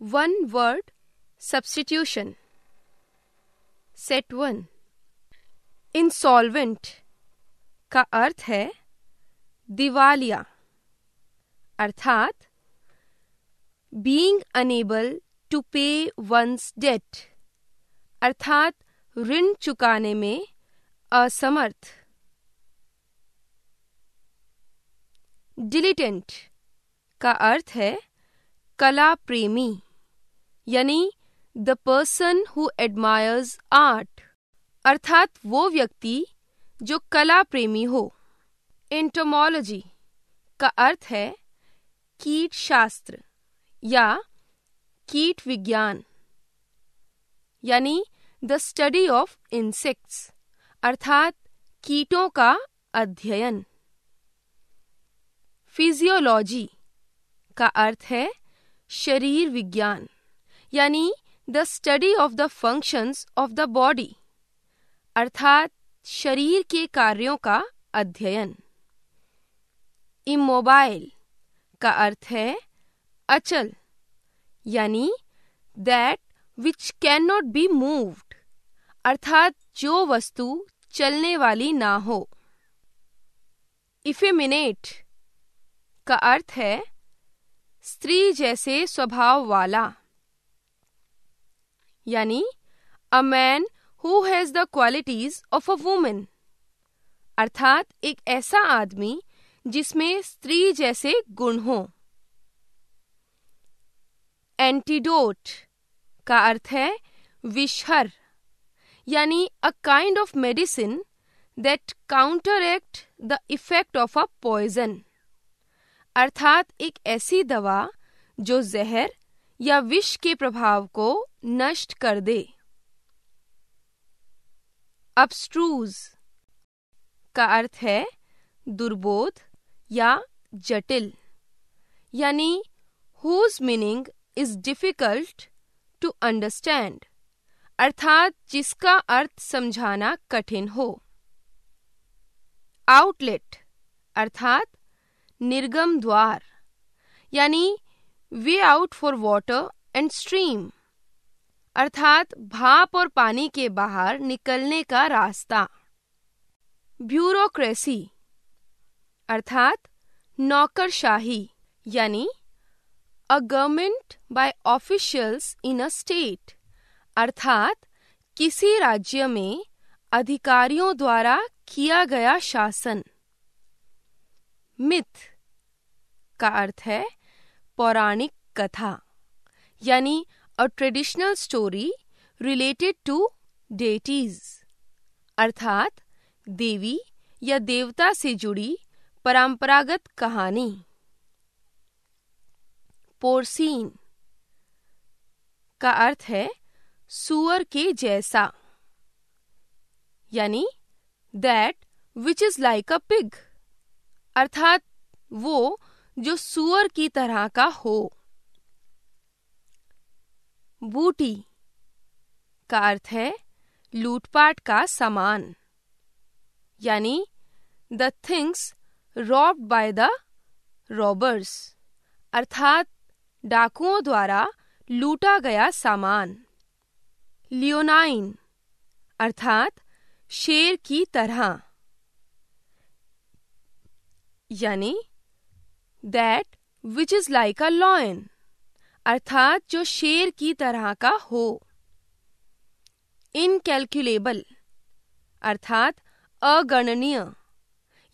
One word substitution set one insolvent का अर्थ है दिवालिया अर्थात being unable to pay one's debt अर्थात ऋण चुकाने में असमर्थ डिलिटेंट का अर्थ है कला प्रेमी यानी the person who admires art अर्थात वो व्यक्ति जो कला प्रेमी हो एंटोमोलॉजी का अर्थ है कीट शास्त्र या कीट विज्ञान यानी द स्टडी ऑफ इंसेक्ट्स अर्थात कीटों का अध्ययन फिजियोलॉजी का अर्थ है शरीर विज्ञान यानी the study of the functions of the body अर्थात शरीर के कार्यों का अध्ययन इमोबाइल का अर्थ है अचल यानी that which can not be moved अर्थात जो वस्तु चलने वाली ना हो इफेमिनेट का अर्थ है स्त्री जैसे स्वभाव वाला यानी a man who has the qualities of a women अर्थात एक ऐसा आदमी जिसमें स्त्री जैसे गुण हों एंटीडोट का अर्थ है विषहर यानी a kind of medicine that counteract the effect of a poison अर्थात एक ऐसी दवा जो जहर या विष के प्रभाव को नष्ट कर दे अपस्ट्रूज का अर्थ है दुर्बोध या जटिल यानी whose meaning is difficult to understand अर्थात जिसका अर्थ समझाना कठिन हो आउटलेट अर्थात निर्गम द्वार यानी way out for water and stream अर्थात भाप और पानी के बाहर निकलने का रास्ता ब्यूरोक्रेसी अर्थात नौकरशाही यानी a government by officials in a state अर्थात किसी राज्य में अधिकारियों द्वारा किया गया शासन मिथ का अर्थ है पौराणिक कथा यानी a traditional story related to deities अर्थात देवी या देवता से जुड़ी परंपरागत कहानी पोर्सीन का अर्थ है सुअर के जैसा यानी that which is like a pig अर्थात वो जो सुअर की तरह का हो बूटी का अर्थ है लूटपाट का सामान यानी the things robbed by the robbers अर्थात डाकुओं द्वारा लूटा गया सामान लियोनाइन अर्थात शेर की तरह यानी that which is like a lion अर्थात जो शेर की तरह का हो इनकैलकुलेबल अर्थात अगणनीय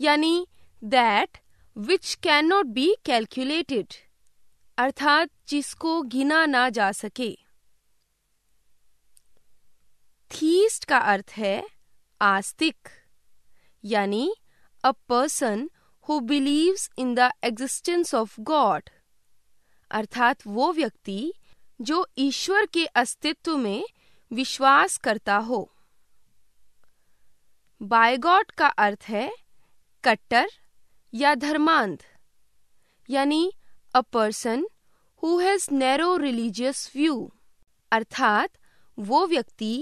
यानी that which can not be calculated अर्थात जिसको गिना ना जा सके थीस्ट का अर्थ है आस्तिक यानी a person who believes in the existence of God अर्थात वो व्यक्ति जो ईश्वर के अस्तित्व में विश्वास करता हो बायगॉड का अर्थ है कट्टर या धर्मांध यानी a person who has narrow religious view अर्थात वो व्यक्ति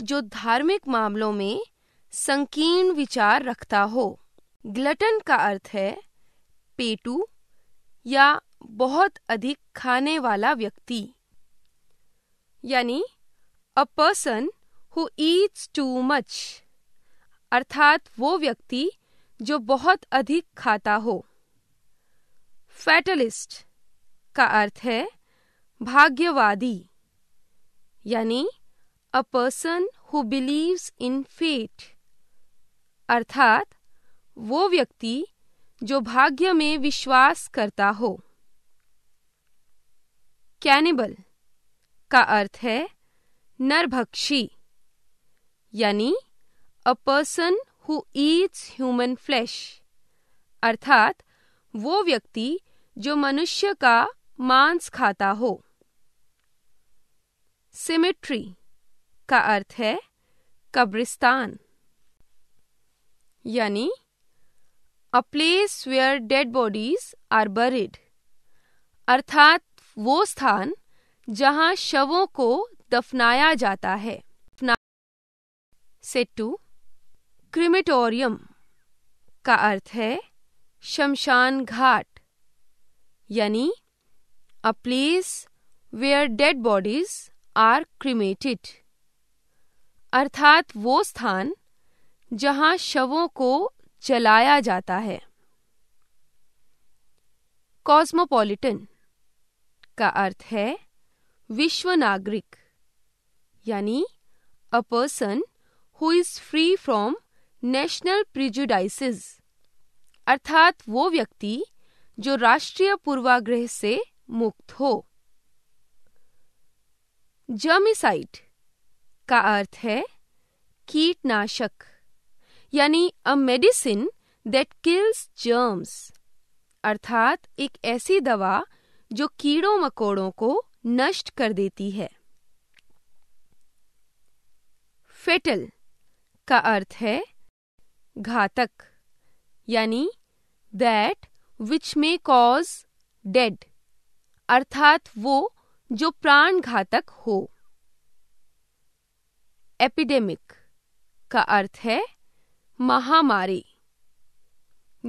जो धार्मिक मामलों में संकीर्ण विचार रखता हो ग्लटन का अर्थ है पेटू या बहुत अधिक खाने वाला व्यक्ति यानी a person who eats too much अर्थात वो व्यक्ति जो बहुत अधिक खाता हो फैटलिस्ट का अर्थ है भाग्यवादी यानी a person who believes in fate अर्थात वो व्यक्ति जो भाग्य में विश्वास करता हो कैनिबल का अर्थ है नरभक्षी यानी a person who eats human flesh अर्थात वो व्यक्ति जो मनुष्य का मांस खाता हो सिमेट्री का अर्थ है कब्रिस्तान यानी a place where dead bodies are buried अर्थात वो स्थान जहां शवों को दफनाया जाता है सेट टू क्रिमेटोरियम का अर्थ है शमशान घाट यानी a place where dead bodies are cremated अर्थात वो स्थान जहां शवों को चलाया जाता है कॉस्मोपॉलिटन का अर्थ है विश्व नागरिक यानी a person who is free from national prejudices अर्थात वो व्यक्ति जो राष्ट्रीय पूर्वाग्रह से मुक्त हो जर्मिसाइड का अर्थ है कीटनाशक यानी a medicine that kills germs अर्थात एक ऐसी दवा जो कीड़ों मकोड़ों को नष्ट कर देती है फेटल का अर्थ है घातक यानी दैट विच में कॉज डेड अर्थात वो जो प्राण घातक हो एपिडेमिक का अर्थ है महामारी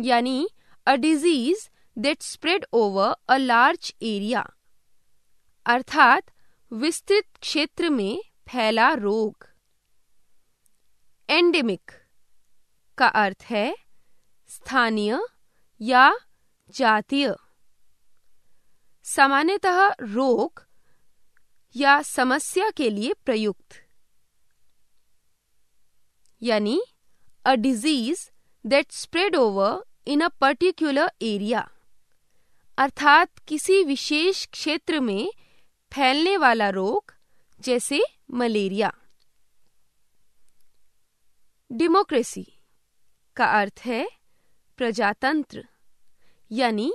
यानी a disease that spread over a large area अर्थात विस्तृत क्षेत्र में फैला रोग एंडेमिक का अर्थ है स्थानीय या जातीय सामान्यतः रोग या समस्या के लिए प्रयुक्त यानी a disease that spread over in a particular area. अर्थात किसी विशेष क्षेत्र में फैलने वाला रोग जैसे मलेरिया डेमोक्रेसी का अर्थ है प्रजातंत्र यानी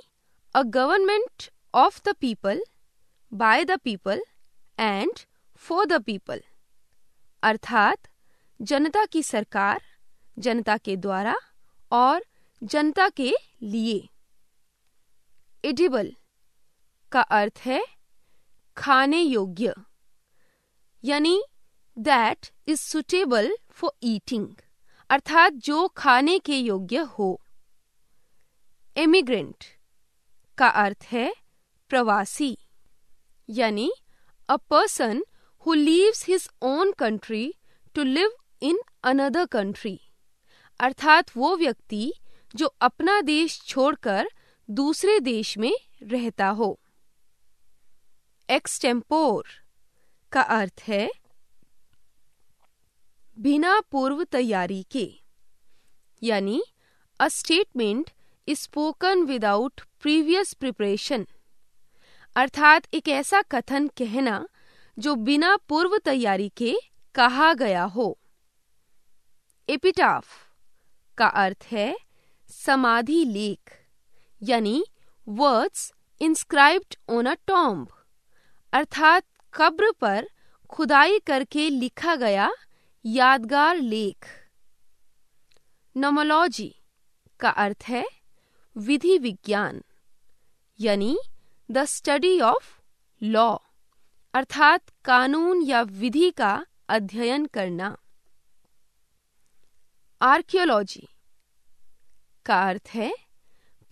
a government of the people by the people and for the people अर्थात जनता की सरकार जनता के द्वारा और जनता के लिए एडिबल का अर्थ है खाने योग्य यानी that is suitable for eating अर्थात जो खाने के योग्य हो एमिग्रेंट का अर्थ है प्रवासी यानी a person who leaves his own country to live in another country अर्थात वो व्यक्ति जो अपना देश छोड़कर दूसरे देश में रहता हो एक्सटेम्पोर का अर्थ है बिना पूर्व तैयारी के यानी a statement spoken without previous preparation अर्थात एक ऐसा कथन कहना जो बिना पूर्व तैयारी के कहा गया हो एपिटाफ का अर्थ है समाधि लेख यानी words inscribed on a tomb अर्थात कब्र पर खुदाई करके लिखा गया यादगार लेख नोमोलॉजी का अर्थ है विधि विज्ञान यानी द स्टडी ऑफ लॉ अर्थात कानून या विधि का अध्ययन करना आर्कियोलॉजी का अर्थ है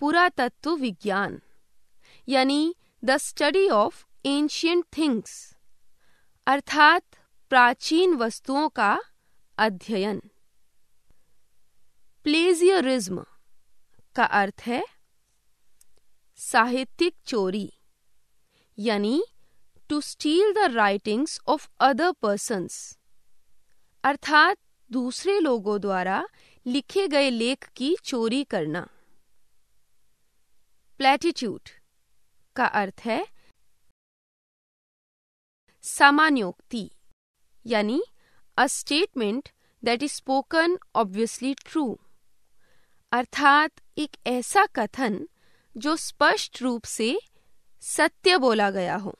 पुरातत्व विज्ञान यानी the study of ancient things अर्थात प्राचीन वस्तुओं का अध्ययन प्लेजियरिज्म का अर्थ है साहित्यिक चोरी यानी to steal the writings of other persons अर्थात दूसरे लोगों द्वारा लिखे गए लेख की चोरी करना प्लेटिट्यूड का अर्थ है सामान्योक्ति यानी a statement that is spoken obviously true अर्थात एक ऐसा कथन जो स्पष्ट रूप से सत्य बोला गया हो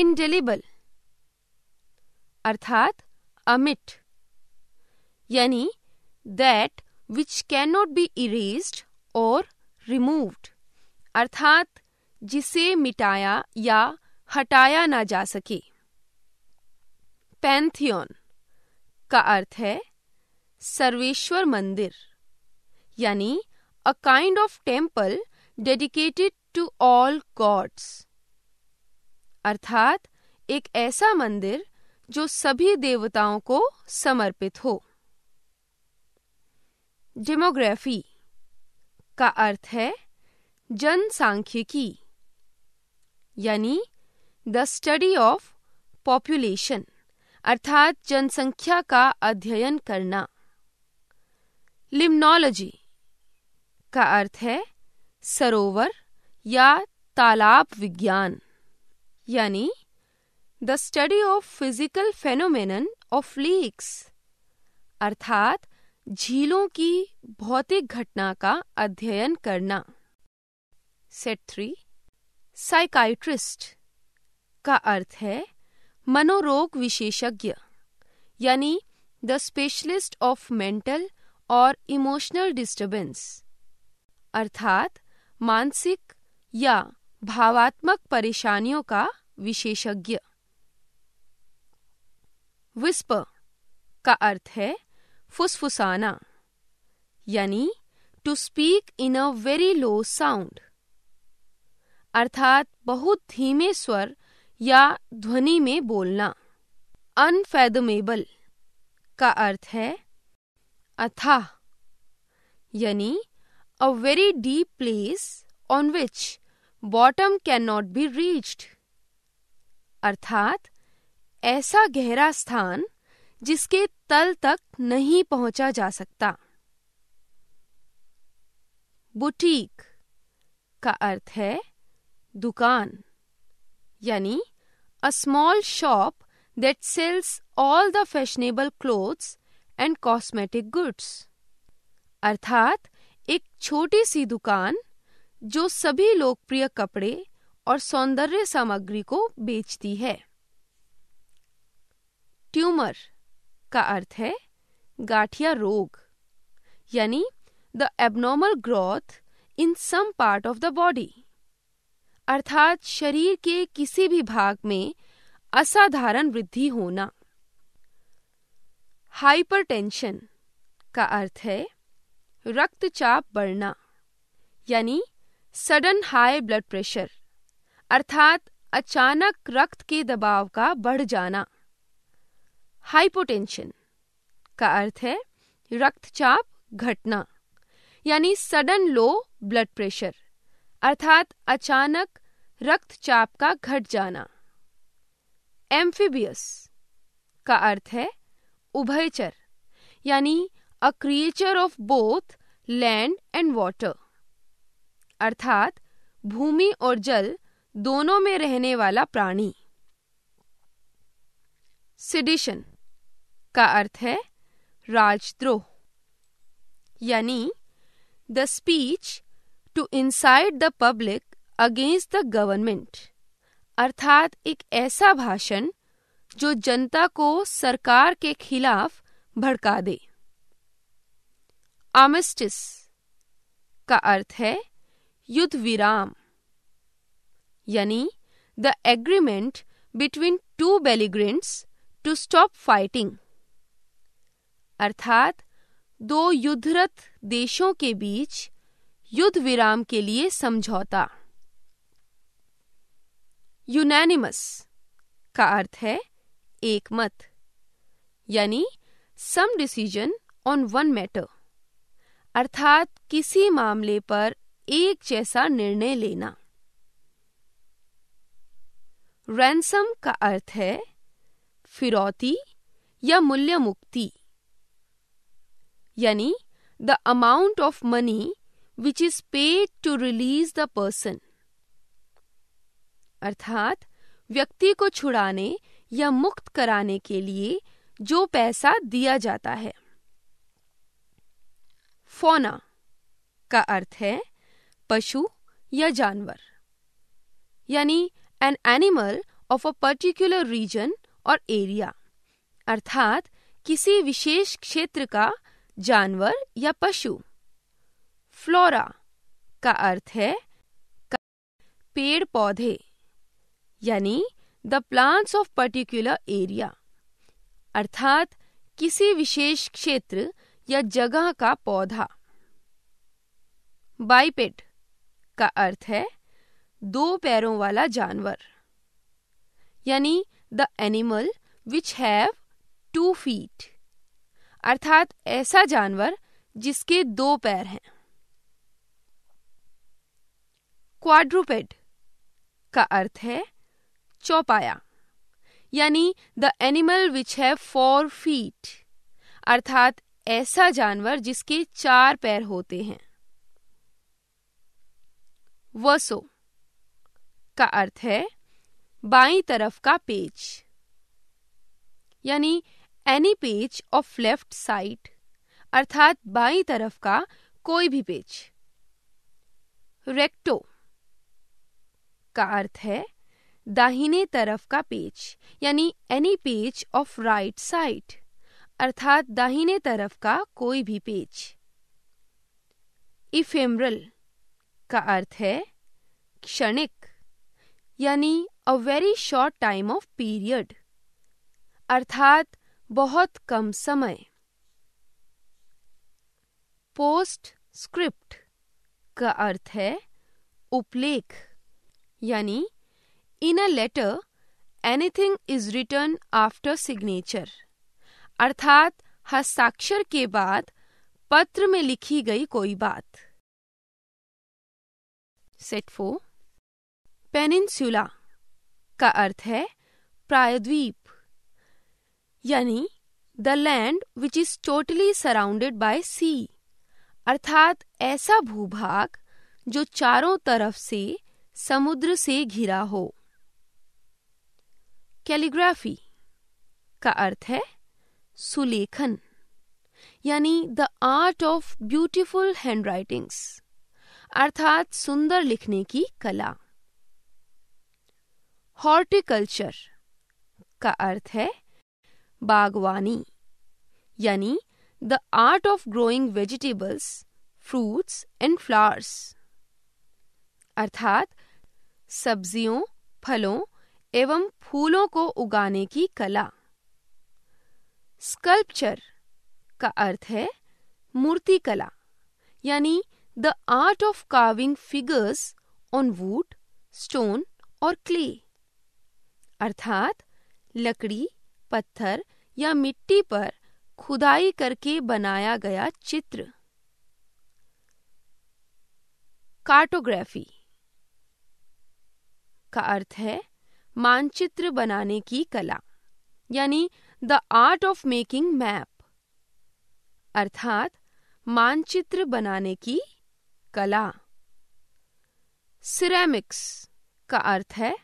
इनडेलिबल अर्थात Amit yani that which cannot be erased और रिमूव्ड अर्थात जिसे मिटाया या हटाया ना जा सके पैंथियन का अर्थ है सर्वेश्वर मंदिर यानी a kind of temple dedicated to all gods अर्थात एक ऐसा मंदिर जो सभी देवताओं को समर्पित हो डेमोग्राफी का अर्थ है जनसांख्यिकी यानी द स्टडी ऑफ पॉपुलेशन अर्थात जनसंख्या का अध्ययन करना लिम्नोलॉजी का अर्थ है सरोवर या तालाब विज्ञान यानी the study of physical phenomena of lakes अर्थात झीलों की भौतिक घटना का अध्ययन करना सेट थ्री साइकाइट्रिस्ट का अर्थ है मनोरोग विशेषज्ञ यानी द स्पेशलिस्ट ऑफ मेंटल और इमोशनल डिस्टरबेंस अर्थात मानसिक या भावात्मक परेशानियों का विशेषज्ञ विस्प का अर्थ है फुसफुसाना यानी to speak in a very low sound अर्थात बहुत धीमे स्वर या ध्वनि में बोलना अनफेदमेबल का अर्थ है अथाह यानी a very deep place on which bottom can not be reached अर्थात ऐसा गहरा स्थान जिसके तल तक नहीं पहुंचा जा सकता बुटीक का अर्थ है दुकान यानी a small shop that sells all the fashionable clothes and cosmetic goods अर्थात एक छोटी सी दुकान जो सभी लोकप्रिय कपड़े और सौंदर्य सामग्री को बेचती है ट्यूमर का अर्थ है गाठिया रोग यानी the abnormal growth in some part of the body अर्थात शरीर के किसी भी भाग में असाधारण वृद्धि होना हाइपरटेंशन का अर्थ है रक्तचाप बढ़ना यानी सडन हाई ब्लड प्रेशर अर्थात अचानक रक्त के दबाव का बढ़ जाना हाइपोटेंशन का अर्थ है रक्तचाप घटना यानी सडन लो ब्लड प्रेशर अर्थात अचानक रक्तचाप का घट जाना एम्फीबियस का अर्थ है उभयचर यानी a creature of both land and water अर्थात भूमि और जल दोनों में रहने वाला प्राणी सिडिशन का अर्थ है राजद्रोह यानी the speech to incite the public against the government अर्थात एक ऐसा भाषण जो जनता को सरकार के खिलाफ भड़का दे आमिस्टिस का अर्थ है युद्ध विराम यानी the agreement between two belligerents to stop fighting अर्थात दो युद्धरत देशों के बीच युद्ध विराम के लिए समझौता यूनैनिमस का अर्थ है एक मत यानी some decision on one matter अर्थात किसी मामले पर एक जैसा निर्णय लेना रैंसम का अर्थ है फिरौती या मूल्य मुक्ति यानी the amount of money which is paid to release the person अर्थात व्यक्ति को छुड़ाने या मुक्त कराने के लिए जो पैसा दिया जाता है फोना का अर्थ है पशु या जानवर यानी an animal of a particular region or area अर्थात किसी विशेष क्षेत्र का जानवर या पशु फ्लोरा का अर्थ है पेड़ पौधे यानी the plants of particular area अर्थात किसी विशेष क्षेत्र या जगह का पौधा बाइपेट का अर्थ है दो पैरों वाला जानवर यानी the animal which have two feet अर्थात ऐसा जानवर जिसके दो पैर हैं क्वाड्रुपेड का अर्थ है चौपाया यानी the animal which have four feet अर्थात ऐसा जानवर जिसके चार पैर होते हैं वसो का अर्थ है बाई तरफ का पेज यानी any page of left side अर्थात बाई तरफ का कोई भी पेज रेक्टो का अर्थ है दाहिने तरफ का पेज यानी any page of right side अर्थात दाहिने तरफ का कोई भी पेज इफेमरल का अर्थ है क्षणिक यानी a very short time of period अर्थात बहुत कम समय पोस्ट स्क्रिप्ट का अर्थ है उपलेख यानी in a letter anything is written after signature अर्थात हस्ताक्षर के बाद पत्र में लिखी गई कोई बात सेट फो पेनिनसुला का अर्थ है प्रायद्वीप यानी the land which is totally surrounded by sea अर्थात ऐसा भूभाग जो चारों तरफ से समुद्र से घिरा हो कैलीग्राफी का अर्थ है सुलेखन यानी the art of beautiful hand writings अर्थात सुंदर लिखने की कला हॉर्टिकल्चर का अर्थ है बागवानी यानी the art of growing vegetables fruits and flowers अर्थात सब्जियों फलों एवं फूलों को उगाने की कला स्कल्पचर का अर्थ है मूर्ति कला यानी the art of carving figures on wood stone or clay अर्थात लकड़ी पत्थर या मिट्टी पर खुदाई करके बनाया गया चित्र कार्टोग्राफी का अर्थ है मानचित्र बनाने की कला यानी the art of making map अर्थात मानचित्र बनाने की कला सिरेमिक्स का अर्थ है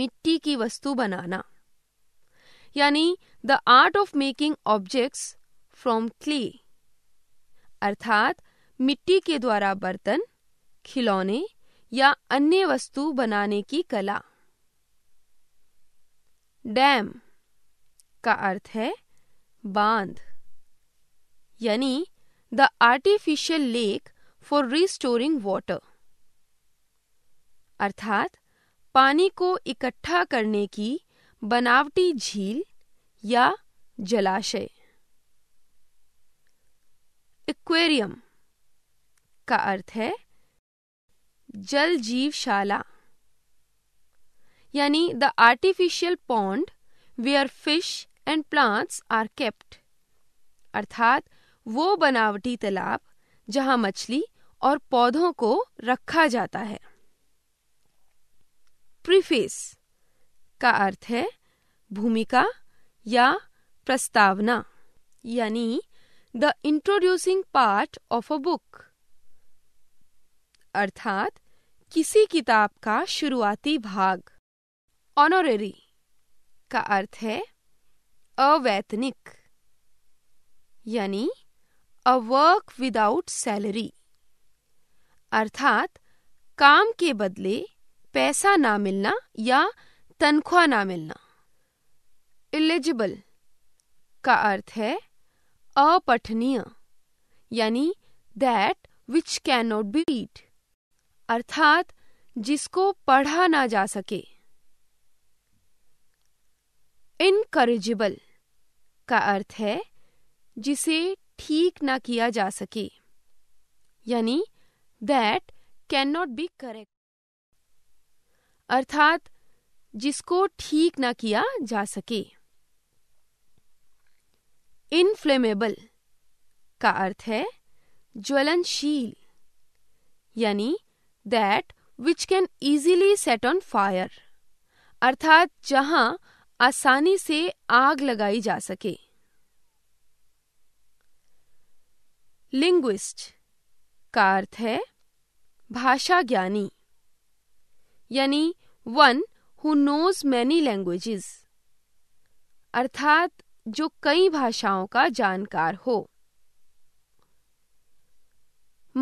मिट्टी की वस्तु बनाना यानी the art of making objects from clay अर्थात मिट्टी के द्वारा बर्तन खिलौने या अन्य वस्तु बनाने की कला डैम का अर्थ है बांध यानी the artificial lake for restoring water अर्थात पानी को इकट्ठा करने की बनावटी झील या जलाशय एक्वेरियम का अर्थ है जल जीवशाला यानी the artificial pond where fish and plants are kept अर्थात वो बनावटी तालाब जहां मछली और पौधों को रखा जाता है प्रीफेस का अर्थ है भूमिका या प्रस्तावना यानी the introducing part of a book अर्थात किसी किताब का शुरुआती भाग ऑनोरेरी का अर्थ है अवैतनिक यानी अ वर्क विदाउट सैलरी अर्थात काम के बदले पैसा ना मिलना या तनख्वाह ना मिलना इलिजिबल का अर्थ है अपठनीय यानी that which can not be read अर्थात जिसको पढ़ा ना जा सके इनकरेजिबल का अर्थ है जिसे ठीक ना किया जा सके यानी that can not be correct अर्थात जिसको ठीक ना किया जा सके इनफ्लेमेबल का अर्थ है ज्वलनशील यानी that which can easily set on fire अर्थात जहां आसानी से आग लगाई जा सके लिंग्विस्ट का अर्थ है भाषा ज्ञानी यानी one who knows many languages अर्थात जो कई भाषाओं का जानकार हो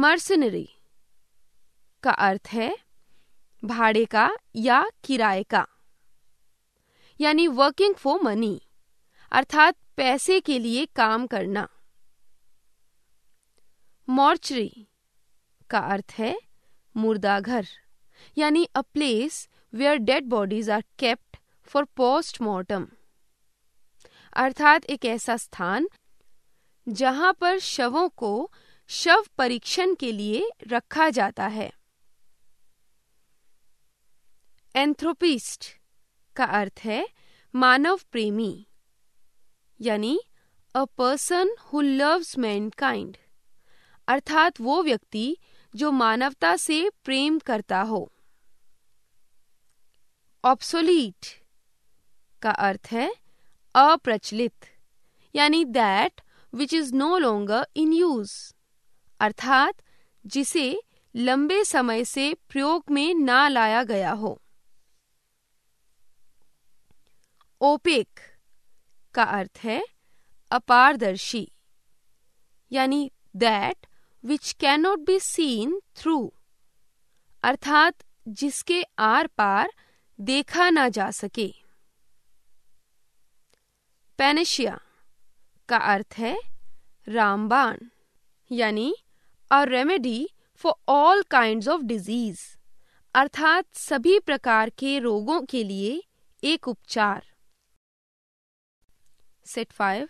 मर्सनरी का अर्थ है भाड़े का या किराए का यानी वर्किंग फॉर मनी अर्थात पैसे के लिए काम करना मॉर्चरी का अर्थ है मुर्दाघर यानी a place where dead bodies are kept for post mortem अर्थात एक ऐसा स्थान जहां पर शवों को शव परीक्षण के लिए रखा जाता है एंथ्रोपिस्ट का अर्थ है मानव प्रेमी यानी a person who loves mankind अर्थात वो व्यक्ति जो मानवता से प्रेम करता हो ऑप्सोलीट का अर्थ है अप्रचलित यानी that which is no longer in use अर्थात जिसे लंबे समय से प्रयोग में ना लाया गया हो ओपेक का अर्थ है अपारदर्शी यानी that which cannot be seen through अर्थात जिसके आर पार देखा ना जा सके पेनेशिया का अर्थ है रामबाण यानी a remedy for all kind of disease अर्थात सभी प्रकार के रोगों के लिए एक उपचार सेट फाइव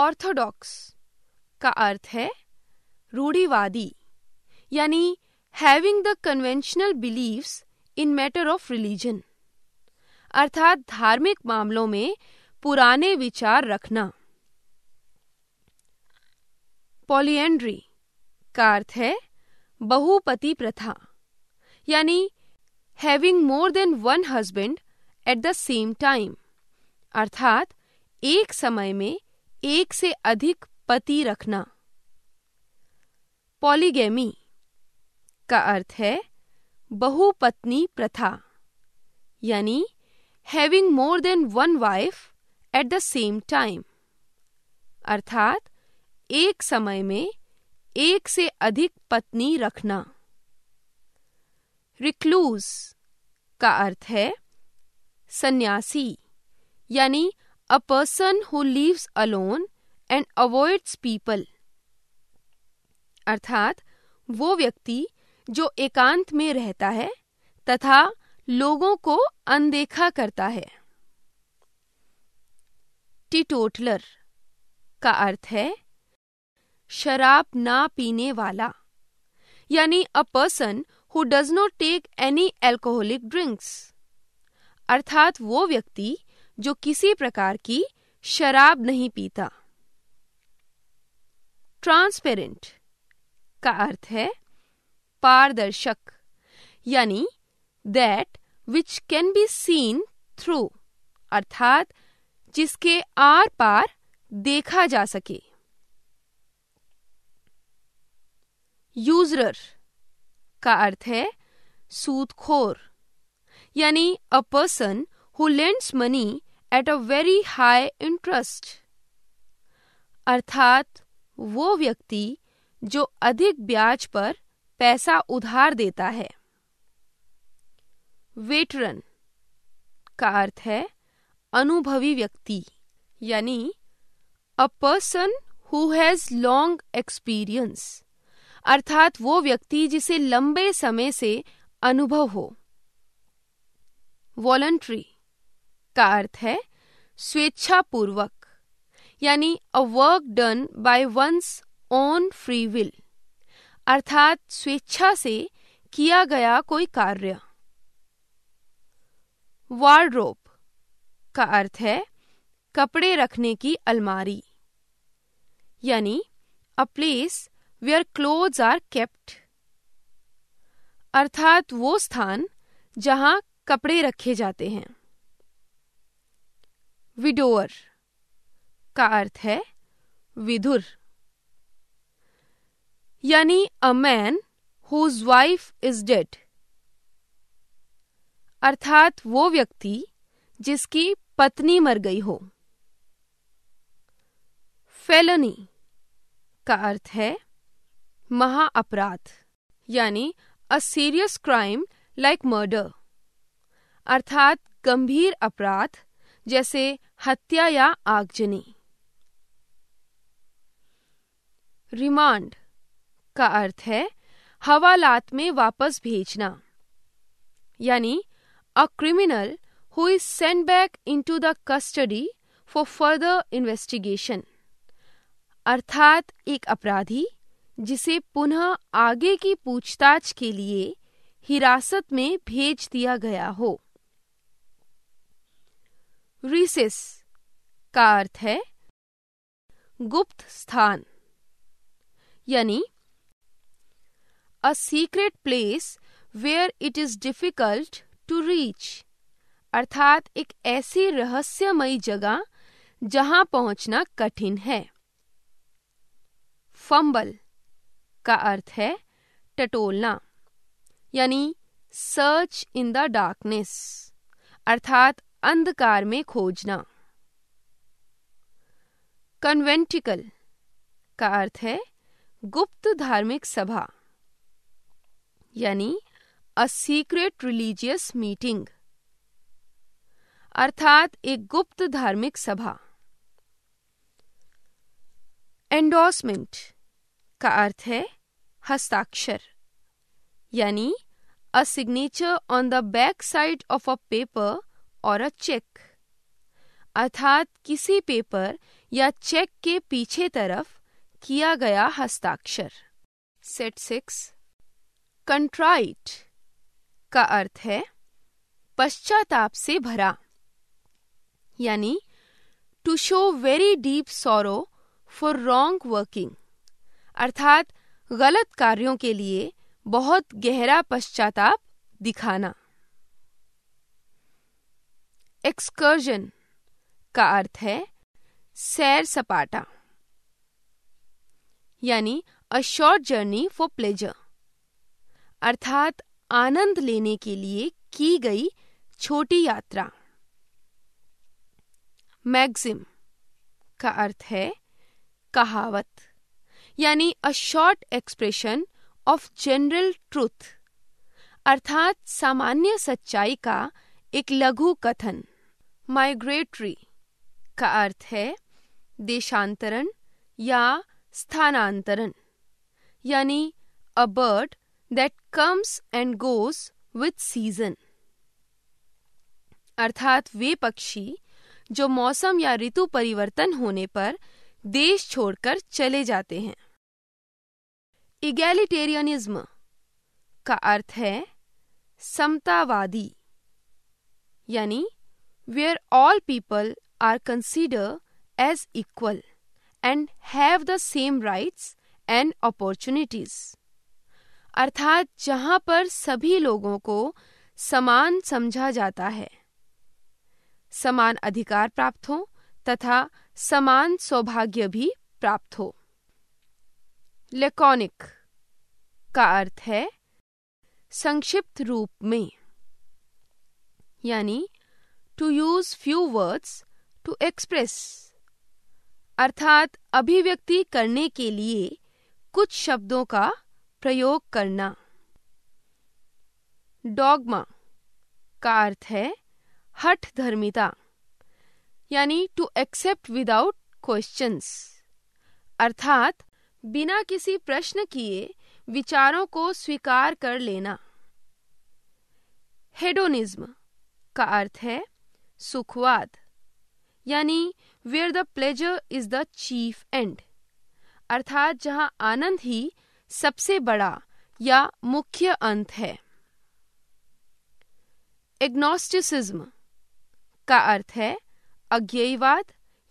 ऑर्थोडॉक्स का अर्थ है रूढ़िवादी यानी having the conventional believes in matter of religion अर्थात धार्मिक मामलों में पुराने विचार रखना पॉलिएंड्री का अर्थ है बहुपति प्रथा यानी having more than one husband at the same time अर्थात एक समय में एक से अधिक पति रखना पॉलीगेमी का अर्थ है बहुपत्नी प्रथा यानी having more than one wife at the same time अर्थात एक समय में एक से अधिक पत्नी रखना रिक्लूज का अर्थ है सन्यासी यानी a person who lives alone and avoids people अर्थात वो व्यक्ति जो एकांत में रहता है तथा लोगों को अनदेखा करता है टिटोटलर का अर्थ है शराब ना पीने वाला यानी a person who does not take any alcoholic drinks अर्थात वो व्यक्ति जो किसी प्रकार की शराब नहीं पीता ट्रांसपेरेंट का अर्थ है पारदर्शक यानी that which can be seen through अर्थात जिसके आर पार देखा जा सके यूजरर का अर्थ है सूदखोर यानी a person who lends money at a very high interest अर्थात वो व्यक्ति जो अधिक ब्याज पर पैसा उधार देता है वेटरन का अर्थ है अनुभवी व्यक्ति यानी a person who has long experience अर्थात वो व्यक्ति जिसे लंबे समय से अनुभव हो वॉलंट्री का अर्थ है स्वेच्छापूर्वक यानी a work done by one's own free will अर्थात स्वेच्छा से किया गया कोई कार्य वार्ड्रोप का अर्थ है कपड़े रखने की अलमारी यानी a place where clothes are kept अर्थात वो स्थान जहां कपड़े रखे जाते हैं विडोअर का अर्थ है विधुर यानी a man whose wife is dead अर्थात वो व्यक्ति जिसकी पत्नी मर गई हो फेलनी का अर्थ है महाअपराध यानी a serious crime like murder अर्थात गंभीर अपराध जैसे हत्या या आगजनी रिमांड का अर्थ है हवालात में वापस भेजना यानी a criminal who is send back into the custody for further investigation अर्थात एक अपराधी जिसे पुनः आगे की पूछताछ के लिए हिरासत में भेज दिया गया हो रिसिस का अर्थ है गुप्त स्थान यानी a secret place where it is difficult to reach अर्थात एक ऐसी रहस्यमयी जगह जहां पहुंचना कठिन है फंबल का अर्थ है टटोलना यानी सर्च इन द डार्कनेस अर्थात अंधकार में खोजना कन्वेंटिकल का अर्थ है गुप्त धार्मिक सभा यानी अ सीक्रेट रिलीजियस मीटिंग अर्थात एक गुप्त धार्मिक सभा एंडोसमेंट का अर्थ है हस्ताक्षर यानी a signature on the back side of a paper or a check अर्थात किसी पेपर या चेक के पीछे तरफ किया गया हस्ताक्षर सेट सिक्स कंट्राइट का अर्थ है पश्चाताप से भरा यानी to show very deep sorrow for wrong working अर्थात गलत कार्यों के लिए बहुत गहरा पश्चाताप दिखाना एक्सकर्जन का अर्थ है सैर सपाटा यानी a short journey for pleasure अर्थात आनंद लेने के लिए की गई छोटी यात्रा मैग्जिम का अर्थ है कहावत यानी a short expression of general truth अर्थात सामान्य सच्चाई का एक लघु कथन माइग्रेटरी का अर्थ है देशांतरण या स्थानांतरण यानी a bird that comes and goes with season अर्थात वे पक्षी जो मौसम या ऋतु परिवर्तन होने पर देश छोड़कर चले जाते हैं इगैलिटेरियनिज्म का अर्थ है समतावादी यानी where all people are consider as equal and have the same rights and opportunities अर्थात जहां पर सभी लोगों को समान समझा जाता है समान अधिकार प्राप्त हो तथा समान सौभाग्य भी प्राप्त हो लेकॉनिक का अर्थ है संक्षिप्त रूप में यानी to use few words to express अर्थात अभिव्यक्ति करने के लिए कुछ शब्दों का प्रयोग करना डॉगमा का अर्थ है हठ धर्मिता यानी टू एक्सेप्ट विदाउट क्वेश्चंस अर्थात बिना किसी प्रश्न किए विचारों को स्वीकार कर लेना हेडोनिज्म का अर्थ है सुखवाद यानी where the pleasure is the chief end अर्थात जहां आनंद ही सबसे बड़ा या मुख्य अंत है एग्नोस्टिसिज्म का अर्थ है अज्ञेयवाद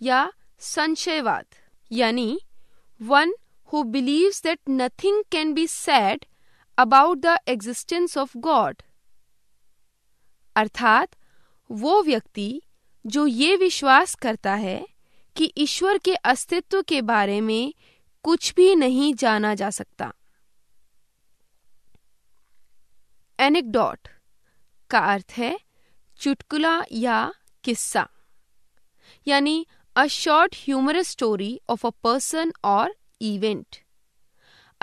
या संशयवाद यानी one who believes that nothing can be said about the existence of God अर्थात वो व्यक्ति जो ये विश्वास करता है कि ईश्वर के अस्तित्व के बारे में कुछ भी नहीं जाना जा सकता एनेकडॉट का अर्थ है चुटकुला या किस्सा यानी a short humorous story of a person or event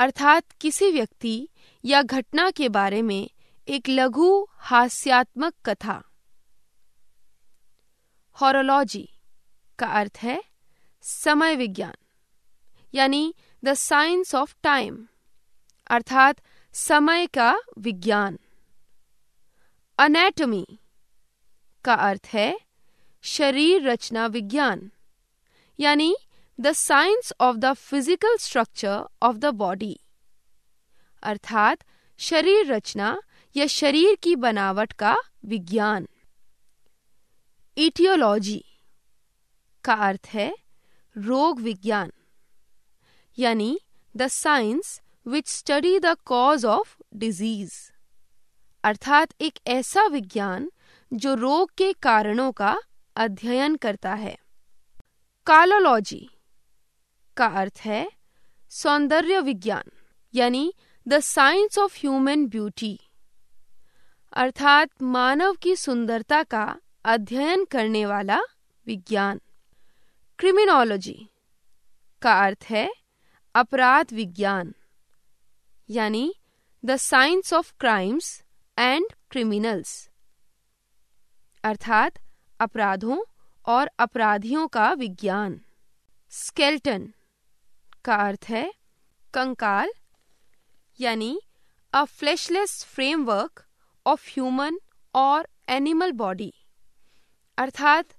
अर्थात किसी व्यक्ति या घटना के बारे में एक लघु हास्यात्मक कथा हॉरोलॉजी का अर्थ है समय विज्ञान यानी द साइंस ऑफ टाइम अर्थात समय का विज्ञान अनेटमी का अर्थ है शरीर रचना विज्ञान यानी the science of the physical structure of the body अर्थात शरीर रचना या शरीर की बनावट का विज्ञान इटियोलॉजी का अर्थ है रोग विज्ञान यानी the science which study the cause of disease अर्थात एक ऐसा विज्ञान जो रोग के कारणों का अध्ययन करता है कालोलॉजी का अर्थ है सौंदर्य विज्ञान यानी the science of human beauty अर्थात मानव की सुंदरता का अध्ययन करने वाला विज्ञान क्रिमिनोलॉजी का अर्थ है अपराध विज्ञान यानी the science of crimes and criminals अर्थात अपराधों और अपराधियों का विज्ञान स्केल्टन का अर्थ है कंकाल यानी a fleshless framework of human or animal body अर्थात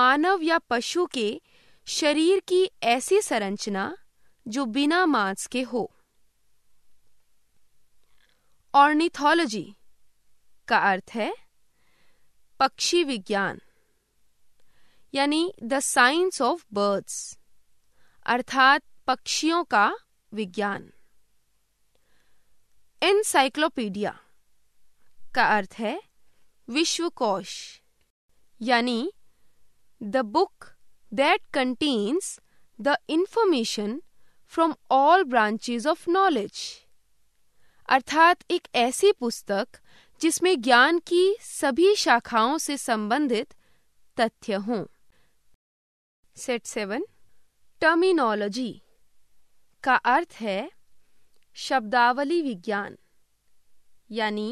मानव या पशु के शरीर की ऐसी संरचना जो बिना मांस के हो ऑर्निथोलॉजी का अर्थ है पक्षी विज्ञान यानी द साइंस ऑफ बर्ड्स अर्थात पक्षियों का विज्ञान एनसाइक्लोपीडिया का अर्थ है विश्वकोश यानी the book that contains the information from all branches of knowledge अर्थात एक ऐसी पुस्तक जिसमें ज्ञान की सभी शाखाओं से संबंधित तथ्य हों सेट सेवन टर्मिनोलॉजी का अर्थ है शब्दावली विज्ञान यानी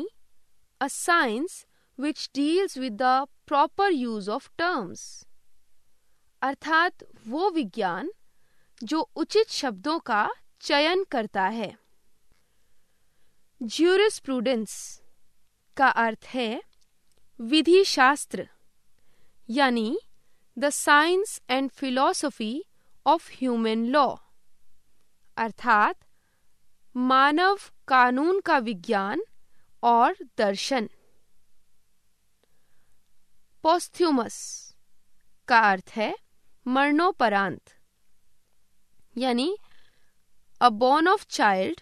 a science which deals with the proper use of terms अर्थात वो विज्ञान जो उचित शब्दों का चयन करता है प्रूडेंस का अर्थ है विधि शास्त्र यानी the science and philosophy of human law अर्थात मानव कानून का विज्ञान और दर्शन पोस्थ्यूमस का अर्थ है मरणोपरांत यानी a born of child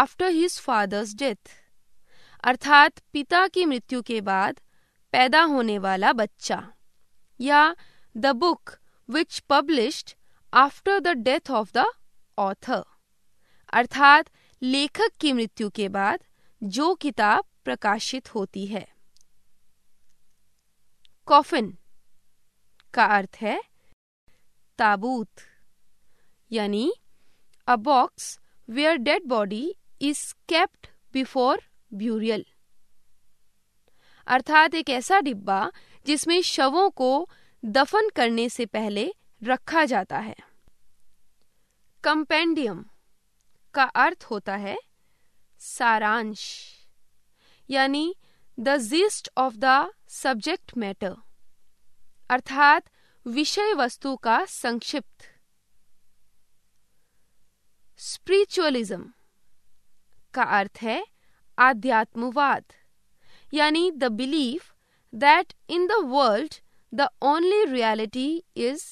after his father's death अर्थात पिता की मृत्यु के बाद पैदा होने वाला बच्चा या the book which published after the death of the author अर्थात लेखक की मृत्यु के बाद जो किताब प्रकाशित होती है कॉफिन का अर्थ है ताबूत यानी a box where dead body is kept before burial अर्थात एक ऐसा डिब्बा जिसमें शवों को दफन करने से पहले रखा जाता है कंपेंडियम का अर्थ होता है सारांश यानी the gist of the subject matter अर्थात विषय वस्तु का संक्षिप्त स्पिरिचुअलिज्म का अर्थ है आध्यात्मवाद यानी the belief that in the world the only reality is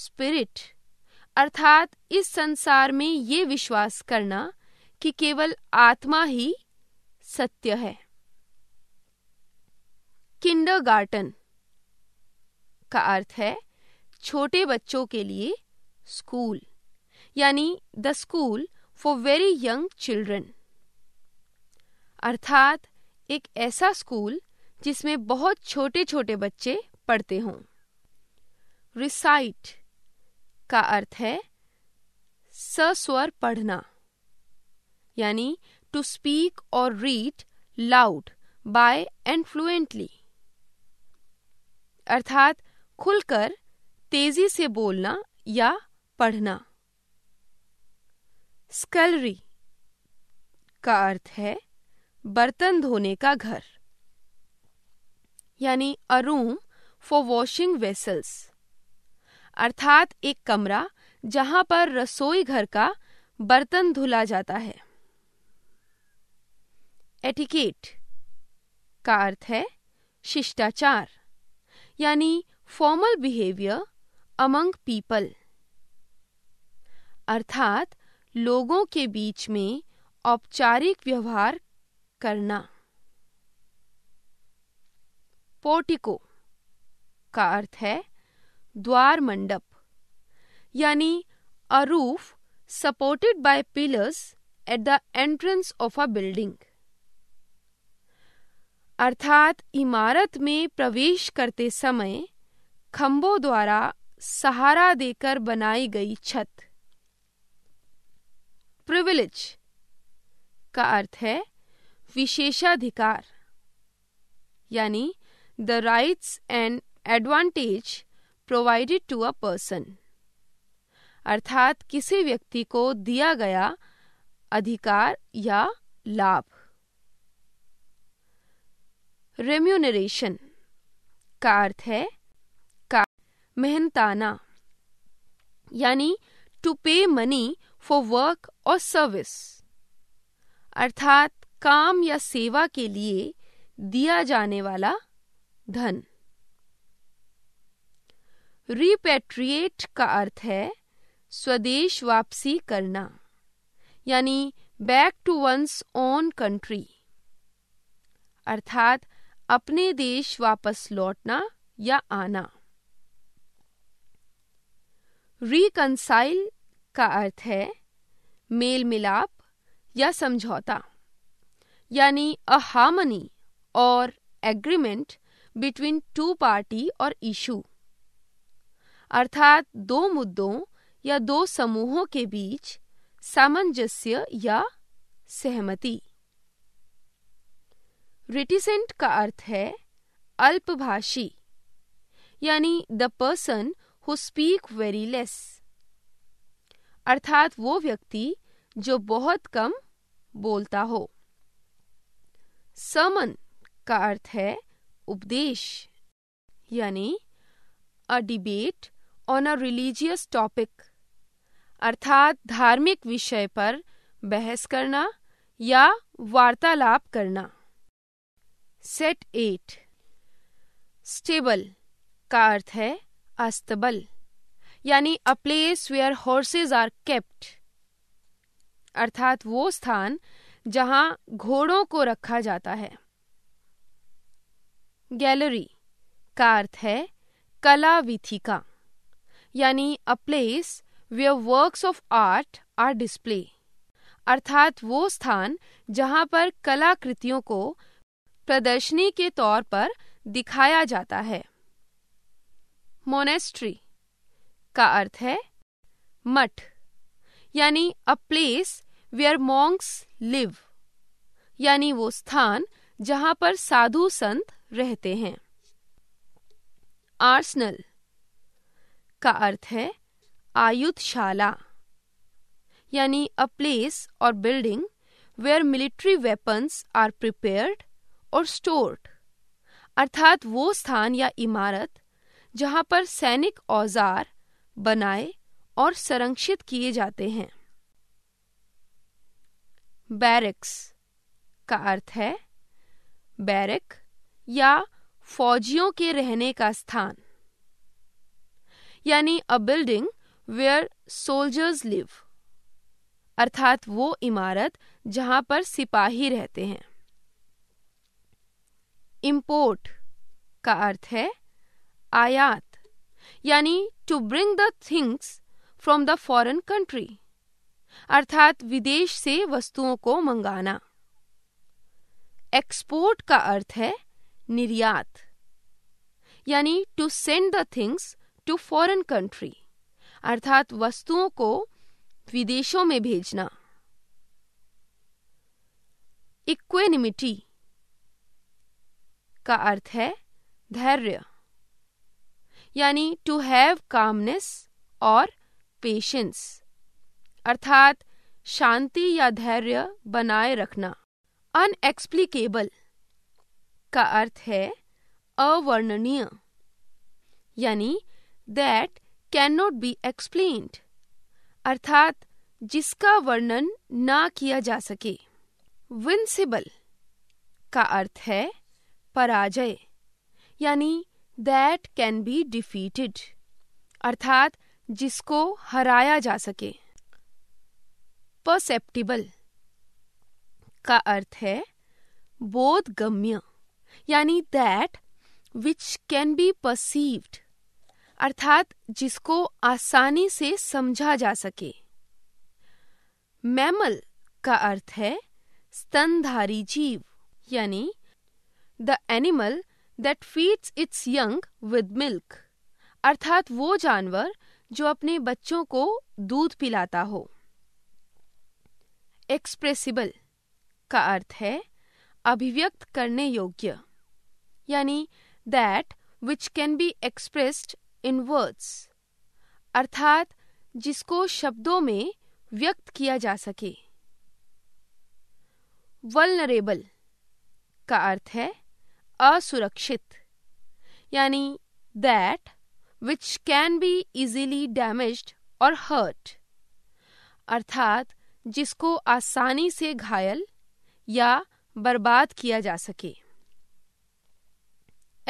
spirit अर्थात इस संसार में ये विश्वास करना कि केवल आत्मा ही सत्य है किंडरगार्टन का अर्थ है छोटे बच्चों के लिए स्कूल यानी the school for very young children अर्थात एक ऐसा स्कूल जिसमें बहुत छोटे छोटे बच्चे पढ़ते हों रिसाइट का अर्थ है सस्वर पढ़ना यानी टू स्पीक और read loud by and fluently अर्थात खुलकर तेजी से बोलना या पढ़ना स्कलरी का अर्थ है बर्तन धोने का घर यानी a room for washing vessels अर्थात एक कमरा जहां पर रसोई घर का बर्तन धुला जाता है एटिकेट का अर्थ है शिष्टाचार यानी फॉर्मल बिहेवियर अमंग पीपल अर्थात लोगों के बीच में औपचारिक व्यवहार करना पोर्टिको का अर्थ है द्वार मंडप यानी a roof supported by pillars at the entrance of a building अर्थात इमारत में प्रवेश करते समय खंभों द्वारा सहारा देकर बनाई गई छत प्रिविलेज का अर्थ है विशेषाधिकार यानी the rights and advantage provided to a person अर्थात किसी व्यक्ति को दिया गया अधिकार या लाभ रेम्यूनरेशन का अर्थ है का मेहनताना यानी to pay money for work और सर्विस अर्थात काम या सेवा के लिए दिया जाने वाला धन रिपेट्रिएट का अर्थ है स्वदेश वापसी करना यानी back to one's own country अर्थात अपने देश वापस लौटना या आना रिकनसाइल का अर्थ है मेल मिलाप या समझौता यानी अ हार्मनी और एग्रीमेंट बिटवीन टू पार्टी और इशू अर्थात दो मुद्दों या दो समूहों के बीच सामंजस्य या सहमति रिटिसेंट का अर्थ है अल्पभाषी यानी the person who speak very less अर्थात वो व्यक्ति जो बहुत कम बोलता हो समन का अर्थ है उपदेश यानी a debate on a religious topic अर्थात धार्मिक विषय पर बहस करना या वार्तालाप करना सेट एट स्टेबल का अर्थ है अस्तबल यानी a place where horses are kept अर्थात वो स्थान जहां घोड़ों को रखा जाता है गैलरी का अर्थ है कला विथिका यानी a place way works of art are display अर्थात वो स्थान जहां पर कलाकृतियों को प्रदर्शनी के तौर पर दिखाया जाता है मोनेस्ट्री का अर्थ है मठ यानी a place where monks live यानी वो स्थान जहां पर साधु संत रहते हैं आर्सनल का अर्थ है आयुधशाला यानी अ प्लेस और building where military weapons are prepared और स्टोर्ड अर्थात वो स्थान या इमारत जहां पर सैनिक औजार बनाए और संरक्षित किए जाते हैं बैरक्स का अर्थ है बैरक या फौजियों के रहने का स्थान यानी a building where soldiers live अर्थात वो इमारत जहां पर सिपाही रहते हैं इम्पोर्ट का अर्थ है आयात यानी to bring the things from the foreign country अर्थात विदेश से वस्तुओं को मंगाना एक्सपोर्ट का अर्थ है निर्यात यानी to send the things to foreign country अर्थात वस्तुओं को विदेशों में भेजना इक्वेनिमिटी का अर्थ है धैर्य यानी टू हैव कामनेस और पेशेंस अर्थात शांति या धैर्य बनाए रखना अनएक्सप्लीकेबल का अर्थ है अवर्णनीय यानी that can not be explained अर्थात जिसका वर्णन ना किया जा सके विंसिबल का अर्थ है पराजय यानी दैट कैन बी डिफीटेड अर्थात जिसको हराया जा सके परसेप्टिबल का अर्थ है बोध गम्य यानी that which can be perceived अर्थात जिसको आसानी से समझा जा सके मैमल का अर्थ है स्तनधारी जीव यानी the animal that feeds its young with milk अर्थात वो जानवर जो अपने बच्चों को दूध पिलाता हो एक्सप्रेसिबल का अर्थ है अभिव्यक्त करने योग्य यानी that which can be expressed in words अर्थात जिसको शब्दों में व्यक्त किया जा सके वलनरेबल का अर्थ है असुरक्षित यानी that which can be easily damaged और हर्ट अर्थात जिसको आसानी से घायल या बर्बाद किया जा सके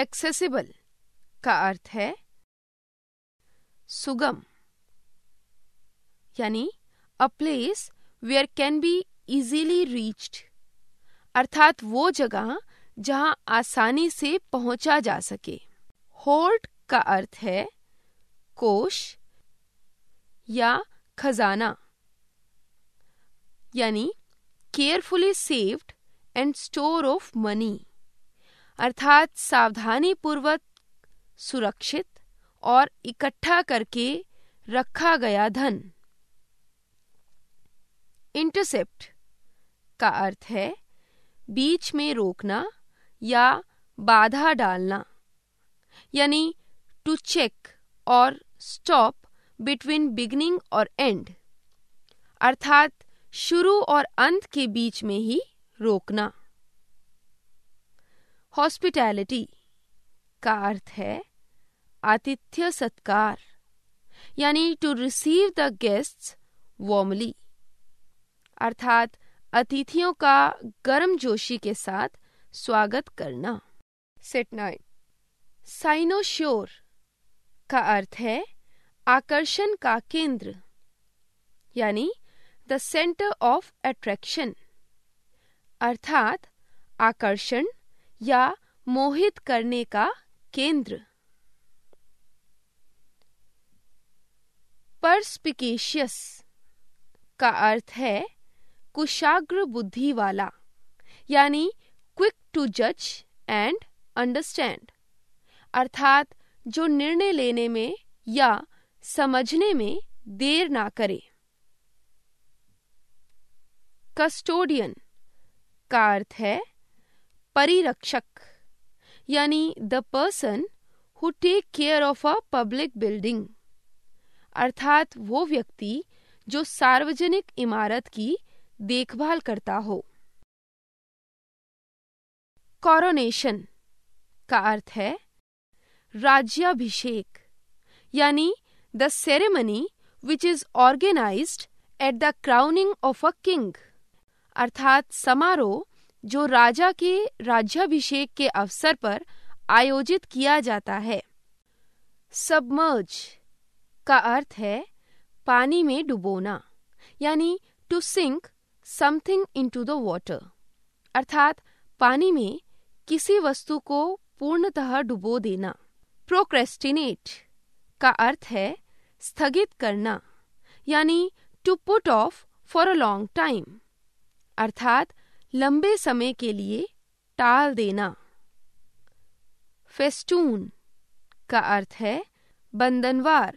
एक्सेसिबल का अर्थ है सुगम यानी a place where can be easily reached अर्थात वो जगह जहां आसानी से पहुंचा जा सके होर्ट का अर्थ है कोश या खजाना यानी carefully saved and store of money अर्थात सावधानी पूर्वक सुरक्षित और इकट्ठा करके रखा गया धन इंटरसेप्ट का अर्थ है बीच में रोकना या बाधा डालना यानी टू चेक और स्टॉप बिटवीन बिगनिंग और एंड अर्थात शुरू और अंत के बीच में ही रोकना हॉस्पिटैलिटी का अर्थ है आतिथ्य सत्कार यानी to receive the guests warmly अर्थात अतिथियों का गर्मजोशी के साथ स्वागत करना सेट नाइन साइनोश्योर का अर्थ है आकर्षण का केंद्र यानी द सेंटर ऑफ अट्रैक्शन अर्थात आकर्षण या मोहित करने का केंद्र परस्पिकेशियस का अर्थ है कुशाग्र बुद्धि वाला यानी टू जज एंड अंडरस्टैंड अर्थात जो निर्णय लेने में या समझने में देर ना करे कस्टोडियन का अर्थ है परिरक्षक यानी the person who take care of a public building अर्थात वो व्यक्ति जो सार्वजनिक इमारत की देखभाल करता हो कॉरोनेशन का अर्थ है राज्याभिषेक यानी the ceremony which is organize at the crowning of a king अर्थात समारोह जो राजा के राज्याभिषेक के अवसर पर आयोजित किया जाता है सबमर्ज का अर्थ है पानी में डुबोना यानी to sink something into the water अर्थात पानी में किसी वस्तु को पूर्णतः डुबो देना प्रोक्रेस्टिनेट का अर्थ है स्थगित करना यानी to put off for a long time अर्थात लंबे समय के लिए टाल देना फेस्टून का अर्थ है बंधनवार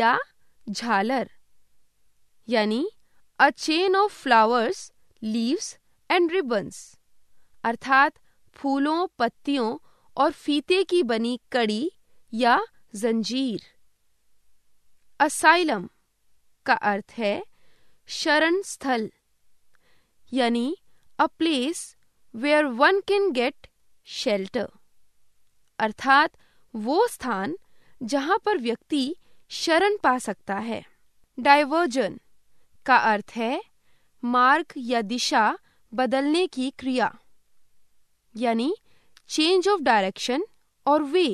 या झालर यानी a chain of flowers leaves and ribbons अर्थात फूलों पत्तियों और फीते की बनी कड़ी या जंजीर असाइलम का अर्थ है शरण स्थल यानी a place where one can get shelter अर्थात वो स्थान जहां पर व्यक्ति शरण पा सकता है डाइवर्जन का अर्थ है मार्ग या दिशा बदलने की क्रिया यानी चेंज ऑफ डायरेक्शन और वे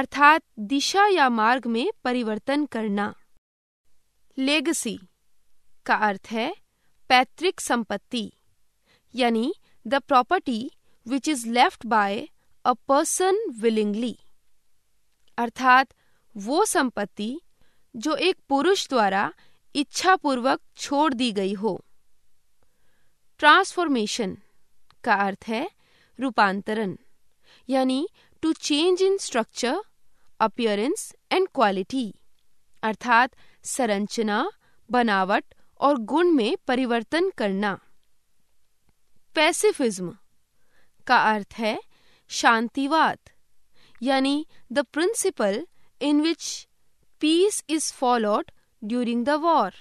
अर्थात दिशा या मार्ग में परिवर्तन करना लेगसी का अर्थ है पैतृक संपत्ति यानी the property which is left by a person willingly अर्थात वो संपत्ति जो एक पुरुष द्वारा इच्छापूर्वक छोड़ दी गई हो ट्रांसफॉर्मेशन का अर्थ है रूपांतरण यानी to change in structure appearance and quality अर्थात संरचना बनावट और गुण में परिवर्तन करना पैसिफिज्म का अर्थ है शांतिवाद यानी the principle in which peace is followed during the war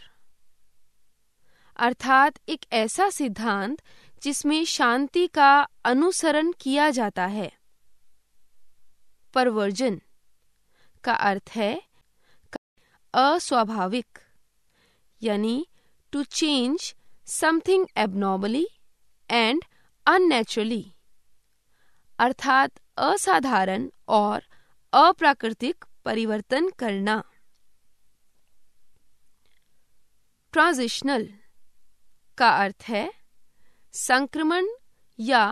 अर्थात एक ऐसा सिद्धांत जिसमें शांति का अनुसरण किया जाता है परवर्जन का अर्थ है अस्वाभाविक यानी to change something abnormally and unnaturally अर्थात असाधारण और अप्राकृतिक परिवर्तन करना ट्रांजिशनल का अर्थ है संक्रमण या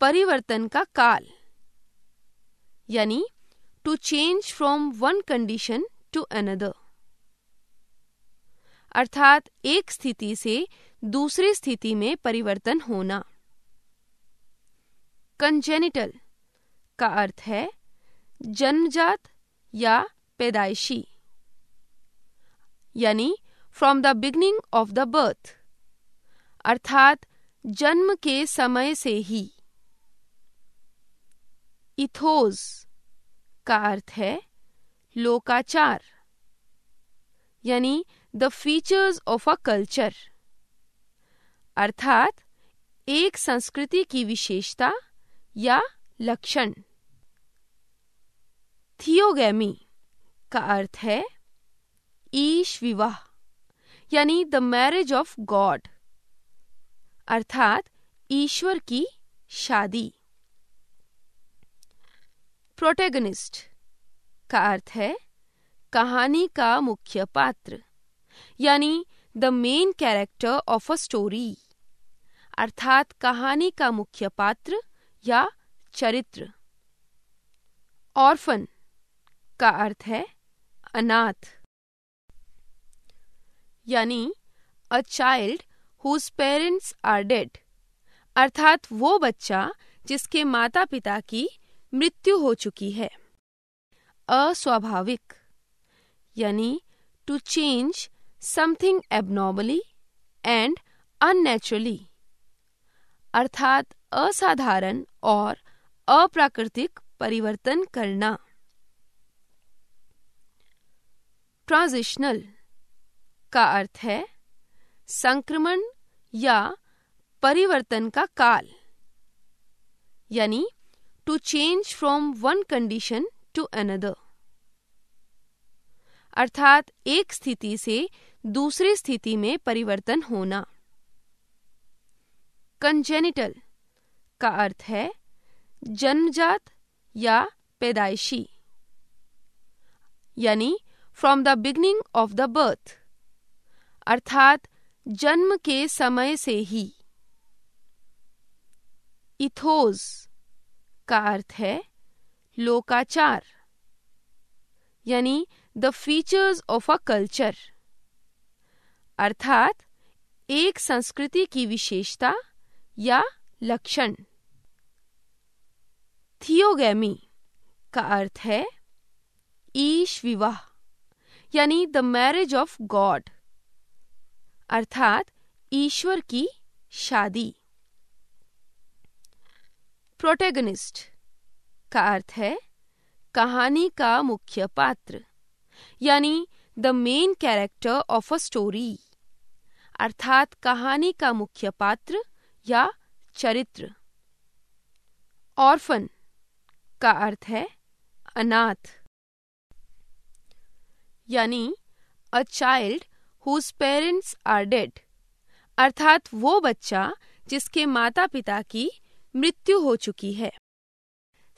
परिवर्तन का काल यानी to change from one condition to another अर्थात एक स्थिति से दूसरी स्थिति में परिवर्तन होना कंजेनिटल का अर्थ है जन्मजात या पैदाइशी यानी from the beginning of the birth अर्थात जन्म के समय से ही इथोज का अर्थ है लोकाचार यानी the features of a culture अर्थात एक संस्कृति की विशेषता या लक्षण थियोगेमी का अर्थ है ईश विवाह यानी द मैरिज ऑफ गॉड अर्थात ईश्वर की शादी प्रोटेगनिस्ट का अर्थ है कहानी का मुख्य पात्र यानी the main character of a story अर्थात कहानी का मुख्य पात्र या चरित्र ऑर्फन का अर्थ है अनाथ यानी a child whose parents are dead अर्थात वो बच्चा जिसके माता पिता की मृत्यु हो चुकी है अस्वाभाविक यानी to change something abnormally and unnaturally अर्थात असाधारण और अप्राकृतिक परिवर्तन करना ट्रांजिशनल का अर्थ है संक्रमण या परिवर्तन का काल यानी to change from one condition to another अर्थात एक स्थिति से दूसरी स्थिति में परिवर्तन होना कंजेनिटल का अर्थ है जन्मजात या पैदाइशी यानी from the beginning of the birth अर्थात जन्म के समय से ही इथोज का अर्थ है लोकाचार यानी the features of a culture अर्थात एक संस्कृति की विशेषता या लक्षण थियोगैमी का अर्थ है ईश विवाह यानी द मैरिज ऑफ गॉड अर्थात ईश्वर की शादी प्रोटेगनिस्ट का अर्थ है कहानी का मुख्य पात्र यानी the main character of a story अर्थात कहानी का मुख्य पात्र या चरित्र ऑर्फन का अर्थ है अनाथ यानी a child whose parents are dead अर्थात वो बच्चा जिसके माता पिता की मृत्यु हो चुकी है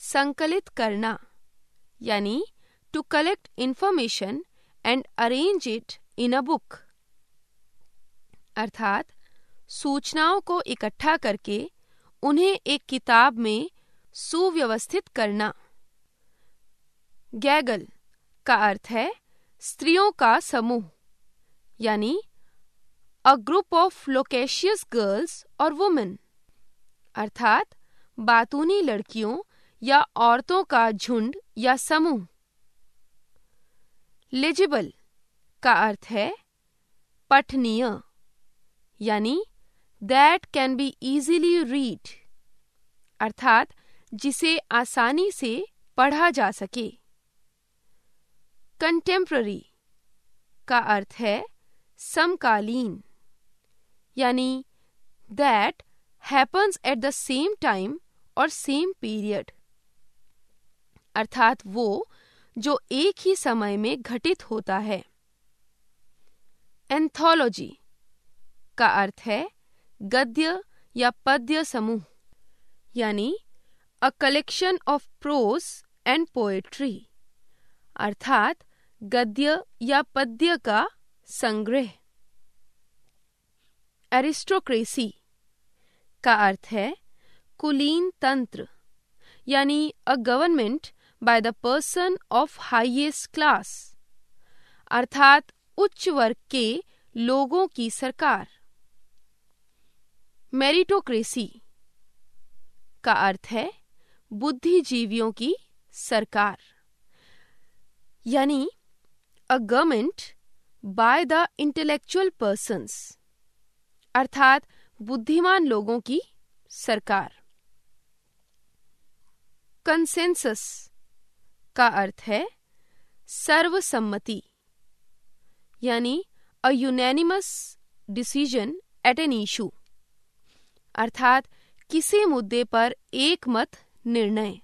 संकलित करना यानी to collect information and arrange it in a book अर्थात सूचनाओं को इकट्ठा करके उन्हें एक किताब में सुव्यवस्थित करना गैगल का अर्थ है स्त्रियों का समूह यानी a group of loquacious girls और वुमेन अर्थात बातूनी लड़कियों या औरतों का झुंड या समूह लेजिबल का अर्थ है पठनीय यानी that can be easily read अर्थात जिसे आसानी से पढ़ा जा सके कंटेम्प्ररी का अर्थ है समकालीन यानी that happens at the same time और सेम पीरियड अर्थात वो जो एक ही समय में घटित होता है एंथोलॉजी का अर्थ है गद्य या पद्य समूह यानी a collection of prose and poetry अर्थात गद्य या पद्य का संग्रह एरिस्टोक्रेसी का अर्थ है कुलीन तंत्र यानी a government by the person of highest class अर्थात उच्च वर्ग के लोगों की सरकार मेरिटोक्रेसी का अर्थ है बुद्धिजीवियों की सरकार यानी a government by the intellectual persons अर्थात बुद्धिमान लोगों की सरकार कंसेंसस का अर्थ है सर्वसम्मति यानी a unanimous decision at an issue अर्थात किसी मुद्दे पर एक मत निर्णय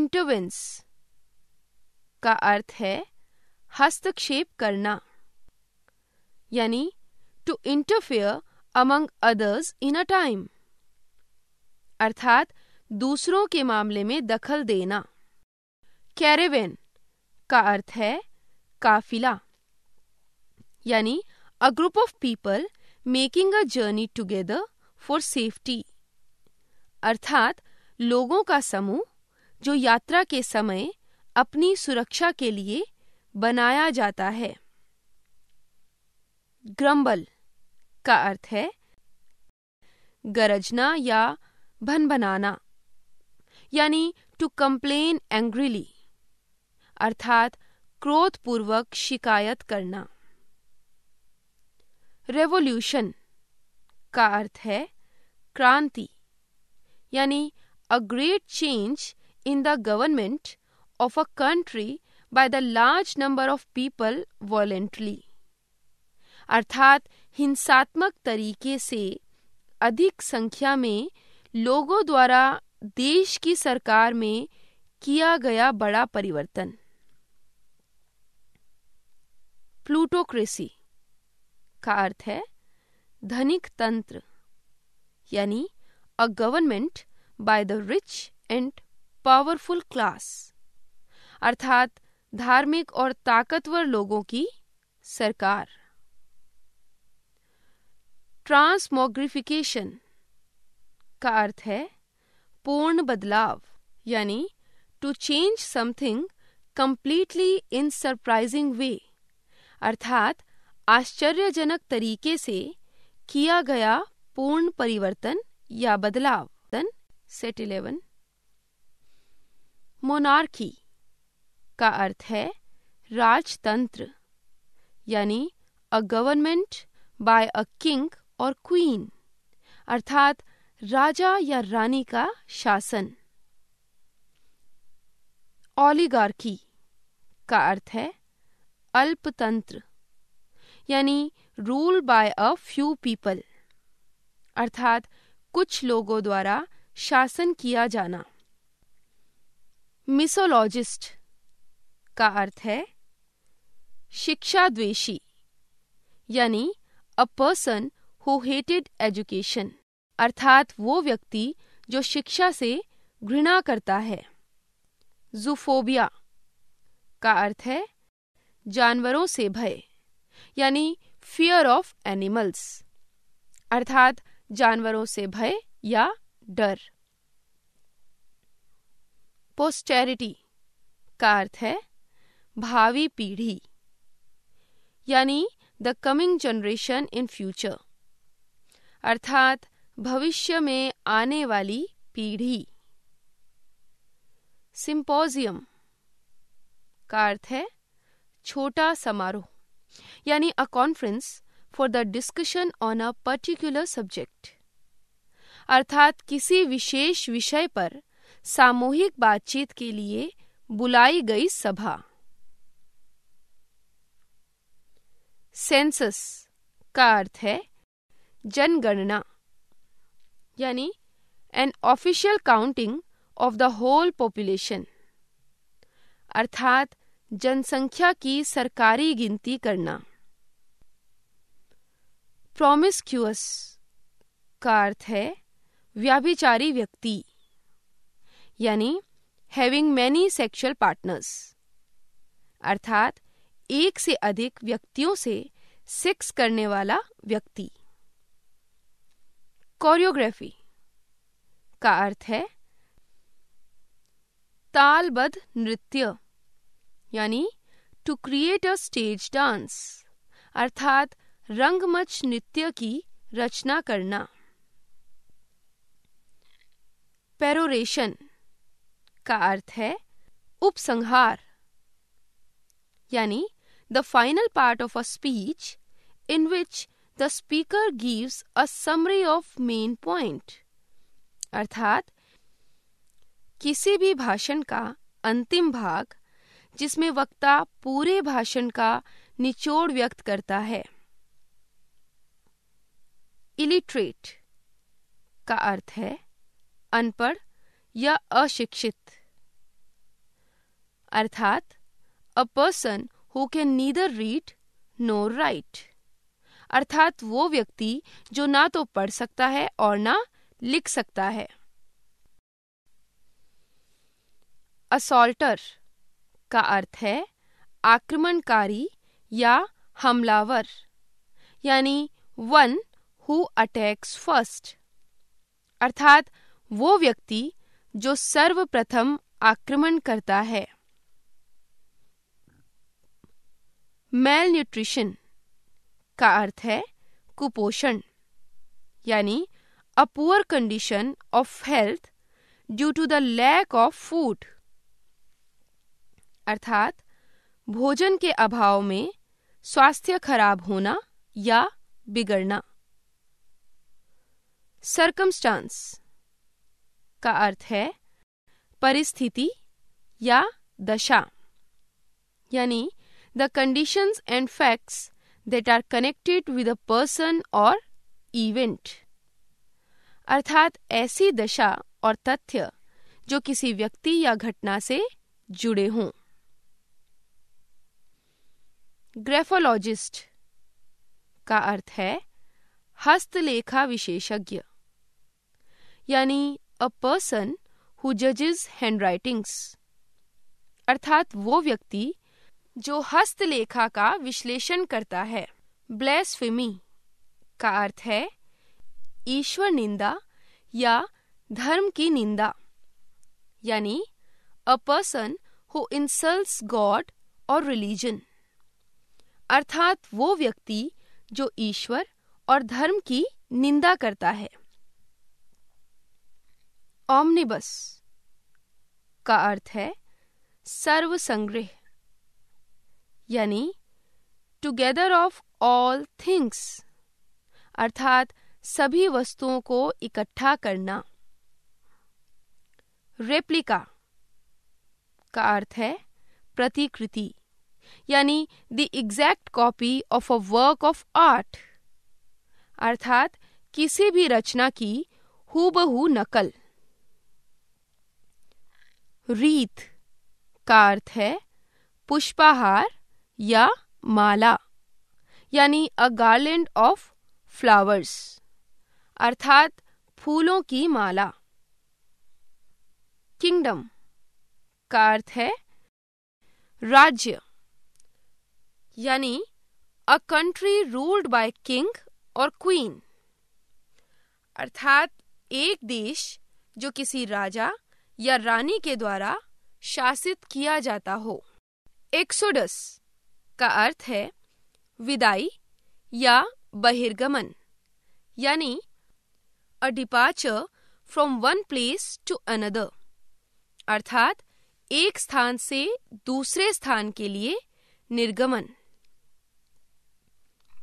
इंटरवेंस का अर्थ है हस्तक्षेप करना यानी to interfere among others in a time अर्थात दूसरों के मामले में दखल देना कैरेवेन का अर्थ है काफिला यानी a group of people making a journey together for safety अर्थात लोगों का समूह जो यात्रा के समय अपनी सुरक्षा के लिए बनाया जाता है ग्रम्बल का अर्थ है गरजना या भन बनाना यानी टू कंप्लेन एंग्रीली अर्थात क्रोधपूर्वक शिकायत करना रेवोल्यूशन का अर्थ है क्रांति यानी a great change in the government of a country by the large number of people voluntary अर्थात हिंसात्मक तरीके से अधिक संख्या में लोगों द्वारा देश की सरकार में किया गया बड़ा परिवर्तन प्लूटोक्रेसी का अर्थ है धनिक तंत्र यानी a government by the rich and powerful class अर्थात धार्मिक और ताकतवर लोगों की सरकार ट्रांसमोग्रिफिकेशन का अर्थ है पूर्ण बदलाव यानी to change something completely in surprising way अर्थात आश्चर्यजनक तरीके से किया गया पूर्ण परिवर्तन या बदलाव सेट इलेवन मोनार्की का अर्थ है राजतंत्र यानी a government by a king और क्वीन अर्थात राजा या रानी का शासन ओलिगार्की का अर्थ है अल्पतंत्र यानी rule by a few people अर्थात कुछ लोगों द्वारा शासन किया जाना मिसोलॉजिस्ट का अर्थ है शिक्षा द्वेषी यानी a person who hated education अर्थात वो व्यक्ति जो शिक्षा से घृणा करता है जूफोबिया का अर्थ है जानवरों से भय यानी फियर ऑफ एनिमल्स अर्थात जानवरों से भय या डर पोस्टेरिटी का अर्थ है भावी पीढ़ी यानी the coming generation in future अर्थात भविष्य में आने वाली पीढ़ी सिंपोजियम का अर्थ है छोटा समारोह यानी a conference for the discussion on a particular subject अर्थात किसी विशेष विषय पर सामूहिक बातचीत के लिए बुलाई गई सभा सेंसस का अर्थ है जनगणना यानी an official counting of the whole population अर्थात जनसंख्या की सरकारी गिनती करना प्रोमिस्क्यूअस का अर्थ है व्याभिचारी व्यक्ति यानी हैविंग मैनी सेक्शुअल पार्टनर्स अर्थात एक से अधिक व्यक्तियों से सेक्स करने वाला व्यक्ति कोरियोग्राफी का अर्थ है तालबद्ध नृत्य यानी to create a stage dance अर्थात रंगमच नृत्य की रचना करना पेरोरेशन का अर्थ है उपसंहार यानी the final part of a speech in which the speaker gives a summary of main point. अर्थात किसी भी भाषण का अंतिम भाग जिसमें वक्ता पूरे भाषण का निचोड़ व्यक्त करता है इलिटरेट का अर्थ है अनपढ़ या अशिक्षित अर्थात a person who can neither read nor write अर्थात वो व्यक्ति जो ना तो पढ़ सकता है और ना लिख सकता है असोल्टर का अर्थ है आक्रमणकारी या हमलावर यानी वन हु अटैक्स फर्स्ट अर्थात वो व्यक्ति जो सर्वप्रथम आक्रमण करता है मेल न्यूट्रिशन का अर्थ है कुपोषण यानी a poor condition of health due to the lack of food अर्थात भोजन के अभाव में स्वास्थ्य खराब होना या बिगड़ना सरकमस्टांस का अर्थ है परिस्थिति या दशा यानी the conditions and facts that are connected with a person or event. अर्थात ऐसी दशा और तथ्य जो किसी व्यक्ति या घटना से जुड़े हों ग्रेफोलॉजिस्ट का अर्थ है हस्तलेखा विशेषज्ञ यानी अ पर्सन हु जजेस हैंडराइटिंग्स अर्थात वो व्यक्ति जो हस्तलेखा का विश्लेषण करता है ब्लैसफेमी का अर्थ है ईश्वर निंदा या धर्म की निंदा यानी a person who insult god और रिलीजन अर्थात वो व्यक्ति जो ईश्वर और धर्म की निंदा करता है ओमनिबस का अर्थ है सर्वसंग्रह यानी टुगेदर ऑफ ऑल थिंग्स अर्थात सभी वस्तुओं को इकट्ठा करना रेप्लिका का अर्थ है प्रतिकृति यानी the exact copy of a work of art अर्थात किसी भी रचना की हूबहू नकल रीत का अर्थ है पुष्पाहार या माला यानी अ गार्लैंड ऑफ फ्लावर्स अर्थात फूलों की माला किंगडम का अर्थ है राज्य यानी a country ruled by king और क्वीन अर्थात एक देश जो किसी राजा या रानी के द्वारा शासित किया जाता हो एक्सोडस का अर्थ है विदाई या बहिर्गमन यानी a departure from one place to another अर्थात एक स्थान से दूसरे स्थान के लिए निर्गमन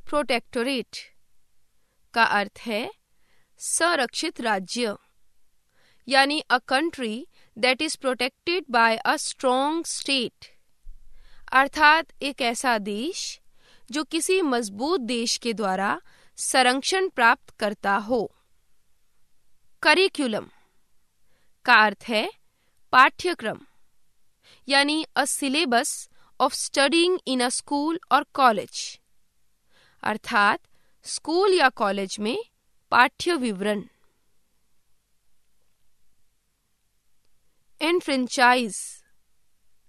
प्रोटेक्टोरेट का अर्थ है संरक्षित राज्य यानी a country that is protected by a strong state अर्थात एक ऐसा देश जो किसी मजबूत देश के द्वारा संरक्षण प्राप्त करता हो करिकुलम का अर्थ है पाठ्यक्रम यानी a syllabus of studying in a school और कॉलेज अर्थात स्कूल या कॉलेज में पाठ्य विवरण एनफ्रेंचाइज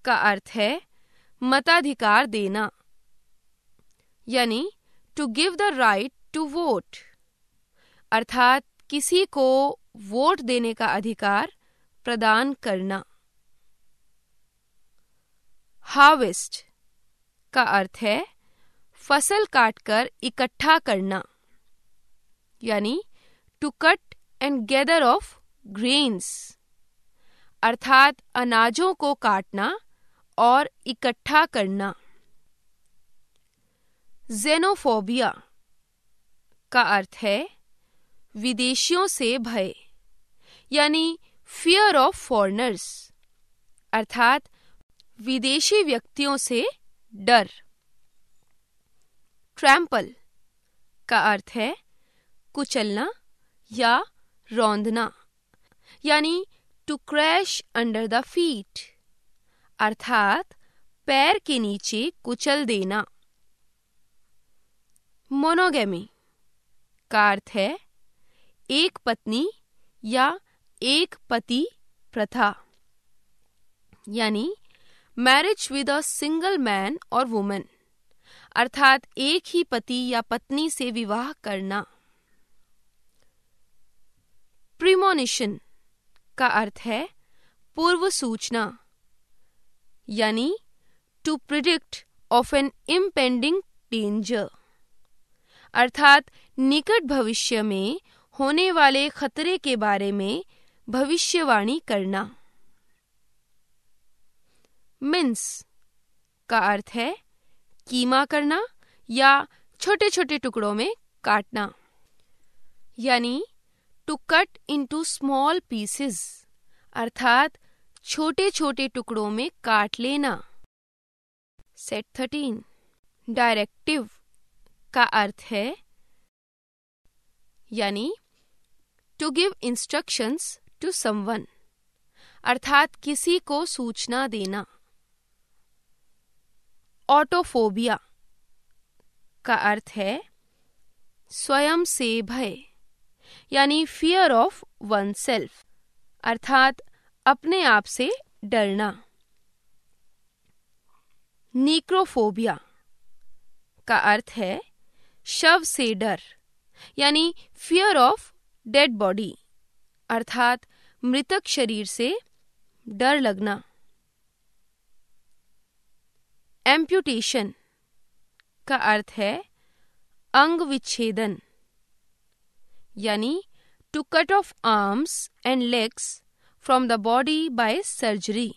का अर्थ है मताधिकार देना यानी to give the right to vote अर्थात किसी को वोट देने का अधिकार प्रदान करना हार्वेस्ट का अर्थ है फसल काटकर इकट्ठा करना यानी to cut and gather of grains अर्थात अनाजों को काटना और इकट्ठा करना जेनोफोबिया का अर्थ है विदेशियों से भय यानी फियर ऑफ फॉरनर्स अर्थात विदेशी व्यक्तियों से डर ट्रैम्पल का अर्थ है कुचलना या रौंदना यानी to crash under the feet अर्थात पैर के नीचे कुचल देना मोनोगेमी का अर्थ है एक पत्नी या एक पति प्रथा यानी marriage with a single man और वुमेन अर्थात एक ही पति या पत्नी से विवाह करना प्रीमोनिशन का अर्थ है पूर्व सूचना यानी to predict of an impending danger अर्थात निकट भविष्य में होने वाले खतरे के बारे में भविष्यवाणी करना मिन्स का अर्थ है कीमा करना या छोटे छोटे टुकड़ों में काटना यानी to cut to small pieces अर्थात छोटे छोटे टुकड़ों में काट लेना सेट थर्टीन डायरेक्टिव का अर्थ है यानी to give instructions to someone अर्थात किसी को सूचना देना ऑटोफोबिया का अर्थ है स्वयं से भय यानी फियर ऑफ वन सेल्फ अर्थात अपने आप से डरना निक्रोफोबिया का अर्थ है शव से डर यानी फियर ऑफ डेड बॉडी अर्थात मृतक शरीर से डर लगना एम्प्यूटेशन का अर्थ है अंग विच्छेदन यानी to cut off arms and legs from the body by surgery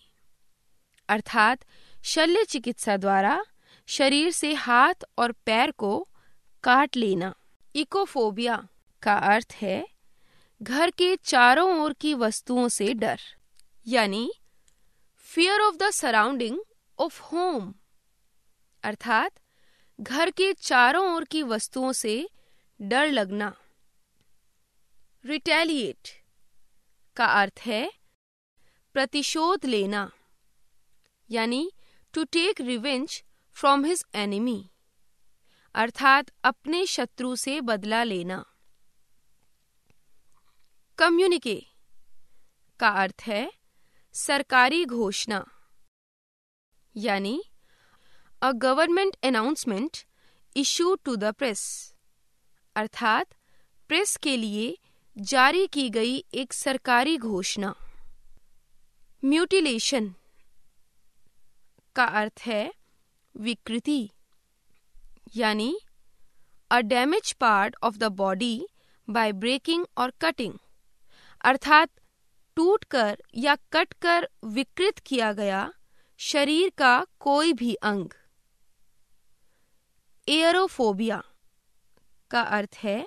अर्थात शल्य चिकित्सा द्वारा शरीर से हाथ और पैर को काट लेना इकोफोबिया का अर्थ है घर के चारों ओर की वस्तुओं से डर यानी fear of the surrounding of home अर्थात घर के चारों ओर की वस्तुओं से डर लगना रिटेलिएट का अर्थ है प्रतिशोध लेना यानी to take revenge from his enemy अर्थात अपने शत्रु से बदला लेना कम्युनिके का अर्थ है सरकारी घोषणा यानी a government announcement issue to the press अर्थात प्रेस के लिए जारी की गई एक सरकारी घोषणा म्यूटिलेशन का अर्थ है विकृति यानी a damage part of the body by breaking और कटिंग अर्थात टूटकर या कट कर विकृत किया गया शरीर का कोई भी अंग एयरोफोबिया का अर्थ है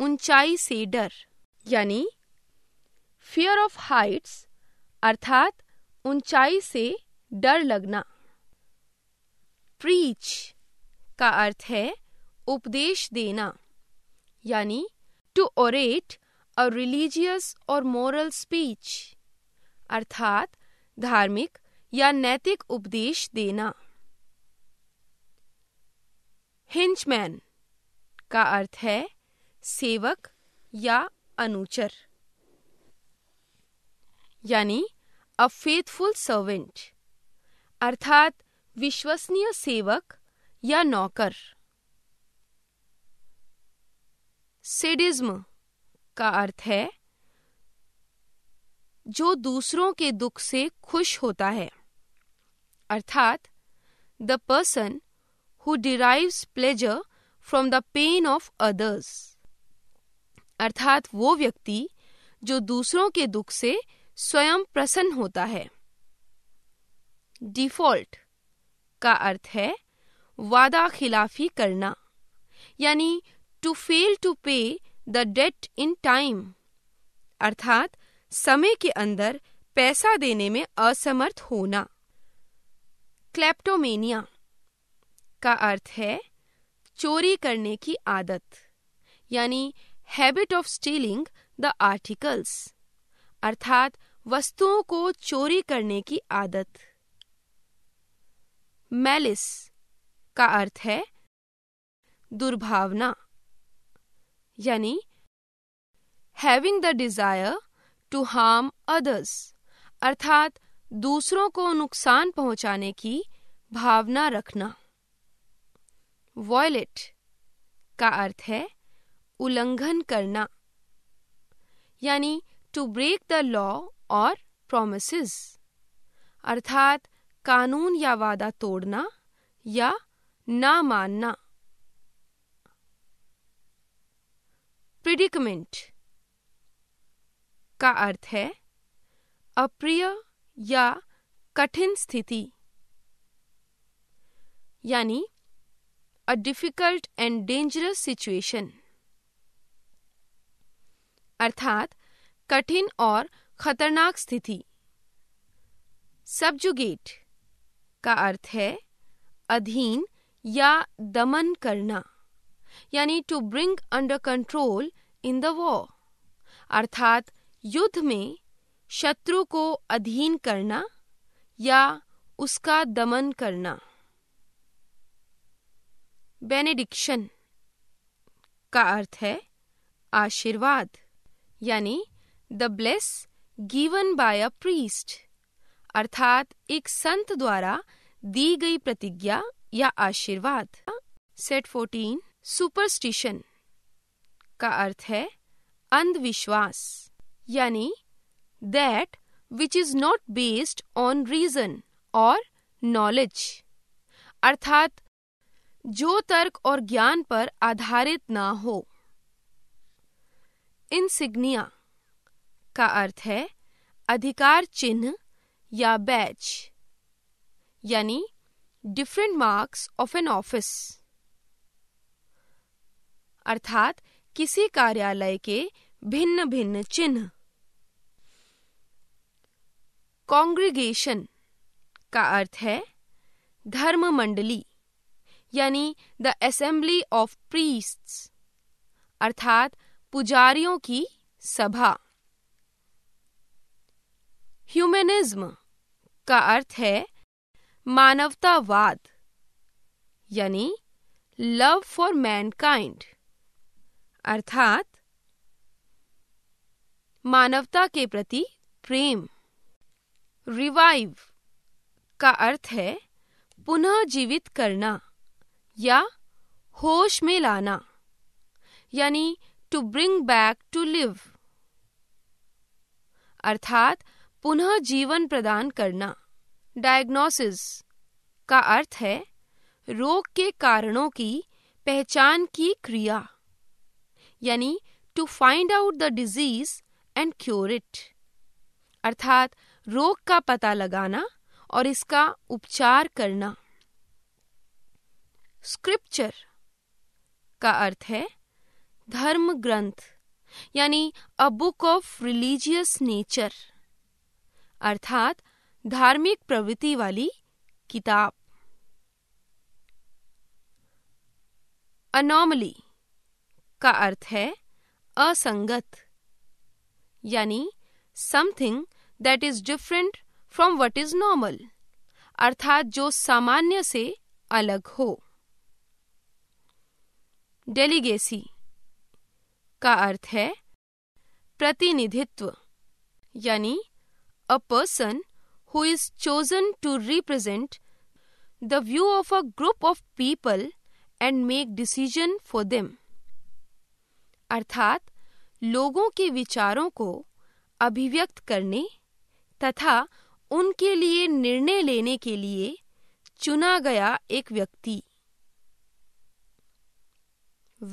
ऊंचाई से डर यानी फियर ऑफ हाइट्स अर्थात ऊंचाई से डर लगना प्रीच का अर्थ है उपदेश देना यानी टू ओरेट अ रिलीजियस और मोरल स्पीच अर्थात धार्मिक या नैतिक उपदेश देना हिंचमैन का अर्थ है सेवक या अनुचर यानी अ फेथफुल सर्वेंट अर्थात विश्वसनीय सेवक या नौकर सिडिज्म का अर्थ है जो दूसरों के दुख से खुश होता है अर्थात the person who derives pleasure from the pain of others अर्थात वो व्यक्ति जो दूसरों के दुख से स्वयं प्रसन्न होता है डिफॉल्ट का अर्थ है वादा खिलाफी करना यानी to fail to pay the debt in time अर्थात समय के अंदर पैसा देने में असमर्थ होना क्लेप्टोमेनिया का अर्थ है चोरी करने की आदत यानी habit of stealing the articles अर्थात वस्तुओं को चोरी करने की आदत मैलिस का अर्थ है दुर्भावना यानी having the desire to harm others अर्थात दूसरों को नुकसान पहुंचाने की भावना रखना वॉयलेट का अर्थ है उल्लंघन करना यानी टू ब्रेक द लॉ और प्रोमिस अर्थात कानून या वादा तोड़ना या ना मानना प्रिडिकमेंट का अर्थ है अप्रिय या कठिन स्थिति यानी a difficult and dangerous situation अर्थात कठिन और खतरनाक स्थिति सब्जुगेट का अर्थ है अधीन या दमन करना यानी to bring under control in the war अर्थात युद्ध में शत्रु को अधीन करना या उसका दमन करना बेनेडिक्शन का अर्थ है आशीर्वाद यानी the bless given by a priest अर्थात एक संत द्वारा दी गई प्रतिज्ञा या आशीर्वाद सेट फोर्टीन सुपरस्टिशन का अर्थ है अंधविश्वास यानी that which is not based on reason और नॉलेज अर्थात जो तर्क और ज्ञान पर आधारित ना हो इनसिग्निया का अर्थ है अधिकार चिन्ह या बैच यानी different marks of an office अर्थात किसी कार्यालय के भिन्न भिन्न चिन्ह कॉन्ग्रीगेशन का अर्थ है धर्म मंडली यानी द असेंबली ऑफ प्रीस्ट्स अर्थात पुजारियों की सभा ह्यूमेनिज्म का अर्थ है मानवतावाद यानी लव फॉर मैनकाइंड अर्थात मानवता के प्रति प्रेम रिवाइव का अर्थ है पुनः जीवित करना या होश में लाना यानी to bring back to live अर्थात पुनः जीवन प्रदान करना डायग्नोसिस का अर्थ है रोग के कारणों की पहचान की क्रिया यानी to find out the disease and cure it अर्थात रोग का पता लगाना और इसका उपचार करना स्क्रिप्चर का अर्थ है धर्म ग्रंथ यानी a book of religious nature अर्थात धार्मिक प्रवृत्ति वाली किताब अनोमली का अर्थ है असंगत यानी something that is different from what is normal अर्थात जो सामान्य से अलग हो डेलीगेसी का अर्थ है प्रतिनिधित्व यानी a person who is chosen to represent the view of a group of people and make decision for them. अर्थात लोगों के विचारों को अभिव्यक्त करने तथा उनके लिए निर्णय लेने के लिए चुना गया एक व्यक्ति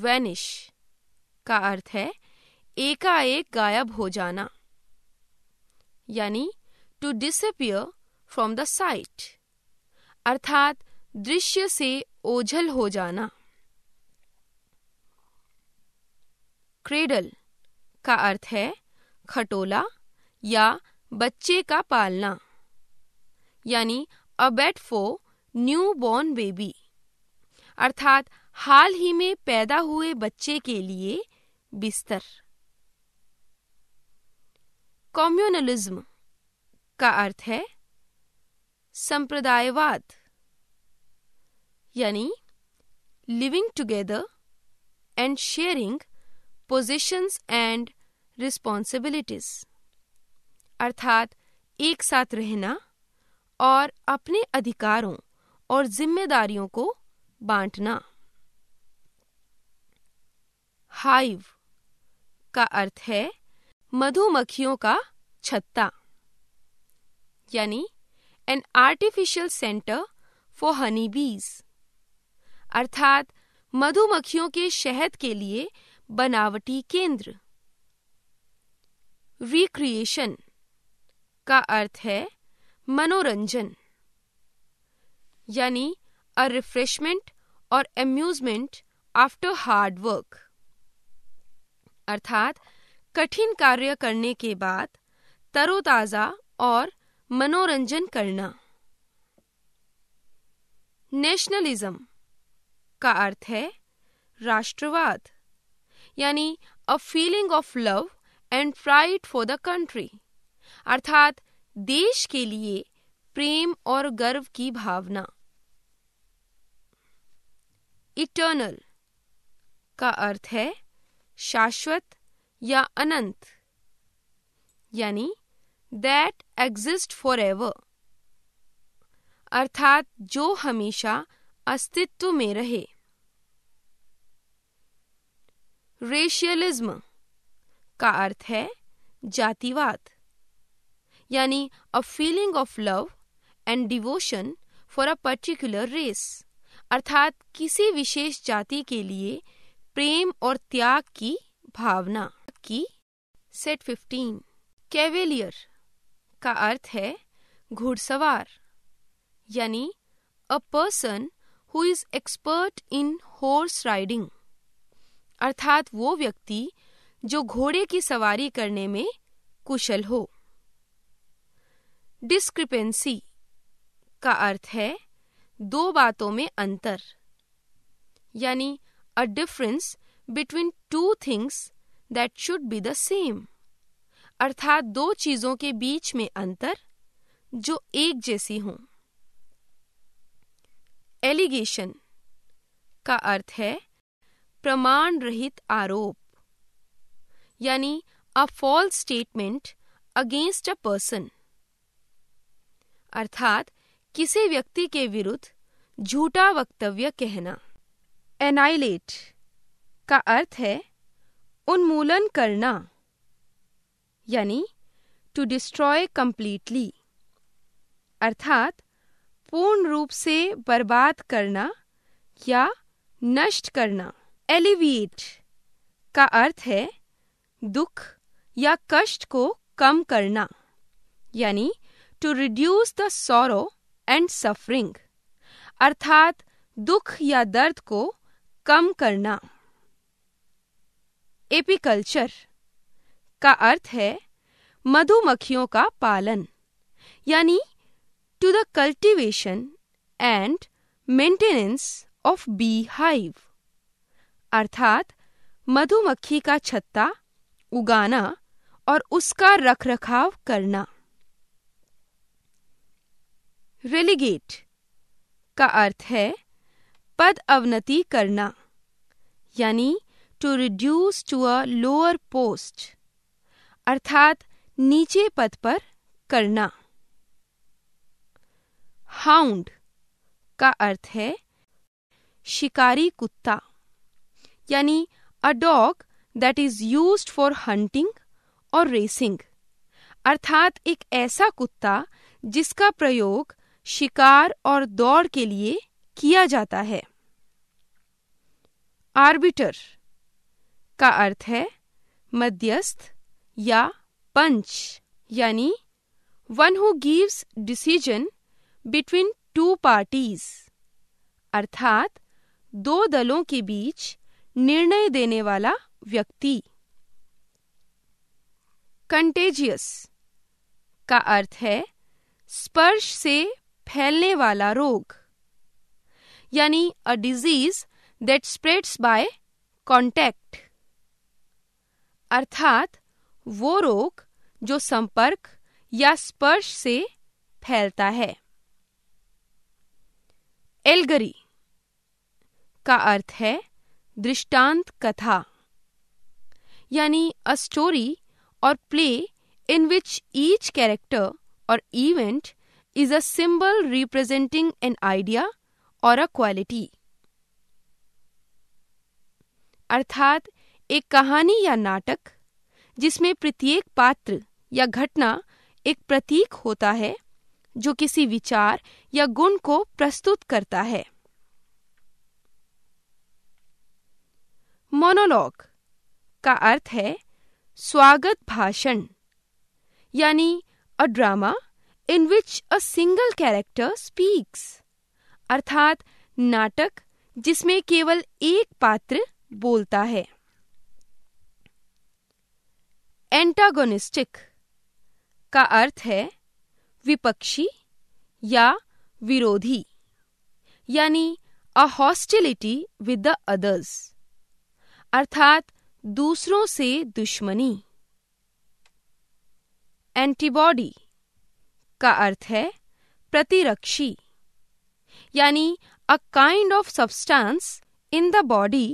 वैनिश का अर्थ है एकाएक गायब हो जाना यानी to disappear from the sight अर्थात दृश्य से ओझल हो जाना क्रेडल का अर्थ है खटोला या बच्चे का पालना यानी a bed for new born baby अर्थात हाल ही में पैदा हुए बच्चे के लिए बिस्तर कॉम्युनलिज्म का अर्थ है संप्रदायवाद यानी living together and sharing positions and responsibilities अर्थात एक साथ रहना और अपने अधिकारों और जिम्मेदारियों को बांटना हाइव का अर्थ है मधुमक्खियों का छत्ता यानी an artificial centre for honey bees अर्थात मधुमक्खियों के शहद के लिए बनावटी केंद्र रिक्रिएशन का अर्थ है मनोरंजन यानी अ रिफ्रेशमेंट और एम्यूजमेंट आफ्टर हार्ड वर्क अर्थात कठिन कार्य करने के बाद तरोताजा और मनोरंजन करना नेशनलिज्म का अर्थ है राष्ट्रवाद यानी a feeling of love and pride for the country अर्थात देश के लिए प्रेम और गर्व की भावना इटर्नल का अर्थ है शाश्वत या अनंत यानी दैट एग्जिस्ट फॉर एवर अर्थात जो हमेशा अस्तित्व में रहे रेशियलिज्म का अर्थ है जातिवाद यानी a feeling of love and devotion for a particular race अर्थात किसी विशेष जाति के लिए प्रेम और त्याग की भावना की सेट फिफ्टीन कैवेलियर का अर्थ है घुड़सवार यानी a person who is expert in horse riding अर्थात वो व्यक्ति जो घोड़े की सवारी करने में कुशल हो डिस्क्रिपेंसी का अर्थ है दो बातों में अंतर यानी a difference between two things that should be the same अर्थात दो चीजों के बीच में अंतर जो एक जैसी हों एलिगेशन का अर्थ है प्रमाण रहित आरोप यानी a false statement against a person अर्थात किसी व्यक्ति के विरुद्ध झूठा वक्तव्य कहना एनाइलेट का अर्थ है उन्मूलन करना यानी टू डिस्ट्रॉय कम्प्लीटली अर्थात पूर्ण रूप से बर्बाद करना या नष्ट करना एलिविएट का अर्थ है दुख या कष्ट को कम करना यानी to reduce the sorrow and suffering अर्थात दुख या दर्द को कम करना एपीकल्चर का अर्थ है मधुमक्खियों का पालन यानी to the cultivation and maintenance of beehive अर्थात मधुमक्खी का छत्ता उगाना और उसका रखरखाव करना रेलिगेट का अर्थ है पद अवनति करना यानी to reduce to a lower post अर्थात नीचे पद पर करना हाउंड का अर्थ है शिकारी कुत्ता यानी a dog that is use for hunting or racing अर्थात एक ऐसा कुत्ता जिसका प्रयोग शिकार और दौड़ के लिए किया जाता है आर्बिटर का अर्थ है मध्यस्थ या पंच यानी one who gives decision between two parties अर्थात दो दलों के बीच निर्णय देने वाला व्यक्ति कंटेजियस का अर्थ है स्पर्श से फैलने वाला रोग यानी a disease that spreads by contact अर्थात वो रोग जो संपर्क या स्पर्श से फैलता है एलगरी का अर्थ है दृष्टांत कथा यानी a story or play in which each character or event is a symbol representing an idea or a quality अर्थात एक कहानी या नाटक जिसमें प्रत्येक पात्र या घटना एक प्रतीक होता है जो किसी विचार या गुण को प्रस्तुत करता है मोनोलॉग का अर्थ है स्वागत भाषण यानी a drama in which a single character speaks अर्थात नाटक जिसमें केवल एक पात्र बोलता है एंटागोनिस्टिक का अर्थ है विपक्षी या विरोधी यानी a hostility with the others अर्थात दूसरों से दुश्मनी एंटीबॉडी का अर्थ है प्रतिरक्षी यानी a kind of substance in the body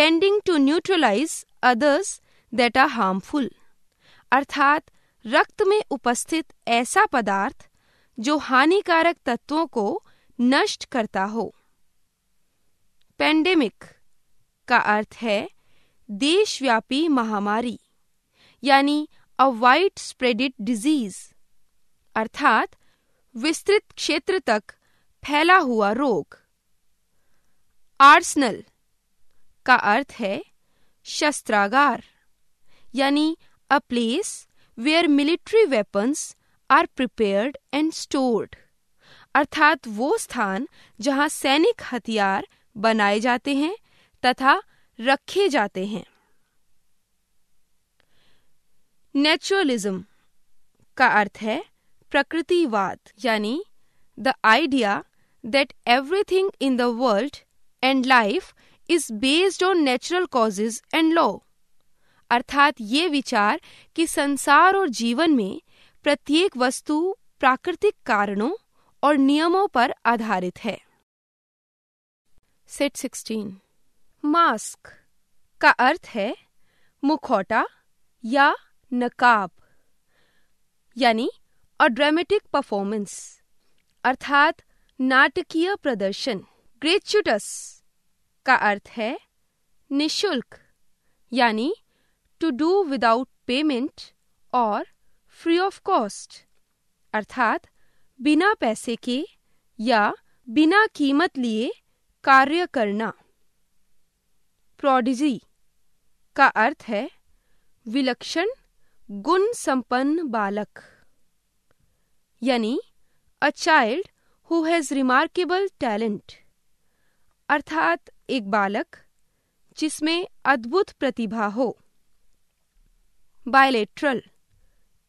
tending to neutralize others that are harmful अर्थात रक्त में उपस्थित ऐसा पदार्थ जो हानिकारक तत्वों को नष्ट करता हो पेंडेमिक का अर्थ है देशव्यापी महामारी यानी अ वाइड स्प्रेडिड डिजीज अर्थात विस्तृत क्षेत्र तक फैला हुआ रोग आर्सनल का अर्थ है शस्त्रागार यानी a place where military weapons are prepared and stored. अर्थात वो स्थान जहां सैनिक हथियार बनाए जाते हैं तथा रखे जाते हैं नेचुरलिज्म का अर्थ है प्रकृतिवाद यानी the idea that everything in the world and life is based on natural causes and law अर्थात ये विचार कि संसार और जीवन में प्रत्येक वस्तु प्राकृतिक कारणों और नियमों पर आधारित है सेट 16 मास्क का अर्थ है मुखौटा या नकाब यानी अ ड्रामेटिक परफॉर्मेंस अर्थात नाटकीय प्रदर्शन ग्रेचुटस का अर्थ है निशुल्क यानी to do without payment or free of cost अर्थात बिना पैसे के या बिना कीमत लिए कार्य करना प्रोडिजी का अर्थ है विलक्षण गुण संपन्न बालक यानी a child who has remarkable talent अर्थात एक बालक जिसमें अद्भुत प्रतिभा हो बायलेट्रल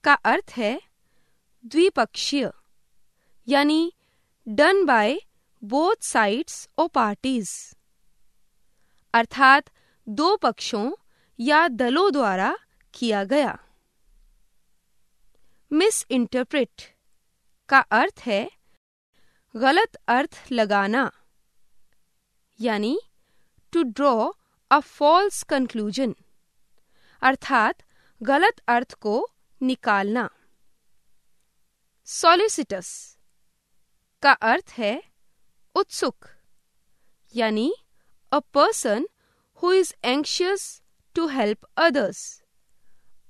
का अर्थ है द्विपक्षीय यानी done by both sides or parties अर्थात दो पक्षों या दलों द्वारा किया गया मिस इंटरप्रिट का अर्थ है गलत अर्थ लगाना यानी to draw a false conclusion अर्थात गलत अर्थ को निकालना सॉलिसिटस का अर्थ है उत्सुक यानी a person who is anxious to help others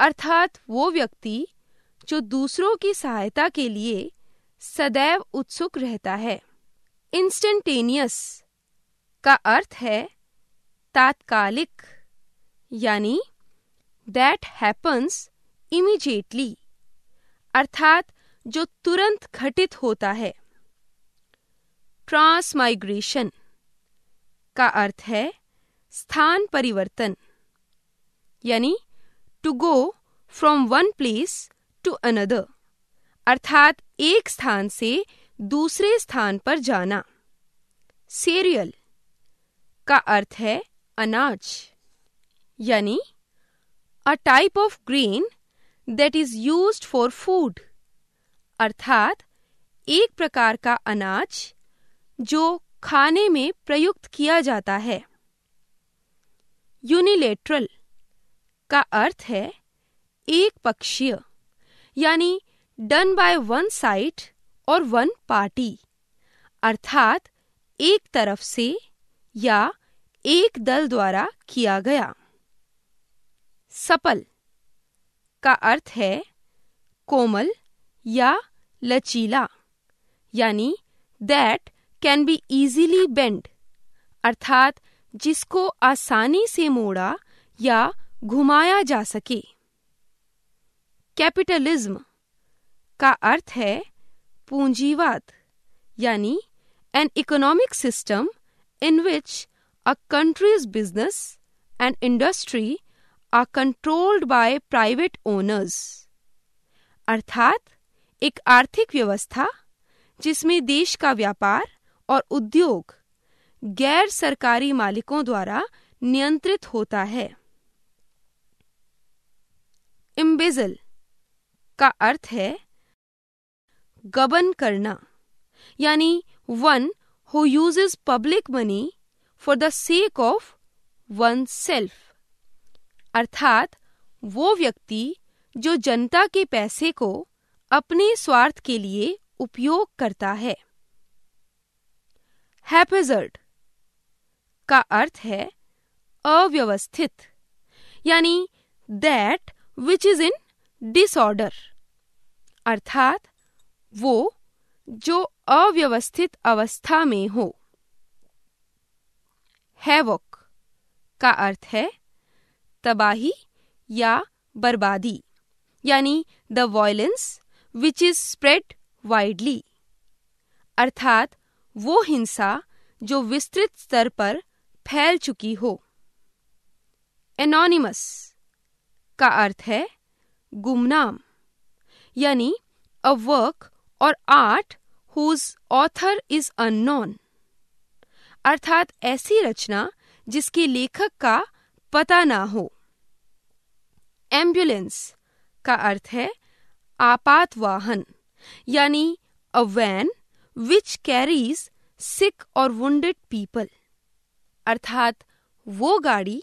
अर्थात वो व्यक्ति जो दूसरों की सहायता के लिए सदैव उत्सुक रहता है इंस्टेंटेनियस का अर्थ है तात्कालिक यानी दैट हैपन्स इमीजिएटली अर्थात जो तुरंत घटित होता है ट्रांसमाइग्रेशन का अर्थ है स्थान परिवर्तन यानी to go from one place to another अर्थात एक स्थान से दूसरे स्थान पर जाना सीरियल का अर्थ है अनाज यानी a type of grain that is use for food अर्थात एक प्रकार का अनाज जो खाने में प्रयुक्त किया जाता है यूनिलेट्रल का अर्थ है एक पक्षीय यानी done by one side or one party अर्थात एक तरफ से या एक दल द्वारा किया गया सपल का अर्थ है कोमल या लचीला यानी that can be easily bend अर्थात जिसको आसानी से मोड़ा या घुमाया जा सके कैपिटलिज्म का अर्थ है पूंजीवाद यानी an economic system in which a country's business and industry are controlled by private owners अर्थात एक आर्थिक व्यवस्था जिसमें देश का व्यापार और उद्योग गैर सरकारी मालिकों द्वारा नियंत्रित होता है इम्बेजल का अर्थ है गबन करना यानी one who uses public money for the sake of oneself अर्थात वो व्यक्ति जो जनता के पैसे को अपने स्वार्थ के लिए उपयोग करता है हैपेजर्ड का अर्थ है अव्यवस्थित यानी that which is in disorder अर्थात वो जो अव्यवस्थित अवस्था में हो हैवक का अर्थ है तबाही या बर्बादी यानी the violence which is spread widely अर्थात वो हिंसा जो विस्तृत स्तर पर फैल चुकी हो एनोनिमस का अर्थ है गुमनाम यानी a work or art whose author is unknown अर्थात ऐसी रचना जिसके लेखक का पता ना हो एम्बुलेंस का अर्थ है आपात वाहन यानी अ वैन विच कैरीज सिक और वुंडेड पीपल अर्थात वो गाड़ी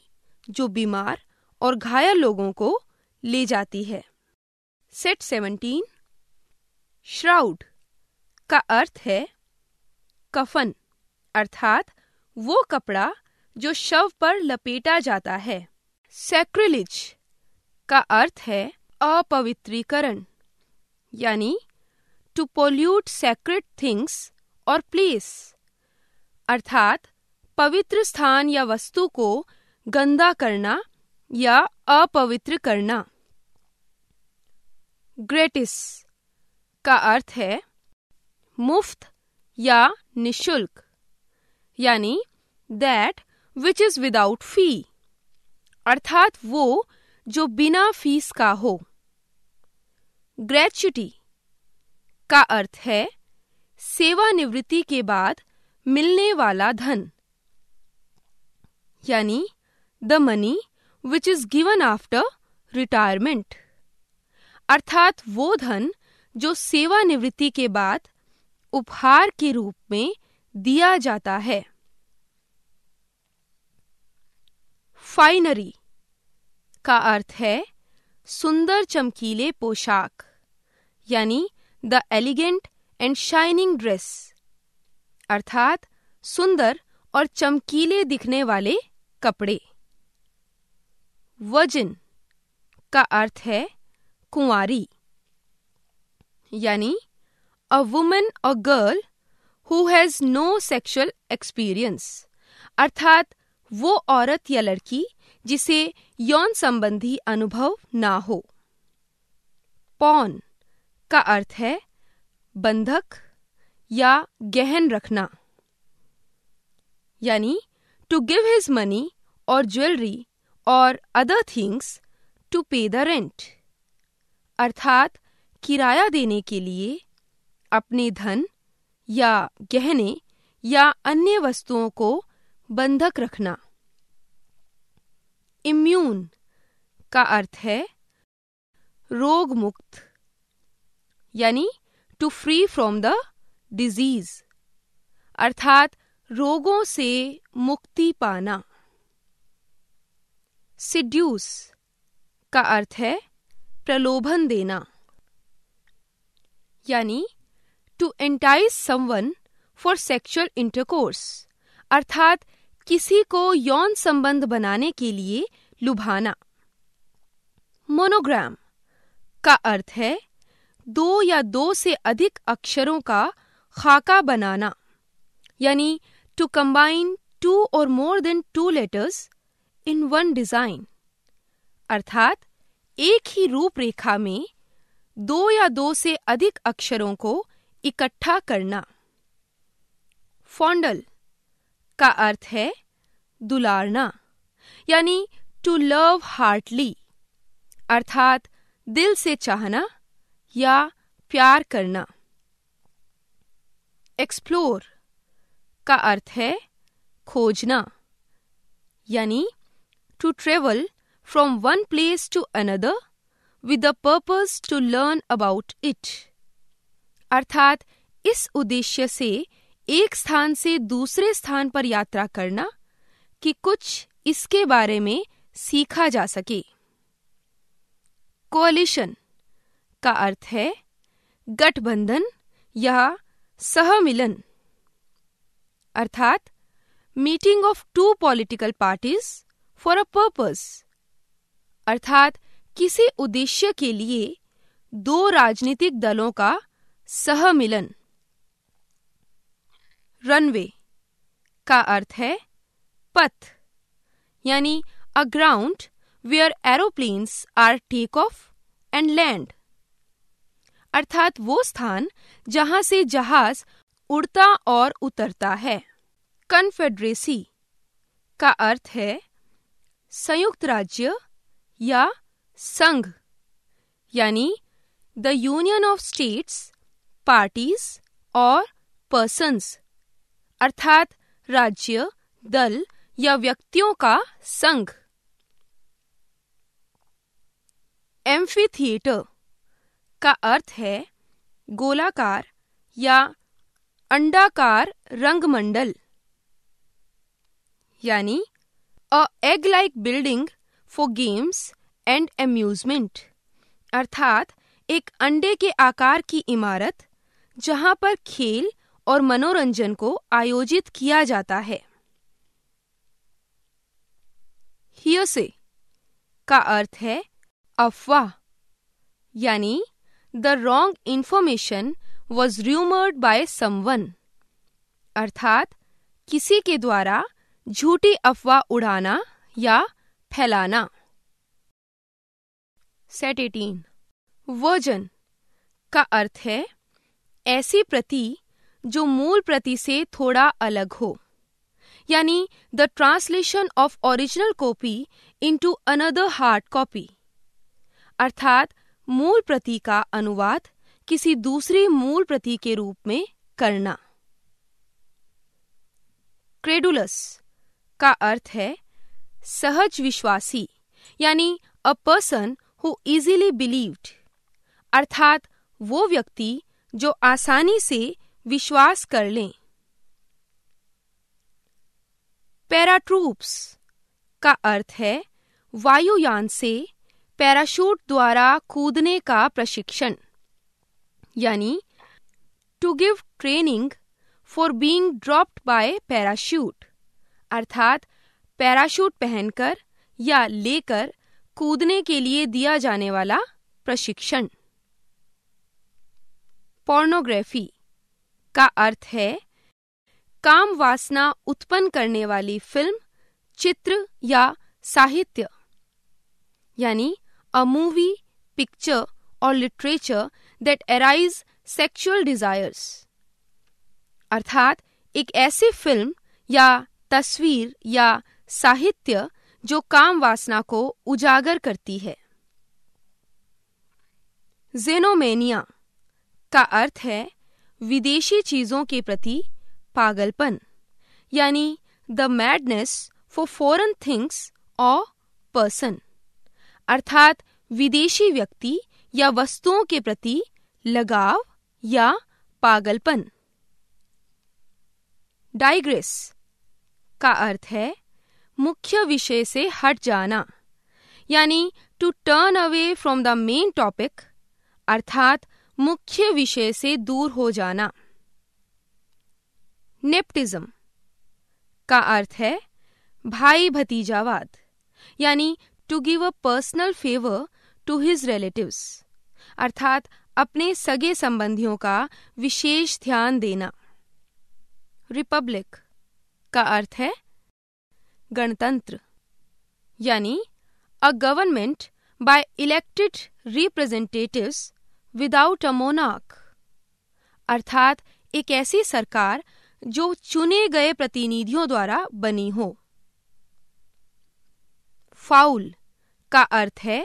जो बीमार और घायल लोगों को ले जाती है सेट सेवनटीन श्राउड का अर्थ है कफन अर्थात वो कपड़ा जो शव पर लपेटा जाता है सेक्रिलिज का अर्थ है अपवित्रीकरण यानी to pollute sacred things or place अर्थात पवित्र स्थान या वस्तु को गंदा करना या अपवित्र करना ग्रेटिस का अर्थ है मुफ्त या निशुल्क यानी that which is without fee अर्थात वो जो बिना फीस का हो ग्रेचुटी का अर्थ है सेवानिवृत्ति के बाद मिलने वाला धन यानी the money which is given after retirement अर्थात वो धन जो सेवानिवृत्ति के बाद उपहार के रूप में दिया जाता है फाइनरी का अर्थ है सुंदर चमकीले पोशाक यानी the elegant and shining dress अर्थात सुंदर और चमकीले दिखने वाले कपड़े वजन का अर्थ है कुंवारी यानी a women or girl who has no sexual experience अर्थात वो औरत या लड़की जिसे यौन संबंधी अनुभव ना हो पौन का अर्थ है बंधक या गहन रखना यानी to give his money or jewellery or other things to pay the rent अर्थात किराया देने के लिए अपने धन या गहने या अन्य वस्तुओं को बंधक रखना इम्यून का अर्थ है रोग मुक्त यानी to free from the disease अर्थात रोगों से मुक्ति पाना सिड्यूस का अर्थ है प्रलोभन देना यानी to entice someone for sexual intercourse अर्थात किसी को यौन संबंध बनाने के लिए लुभाना मोनोग्राम का अर्थ है दो या दो से अधिक अक्षरों का खाका बनाना यानी to combine two or more than two letters in one design अर्थात एक ही रूपरेखा में दो या दो से अधिक अक्षरों को इकट्ठा करना फॉन्डल का अर्थ है दुलारना यानी टू लव हार्टली अर्थात दिल से चाहना या प्यार करना एक्सप्लोर का अर्थ है खोजना यानी to travel from one place to another with the purpose to learn about it अर्थात इस उद्देश्य से एक स्थान से दूसरे स्थान पर यात्रा करना कि कुछ इसके बारे में सीखा जा सके कोलिशन का अर्थ है गठबंधन या सहमिलन अर्थात meeting of two political parties for a purpose अर्थात किसी उद्देश्य के लिए दो राजनीतिक दलों का सहमिलन रनवे का अर्थ है पथ यानी a ground where aeroplanes are take off and land अर्थात वो स्थान जहां से जहाज उड़ता और उतरता है कन्फेडरेसी का अर्थ है संयुक्त राज्य या संघ यानी the union of states parties or persons अर्थात राज्य दल या व्यक्तियों का संघ एम्फी थिएटर का अर्थ है गोलाकार या अंडाकार रंगमंडल यानी a egg like building for games and amusement अर्थात एक अंडे के आकार की इमारत जहां पर खेल और मनोरंजन को आयोजित किया जाता है हियोसे का अर्थ है अफवाह यानी the wrong information was rumoured by someone अर्थात किसी के द्वारा झूठी अफवाह उड़ाना या फैलाना सेट एटीन वर्जन का अर्थ है ऐसी प्रति जो मूल प्रति से थोड़ा अलग हो यानी the translation of original copy into another hard copy अर्थात मूल प्रति का अनुवाद किसी दूसरे मूल प्रति के रूप में करना क्रेडुलस का अर्थ है सहज विश्वासी यानी a person who easily believed अर्थात वो व्यक्ति जो आसानी से विश्वास कर लें पैराट्रूप्स का अर्थ है वायुयान से पैराशूट द्वारा कूदने का प्रशिक्षण यानी to give training for being dropped by parachute अर्थात पैराशूट पहनकर या लेकर कूदने के लिए दिया जाने वाला प्रशिक्षण पोर्नोग्राफी का अर्थ है काम वासना उत्पन्न करने वाली फिल्म चित्र या साहित्य यानी a movie picture or literature that arise sexual desires अर्थात एक ऐसी फिल्म या तस्वीर या साहित्य जो काम वासना को उजागर करती है जेनोमेनिया का अर्थ है विदेशी चीजों के प्रति पागलपन यानी the madness for foreign things or person अर्थात विदेशी व्यक्ति या वस्तुओं के प्रति लगाव या पागलपन डाइग्रेस का अर्थ है मुख्य विषय से हट जाना यानी to turn away from the main topic अर्थात मुख्य विषय से दूर हो जाना नेप्टिज्म का अर्थ है भाई भतीजावाद यानी to give a personal favour to his relatives अर्थात अपने सगे संबंधियों का विशेष ध्यान देना रिपब्लिक का अर्थ है गणतंत्र यानी a government by elected representatives without a मोनाक अर्थात एक ऐसी सरकार जो चुने गए प्रतिनिधियों द्वारा बनी हो फाउल का अर्थ है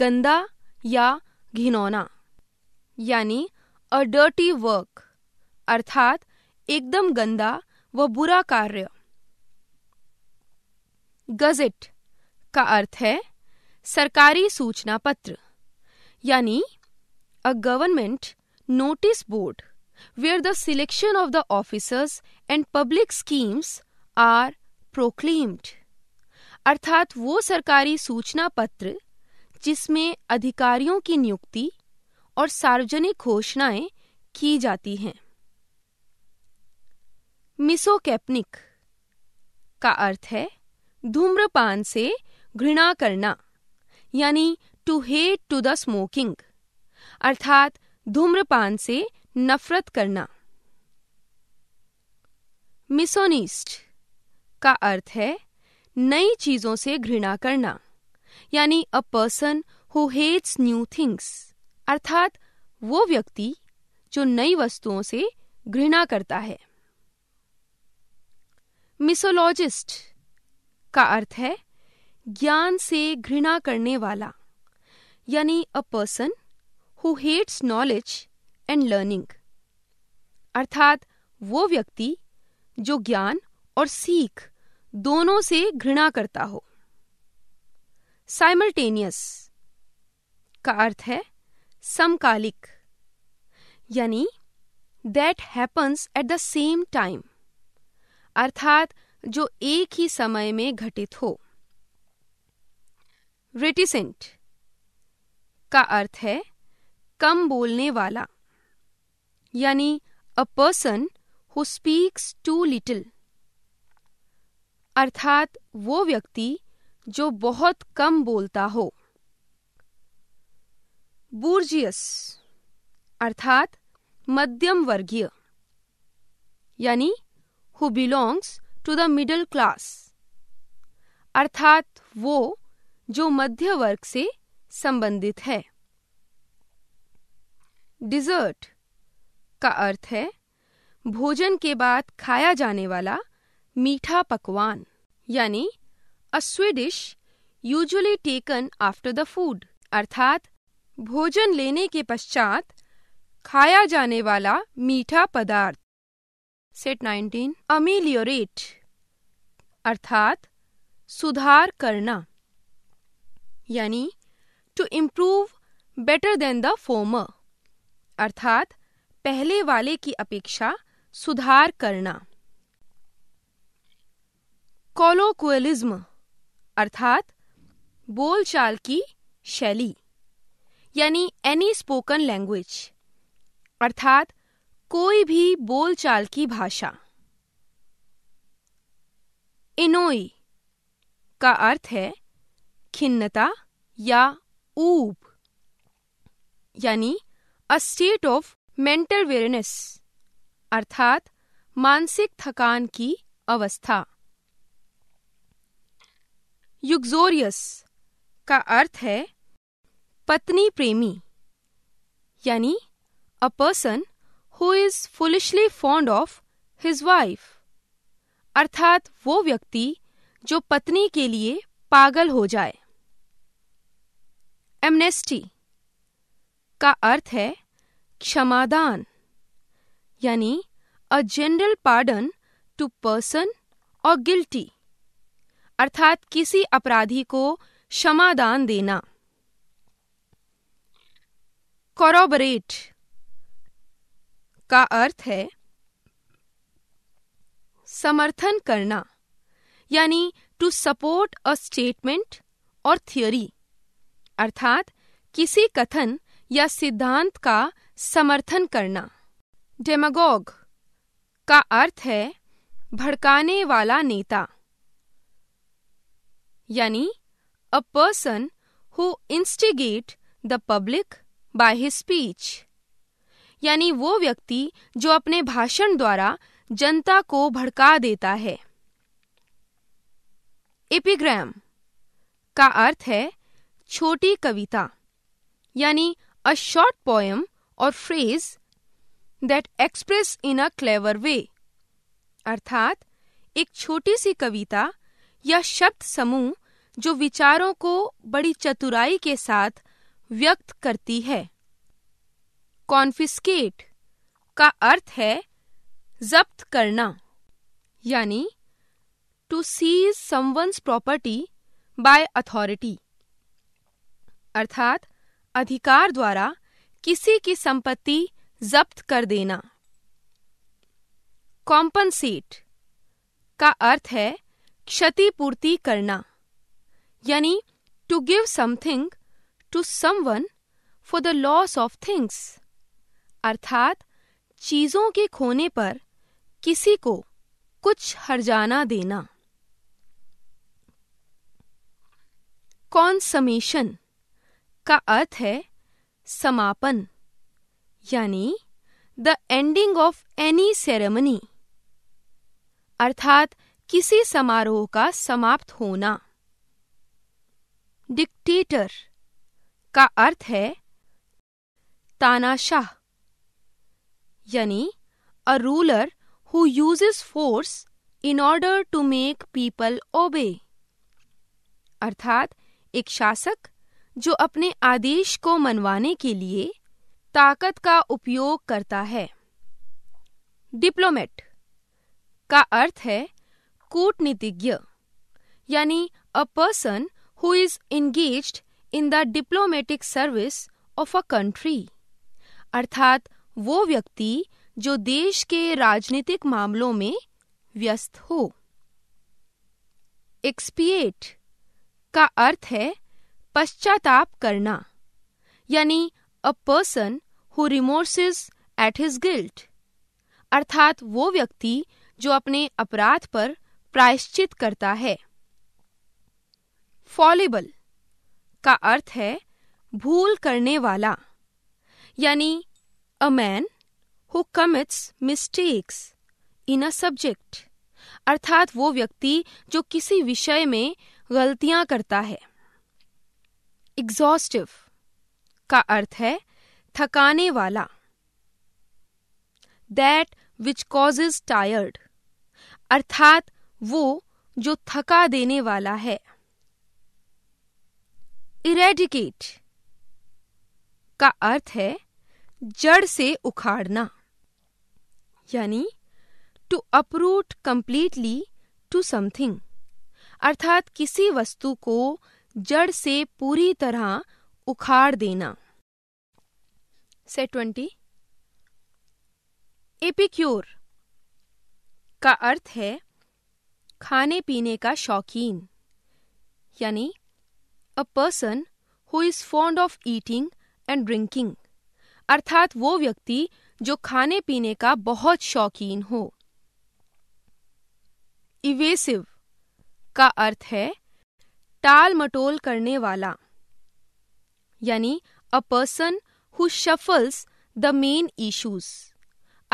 गंदा या घिनौना यानी अ डर्टी वर्क अर्थात एकदम गंदा व बुरा कार्य गजेट का अर्थ है सरकारी सूचना पत्र यानी a government notice board where the selection of the officers and public schemes are proclaimed. अर्थात वो सरकारी सूचना पत्र जिसमें अधिकारियों की नियुक्ति और सार्वजनिक घोषणाएं की जाती हैं मिसोकैप्निक का अर्थ है धूम्रपान से घृणा करना यानी to hate to the smoking अर्थात धूम्रपान से नफरत करना मिसोनिस्ट का अर्थ है नई चीजों से घृणा करना यानी a person who hates new things अर्थात वो व्यक्ति जो नई वस्तुओं से घृणा करता है मिसोलॉजिस्ट का अर्थ है ज्ञान से घृणा करने वाला यानी a person who hates knowledge and learning अर्थात वो व्यक्ति जो ज्ञान और सीख दोनों से घृणा करता हो साइमल्टेनियस का अर्थ है समकालिक यानी that happens at the same time अर्थात जो एक ही समय में घटित हो रेटिसेंट का अर्थ है कम बोलने वाला यानी a person who speaks too little अर्थात वो व्यक्ति जो बहुत कम बोलता हो बुर्जियस अर्थात मध्यम वर्गीय यानी who belongs to the middle class अर्थात वो जो मध्य वर्ग से संबंधित है डिजर्ट का अर्थ है भोजन के बाद खाया जाने वाला मीठा पकवान यानी a sweet dish usually taken after the food अर्थात भोजन लेने के पश्चात खाया जाने वाला मीठा पदार्थ सेट 19 अमीलियोरेट अर्थात सुधार करना यानी to improve better than the former अर्थात पहले वाले की अपेक्षा सुधार करना कोलोक्वलिज्म अर्थात बोलचाल की शैली यानी एनी स्पोकन लैंग्वेज अर्थात कोई भी बोलचाल की भाषा इनोई का अर्थ है खिन्नता या ऊब यानी a state of mental weariness अर्थात मानसिक थकान की अवस्था युगजोरियस का अर्थ है पत्नी प्रेमी यानी a person who is foolishly fond of his wife अर्थात वो व्यक्ति जो पत्नी के लिए पागल हो जाए एमनेस्टी का अर्थ है क्षमादान यानी a general pardon to person or guilty अर्थात किसी अपराधी को क्षमादान देना कॉरोबरेट का अर्थ है समर्थन करना यानी to support a statement or theory अर्थात किसी कथन या सिद्धांत का समर्थन करना डेमागोग का अर्थ है भड़काने वाला नेता यानी a person who instigate the public by his speech यानी वो व्यक्ति जो अपने भाषण द्वारा जनता को भड़का देता है एपिग्राम का अर्थ है छोटी कविता यानी a short poem or phrase that express in a clever way. अर्थात एक छोटी सी कविता या शब्द समूह जो विचारों को बड़ी चतुराई के साथ व्यक्त करती है कॉन्फिस्केट का अर्थ है जब्त करना यानी to seize someone's property by authority अर्थात अधिकार द्वारा किसी की संपत्ति जब्त कर देना कॉम्पनसेट का अर्थ है क्षतिपूर्ति करना यानी to give something to someone for the loss of things अर्थात चीजों के खोने पर किसी को कुछ हर्जाना देना कॉन्समेशन का अर्थ है समापन यानी the ending of any ceremony अर्थात किसी समारोह का समाप्त होना डिक्टेटर का अर्थ है तानाशाह यानी a ruler who uses force in order to make people obey अर्थात एक शासक जो अपने आदेश को मनवाने के लिए ताकत का उपयोग करता है डिप्लोमेट का अर्थ है कूटनीतिज्ञ यानी a person who is engage in the diplomatic service of a country अर्थात वो व्यक्ति जो देश के राजनीतिक मामलों में व्यस्त हो एक्सपिएट का अर्थ है पश्चाताप करना यानी a person who remorses at his guilt अर्थात वो व्यक्ति जो अपने अपराध पर प्रायश्चित करता है फॉलेबल का अर्थ है भूल करने वाला यानी a man who commits mistakes in a subject अर्थात वो व्यक्ति जो किसी विषय में गलतियां करता है एग्जॉस्टिव का अर्थ है थकाने वाला दैट विच कॉजेज टायर्ड अर्थात वो जो थका देने वाला है इरेडिकेट का अर्थ है जड़ से उखाड़ना यानी to uproot completely to something अर्थात किसी वस्तु को जड़ से पूरी तरह उखाड़ देना से ट्वेंटी एपिक्योर का अर्थ है खाने पीने का शौकीन यानी a person who is fond of eating and drinking अर्थात वो व्यक्ति जो खाने पीने का बहुत शौकीन हो इवेसिव का अर्थ है टाल मटोल करने वाला यानी a person who shuffles the main issues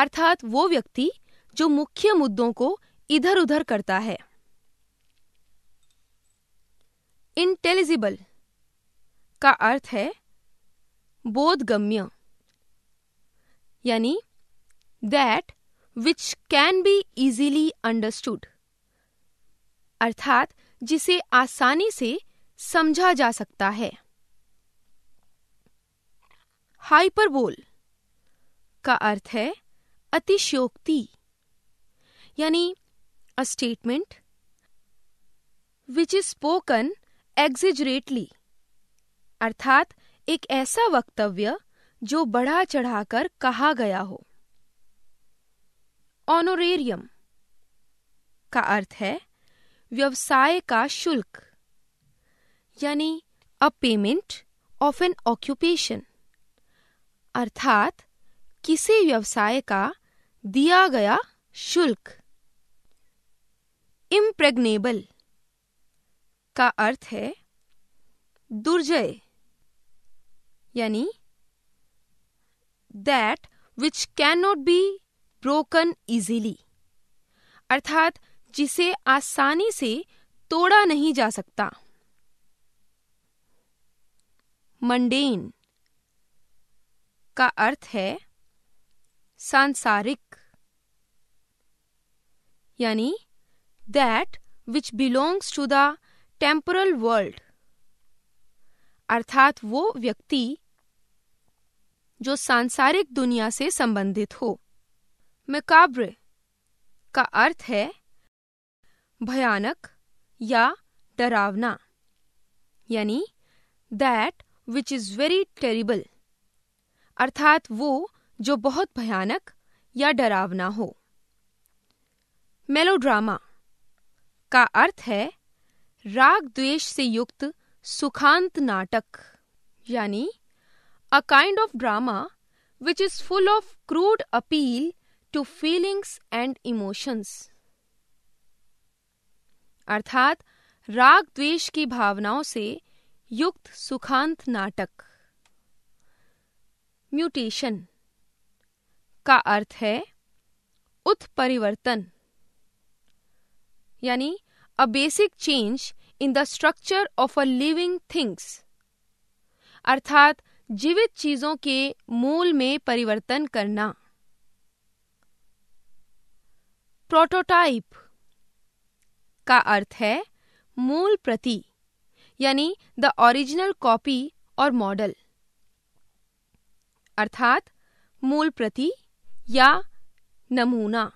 अर्थात वो व्यक्ति जो मुख्य मुद्दों को इधर उधर करता है इंटेलिजिबल का अर्थ है बोधगम्य यानी that which can be easily understood अर्थात जिसे आसानी से समझा जा सकता है हाइपरबोल का अर्थ है अतिशयोक्ति यानी a statement which is spoken exaggeratedly अर्थात एक ऐसा वक्तव्य जो बढ़ा चढ़ाकर कहा गया हो ऑनोरेरियम का अर्थ है व्यवसाय का शुल्क यानी a payment of an occupation अर्थात किसी व्यवसाय का दिया गया शुल्क इम्प्रेग्नेबल का अर्थ है दुर्जय यानी that which can not be broken easily अर्थात जिसे आसानी से तोड़ा नहीं जा सकता मंडेन का अर्थ है सांसारिक यानी that which belongs to the temporal world अर्थात वो व्यक्ति जो सांसारिक दुनिया से संबंधित हो मेकाब्र का अर्थ है भयानक या डरावना यानी that which is very terrible अर्थात वो जो बहुत भयानक या डरावना हो मेलोड्रामा का अर्थ है राग द्वेष से युक्त सुखांत नाटक यानी a kind of drama which is full of crude appeal to feelings and emotions अर्थात राग द्वेष की भावनाओं से युक्त सुखांत नाटक म्यूटेशन का अर्थ है उत्परिवर्तन यानी a basic change in the structure of a living things अर्थात जीवित चीजों के मूल में परिवर्तन करना प्रोटोटाइप का अर्थ है मूल प्रति यानी the original copy or model अर्थात मूल प्रति या नमूना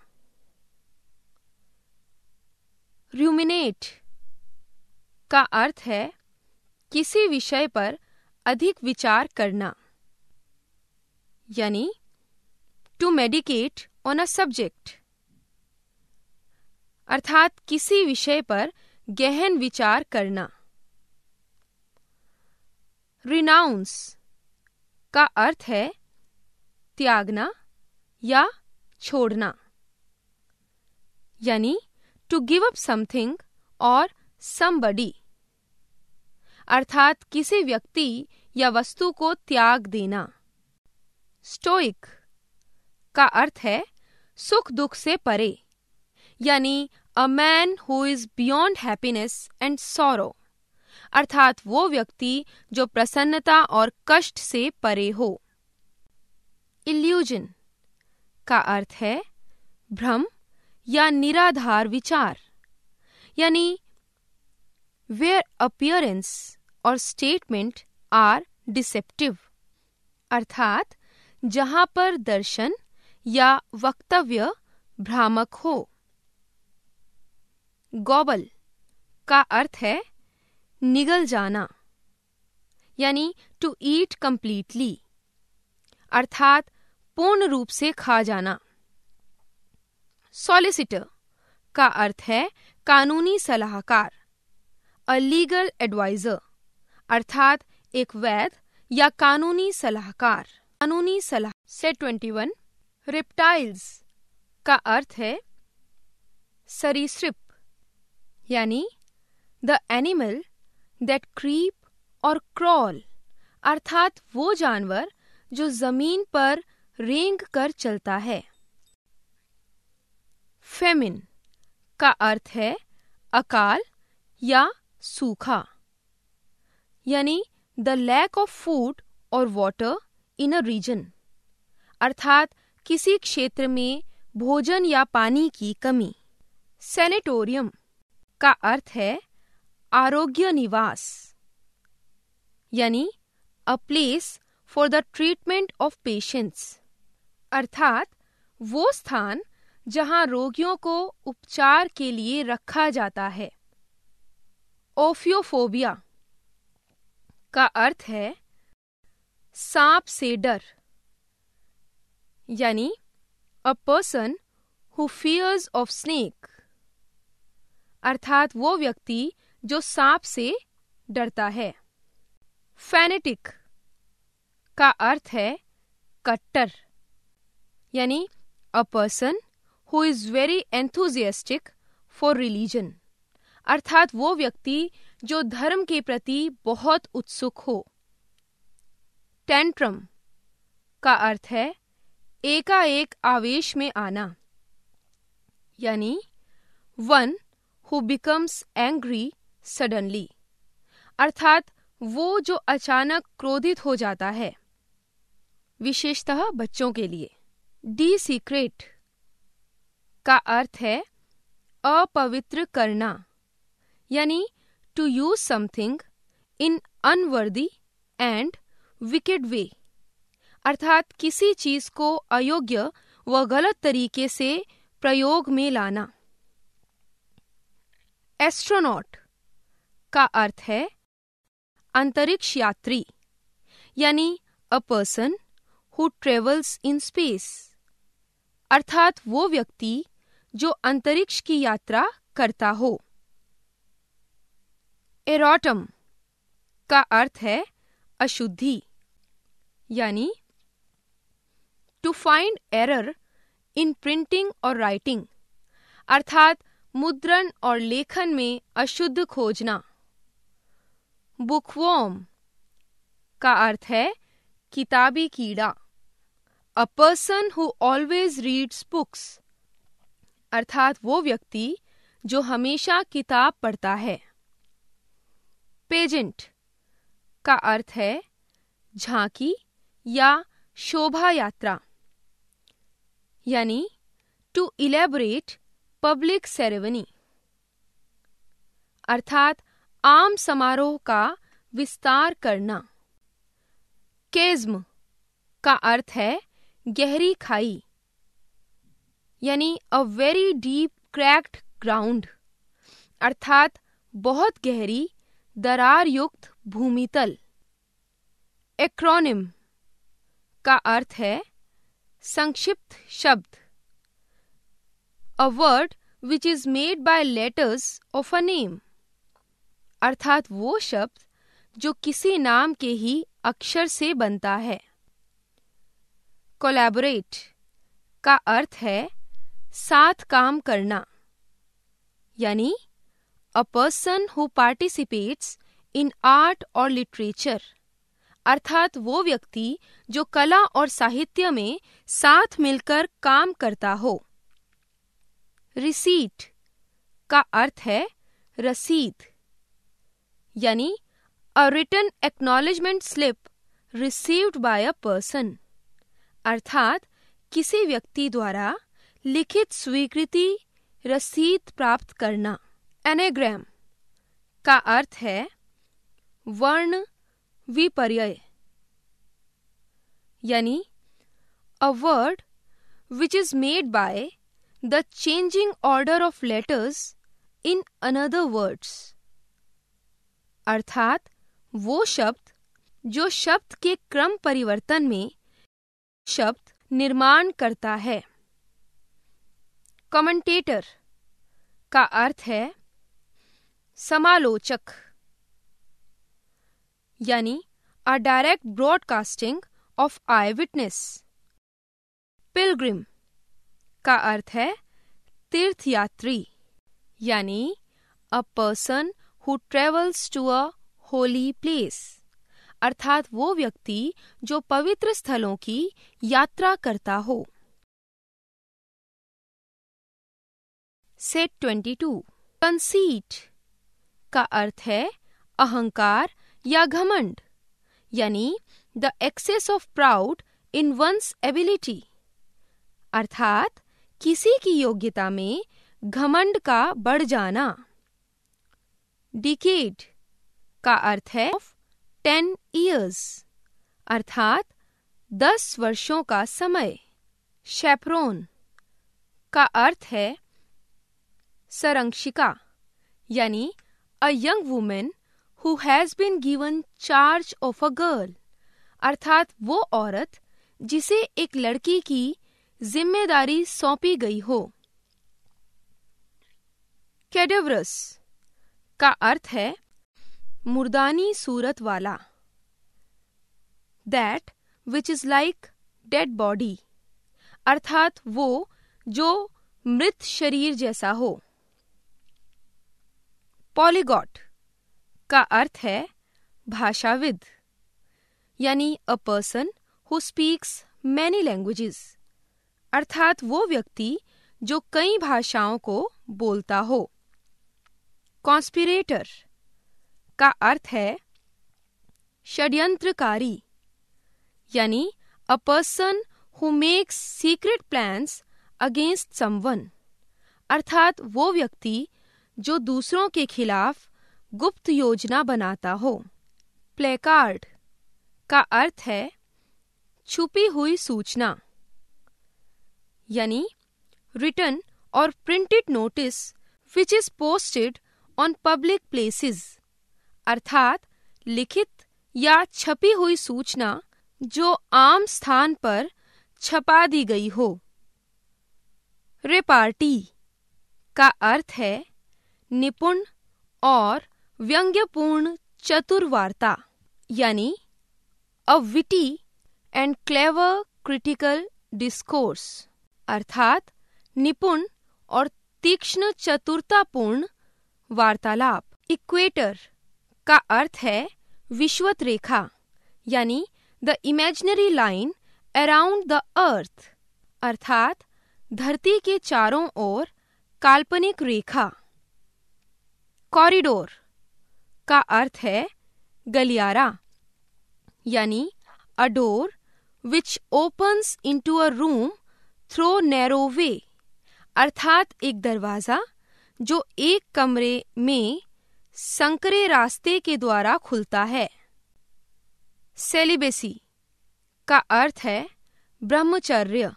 रूमिनेट का अर्थ है किसी विषय पर अधिक विचार करना यानी to meditate on a subject अर्थात किसी विषय पर गहन विचार करना रिनाउंस का अर्थ है त्यागना या छोड़ना यानी to give up something or somebody अर्थात किसी व्यक्ति या वस्तु को त्याग देना स्टोइक का अर्थ है सुख दुख से परे यानी a man who is beyond happiness and sorrow अर्थात वो व्यक्ति जो प्रसन्नता और कष्ट से परे हो इल्यूजन का अर्थ है भ्रम या निराधार विचार यानी where appearance or statement are deceptive अर्थात जहां पर दर्शन या वक्तव्य भ्रामक हो गॉबल का अर्थ है निगल जाना यानी टू ईट कंप्लीटली अर्थात पूर्ण रूप से खा जाना सॉलिसिटर का अर्थ है कानूनी सलाहकार अ लीगल एडवाइजर अर्थात एक वैध या कानूनी सलाहकार कानूनी सलाह से ट्वेंटी वन रिप्टाइल्स का अर्थ है सरीसृप यानी the animal that creep or crawl अर्थात वो जानवर जो जमीन पर रेंग कर चलता है फेमिन का अर्थ है अकाल या सूखा यानी the lack of food or water in a region अर्थात किसी क्षेत्र में भोजन या पानी की कमी सेनेटोरियम का अर्थ है आरोग्य निवास यानी a place for the treatment of patients अर्थात वो स्थान जहां रोगियों को उपचार के लिए रखा जाता है ओफियोफोबिया का अर्थ है सांप से डर यानी a person who fears of snake अर्थात वो व्यक्ति जो सांप से डरता है फैनेटिक का अर्थ है कट्टर यानी a person who is very enthusiastic for religion अर्थात वो व्यक्ति जो धर्म के प्रति बहुत उत्सुक हो टेंट्रम का अर्थ है एकाएक आवेश में आना यानी one who becomes angry suddenly अर्थात वो जो अचानक क्रोधित हो जाता है विशेषतः बच्चों के लिए डी सीक्रेट का अर्थ है अपवित्र करना यानी to use something in unworthy and wicked way अर्थात किसी चीज को अयोग्य व गलत तरीके से प्रयोग में लाना एस्ट्रोनॉट का अर्थ है अंतरिक्ष यात्री यानी a person who travels in space अर्थात वो व्यक्ति जो अंतरिक्ष की यात्रा करता हो एरोटम का अर्थ है अशुद्धि यानी to find error in printing or writing अर्थात मुद्रण और लेखन में अशुद्ध खोजना बुकवॉम का अर्थ है किताबी कीड़ा a person who always reads books अर्थात वो व्यक्ति जो हमेशा किताब पढ़ता है पेजेंट का अर्थ है झांकी या शोभा यात्रा यानी टू इलेबरेट पब्लिक सेरेमनी अर्थात आम समारोह का विस्तार करना केज्म का अर्थ है गहरी खाई यानी a very deep cracked ground अर्थात बहुत गहरी दरार युक्त भूमितल एक्रोनिम का अर्थ है संक्षिप्त शब्द a word which is made by letters of a name अर्थात वो शब्द जो किसी नाम के ही अक्षर से बनता है कोलैबोरेट का अर्थ है साथ काम करना यानी a person who participates in art or literature अर्थात वो व्यक्ति जो कला और साहित्य में साथ मिलकर काम करता हो रिसीट का अर्थ है रसीद यानी a written acknowledgement slip received by a person अर्थात किसी व्यक्ति द्वारा लिखित स्वीकृति रसीद प्राप्त करना एनेग्राम का अर्थ है वर्ण विपर्य यानी a word which is made by the changing order of letters in another words अर्थात वो शब्द जो शब्द के क्रम परिवर्तन में शब्द निर्माण करता है कमेंटेटर का अर्थ है समालोचक यानी a direct broadcasting of eyewitness pilgrim का अर्थ है तीर्थ यात्री यानी a person who travels to a holy place अर्थात वो व्यक्ति जो पवित्र स्थलों की यात्रा करता हो सेट ट्वेंटी टू कंसीट का अर्थ है अहंकार या घमंड यानी the excess of proud in one's ability अर्थात किसी की योग्यता में घमंड का बढ़ जाना डिकेट का अर्थ है टेन ईयर्स अर्थात दस वर्षों का समय शेपरोन का अर्थ है संरक्षिका यानी a young women who has been given charge of a girl अर्थात वो औरत जिसे एक लड़की की जिम्मेदारी सौंपी गई हो कैडेवरस का अर्थ है मुर्दानी सूरत वाला that which is like dead body अर्थात वो जो मृत शरीर जैसा हो पॉलीगॉट का अर्थ है भाषाविद यानी a person who speaks many languages अर्थात वो व्यक्ति जो कई भाषाओं को बोलता हो कॉन्स्पिरेटर का अर्थ है षड्यंत्रकारी यानी a person who makes secret plans against someone अर्थात वो व्यक्ति जो दूसरों के खिलाफ गुप्त योजना बनाता हो प्लेकार्ड का अर्थ है छुपी हुई सूचना यानी written or printed notice which is posted on public places अर्थात लिखित या छपी हुई सूचना जो आम स्थान पर छपा दी गई हो रेपार्टी का अर्थ है निपुण और व्यंग्यपूर्ण चतुर वार्ता यानी a witty and clever critical discourse अर्थात निपुण और तीक्ष्ण चतुरतापूर्ण वार्तालाप इक्वेटर का अर्थ है विश्वत रेखा यानी the imaginary line around the earth अर्थात धरती के चारों ओर काल्पनिक रेखा कॉरिडोर का अर्थ है गलियारा यानी a door which opens into a room through narrow way अर्थात एक दरवाज़ा जो एक कमरे में संकरे रास्ते के द्वारा खुलता है सेलिबेसी का अर्थ है ब्रह्मचर्य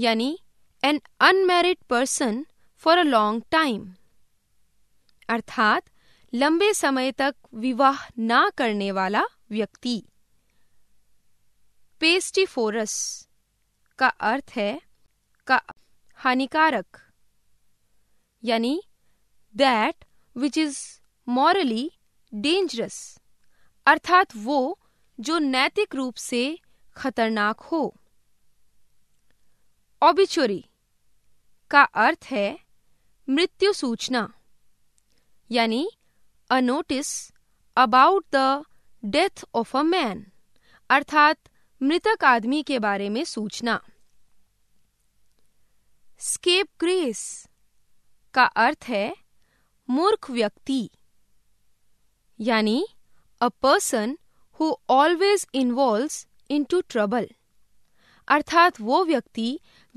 यानी an unmarried person for a long time अर्थात लंबे समय तक विवाह ना करने वाला व्यक्ति पेस्टिफोरस का अर्थ है का हानिकारक यानी that which is morally dangerous अर्थात वो जो नैतिक रूप से खतरनाक हो ओबिचोरी का अर्थ है मृत्यु सूचना यानी a notice about the death of a man अर्थात मृतक आदमी के बारे में सूचना स्केप ग्रेस का अर्थ है मूर्ख व्यक्ति यानी a person who always involves to trouble अर्थात वो व्यक्ति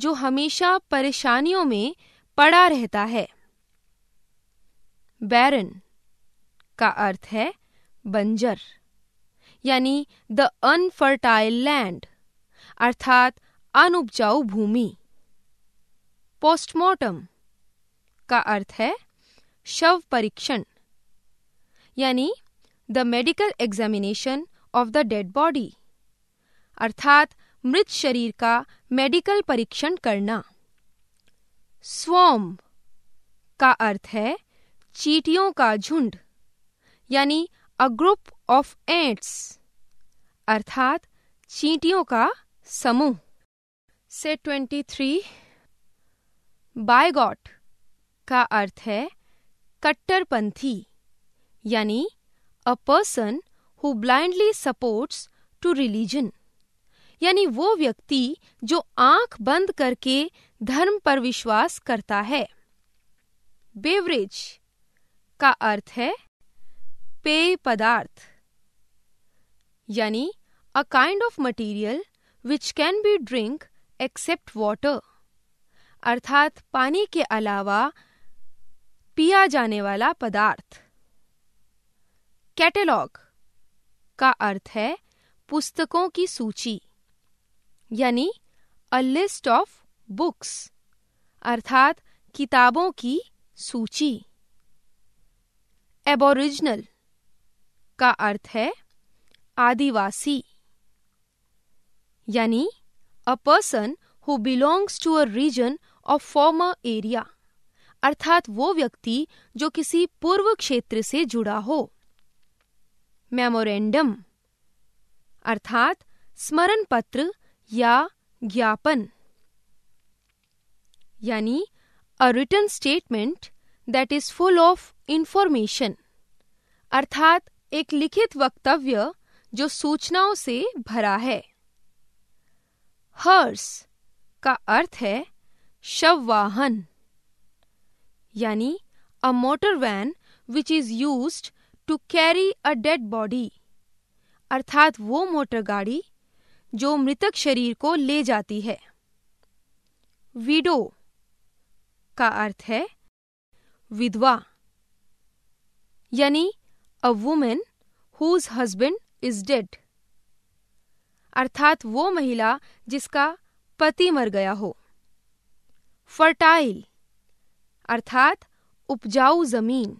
जो हमेशा परेशानियों में पड़ा रहता है बैरन का अर्थ है बंजर यानी द अनफर्टाइल लैंड अर्थात अनुपजाऊ भूमि पोस्टमार्टम का अर्थ है शव परीक्षण यानी the medical examination of the dead body अर्थात मृत शरीर का मेडिकल परीक्षण करना स्वम का अर्थ है चीटियों का झुंड यानी अ ग्रुप ऑफ एंट्स अर्थात चींटियों का समूह से ट्वेंटी थ्री बायगॉट का अर्थ है कट्टरपंथी यानी a person who blindly supports to religion यानी वो व्यक्ति जो आंख बंद करके धर्म पर विश्वास करता है बेवरेज का अर्थ है पेय पदार्थ यानी a kind of material which can be drink except water अर्थात पानी के अलावा पिया जाने वाला पदार्थ कैटेलॉग का अर्थ है पुस्तकों की सूची यानी अ लिस्ट ऑफ बुक्स अर्थात किताबों की सूची एबोरिजिनल का अर्थ है आदिवासी यानी a person who belongs to a region or former area अर्थात वो व्यक्ति जो किसी पूर्व क्षेत्र से जुड़ा हो मेमोरेंडम अर्थात स्मरण पत्र या ज्ञापन यानी a written statement that is full of information अर्थात एक लिखित वक्तव्य जो सूचनाओं से भरा है हर्स का अर्थ है शव वाहन यानी a motor van which is use to carry a dead body अर्थात वो मोटर गाड़ी जो मृतक शरीर को ले जाती है विडो का अर्थ है विधवा यानी a women whose husband is dead अर्थात वो महिला जिसका पति मर गया हो फर्टाइल अर्थात उपजाऊ जमीन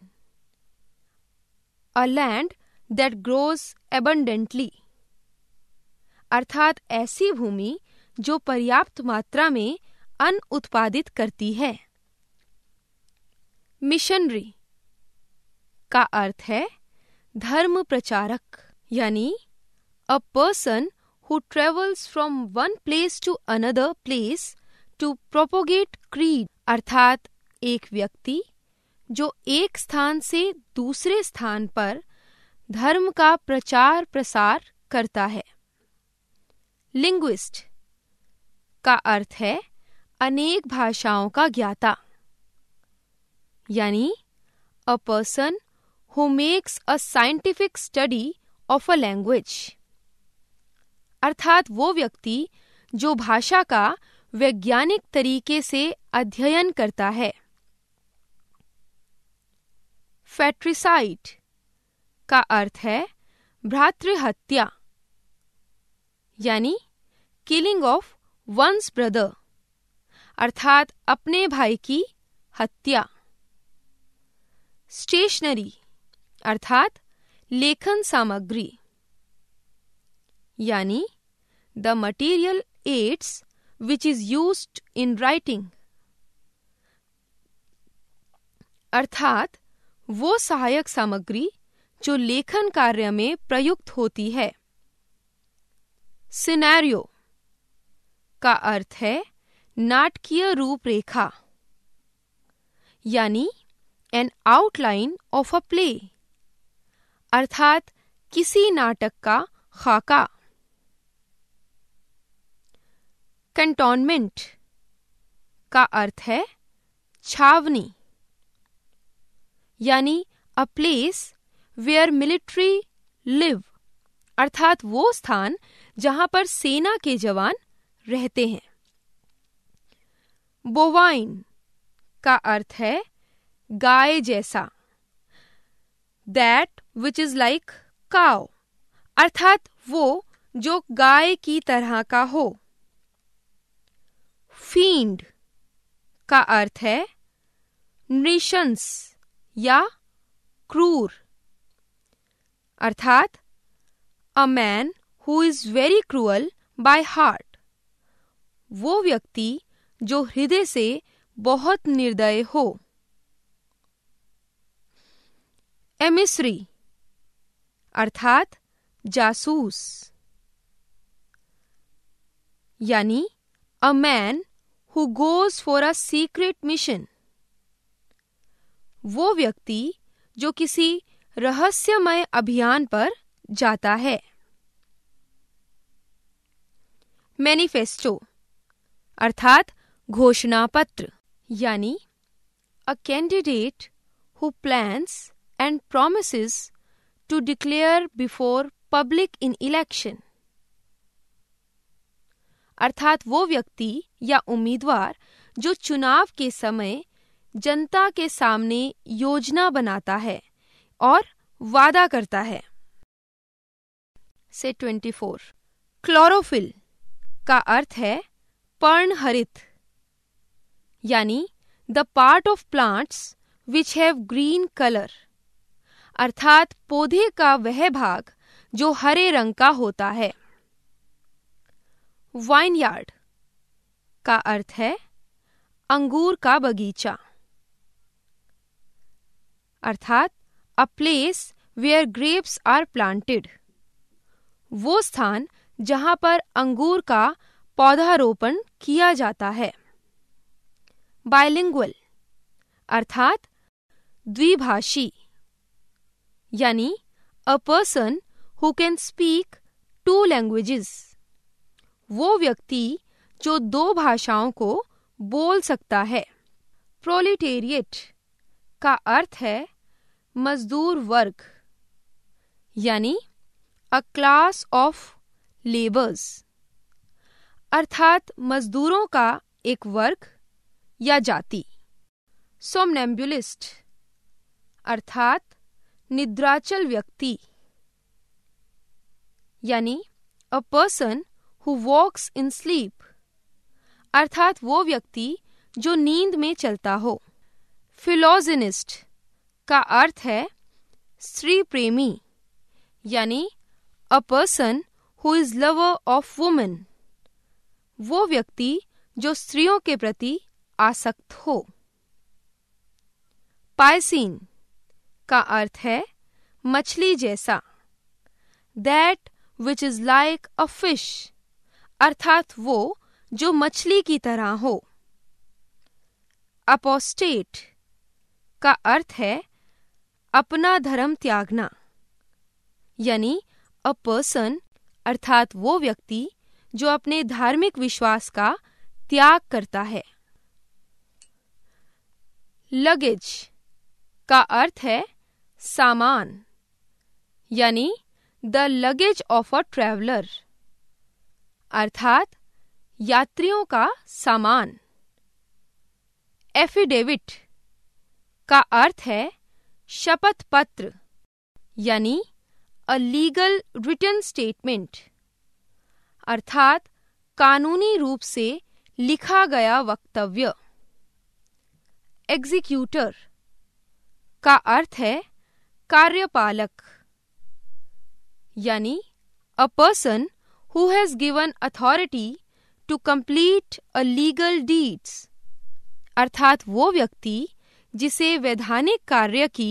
a land that grows abundantly अर्थात ऐसी भूमि जो पर्याप्त मात्रा में अन्न उत्पादित करती है मिशनरी का अर्थ है धर्म प्रचारक यानी a person who travels from one place to another place to propagate creed अर्थात एक व्यक्ति जो एक स्थान से दूसरे स्थान पर धर्म का प्रचार प्रसार करता है लिंग्विस्ट का अर्थ है अनेक भाषाओं का ज्ञाता यानी a person who makes a scientific study of a language अर्थात वो व्यक्ति जो भाषा का वैज्ञानिक तरीके से अध्ययन करता है फैट्रिसाइट का अर्थ है भ्रातृहत्या यानी किलिंग ऑफ वंस ब्रदर अर्थात अपने भाई की हत्या स्टेशनरी अर्थात लेखन सामग्री यानी the material aids which is use in writing अर्थात वो सहायक सामग्री जो लेखन कार्य में प्रयुक्त होती है सिनेरियो का अर्थ है नाटकीय रूपरेखा यानी an outline of a play अर्थात किसी नाटक का खाका कंटोनमेंट का अर्थ है छावनी यानी a place where military live अर्थात वो स्थान जहां पर सेना के जवान रहते हैं बोवाइन का अर्थ है गाय जैसा that which is like cow अर्थात वो जो गाय की तरह का हो फीड का अर्थ है नृशंस या क्रूर अर्थात a man who is very cruel by heart वो व्यक्ति जो हृदय से बहुत निर्दय हो एमिसरी अर्थात जासूस यानी a man who goes for a secret mission वो व्यक्ति जो किसी रहस्यमय अभियान पर जाता है मैनिफेस्टो अर्थात घोषणा पत्र यानी a candidate who plans and promise to declare before public in election अर्थात वो व्यक्ति या उम्मीदवार जो चुनाव के समय जनता के सामने योजना बनाता है और वादा करता है से 24 क्लोरोफिल का अर्थ है पर्णहरित यानी the part of plants which have green colour अर्थात पौधे का वह भाग जो हरे रंग का होता है वाइन यार्ड का अर्थ है अंगूर का बगीचा अर्थात a place where grapes are planted वो स्थान जहां पर अंगूर का पौधारोपण किया जाता है बायलिंगुअल अर्थात द्विभाषी यानी a person who can speak two languages वो व्यक्ति जो दो भाषाओं को बोल सकता है प्रोलिटेरिएट का अर्थ है मजदूर वर्ग यानी अ क्लास ऑफ लेबर्स अर्थात मजदूरों का एक वर्ग या जाति सोमनेम्बुलिस्ट अर्थात निद्राचल व्यक्ति यानी a person who walks in sleep अर्थात वो व्यक्ति जो नींद में चलता हो फिलोजिनिस्ट का अर्थ है स्त्री प्रेमी यानी a person who is lover of women वो व्यक्ति जो स्त्रियों के प्रति आसक्त हो पायसीन का अर्थ है मछली जैसा that which is like a fish अर्थात वो जो मछली की तरह हो अपोस्टेट का अर्थ है अपना धर्म त्यागना यानी अ पर्सन अर्थात वो व्यक्ति जो अपने धार्मिक विश्वास का त्याग करता है लगेज का अर्थ है सामान यानी the luggage of a traveller अर्थात यात्रियों का सामान एफिडेविट का अर्थ है शपथ पत्र यानी अ लीगल रिटर्न स्टेटमेंट अर्थात कानूनी रूप से लिखा गया वक्तव्य एग्जीक्यूटर का अर्थ है कार्यपालक यानी a person who has given authority to complete a legal deeds अर्थात वो व्यक्ति जिसे वैधानिक कार्य की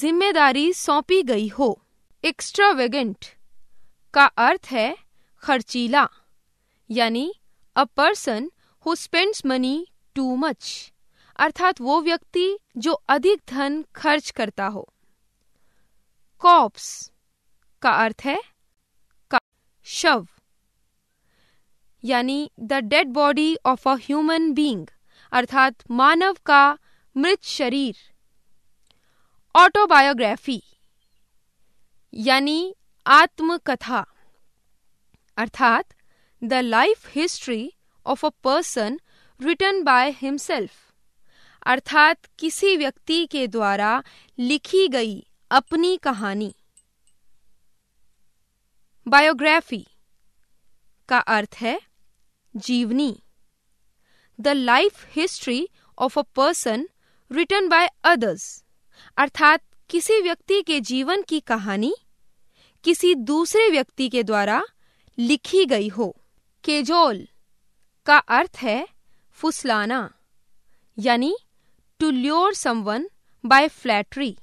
जिम्मेदारी सौंपी गई हो एक्स्ट्रावेगेंट का अर्थ है खर्चीला यानी a person who spends money too much अर्थात वो व्यक्ति जो अधिक धन खर्च करता हो कॉप्स का अर्थ है का शव यानी the dead body of a human being अर्थात मानव का मृत शरीर ऑटोबायोग्राफी यानी आत्मकथा अर्थात the life history of a person written by himself अर्थात किसी व्यक्ति के द्वारा लिखी गई अपनी कहानी बायोग्राफी का अर्थ है जीवनी the life history of a person written by others अर्थात किसी व्यक्ति के जीवन की कहानी किसी दूसरे व्यक्ति के द्वारा लिखी गई हो केजोल का अर्थ है फुसलाना यानी to lure someone by flattery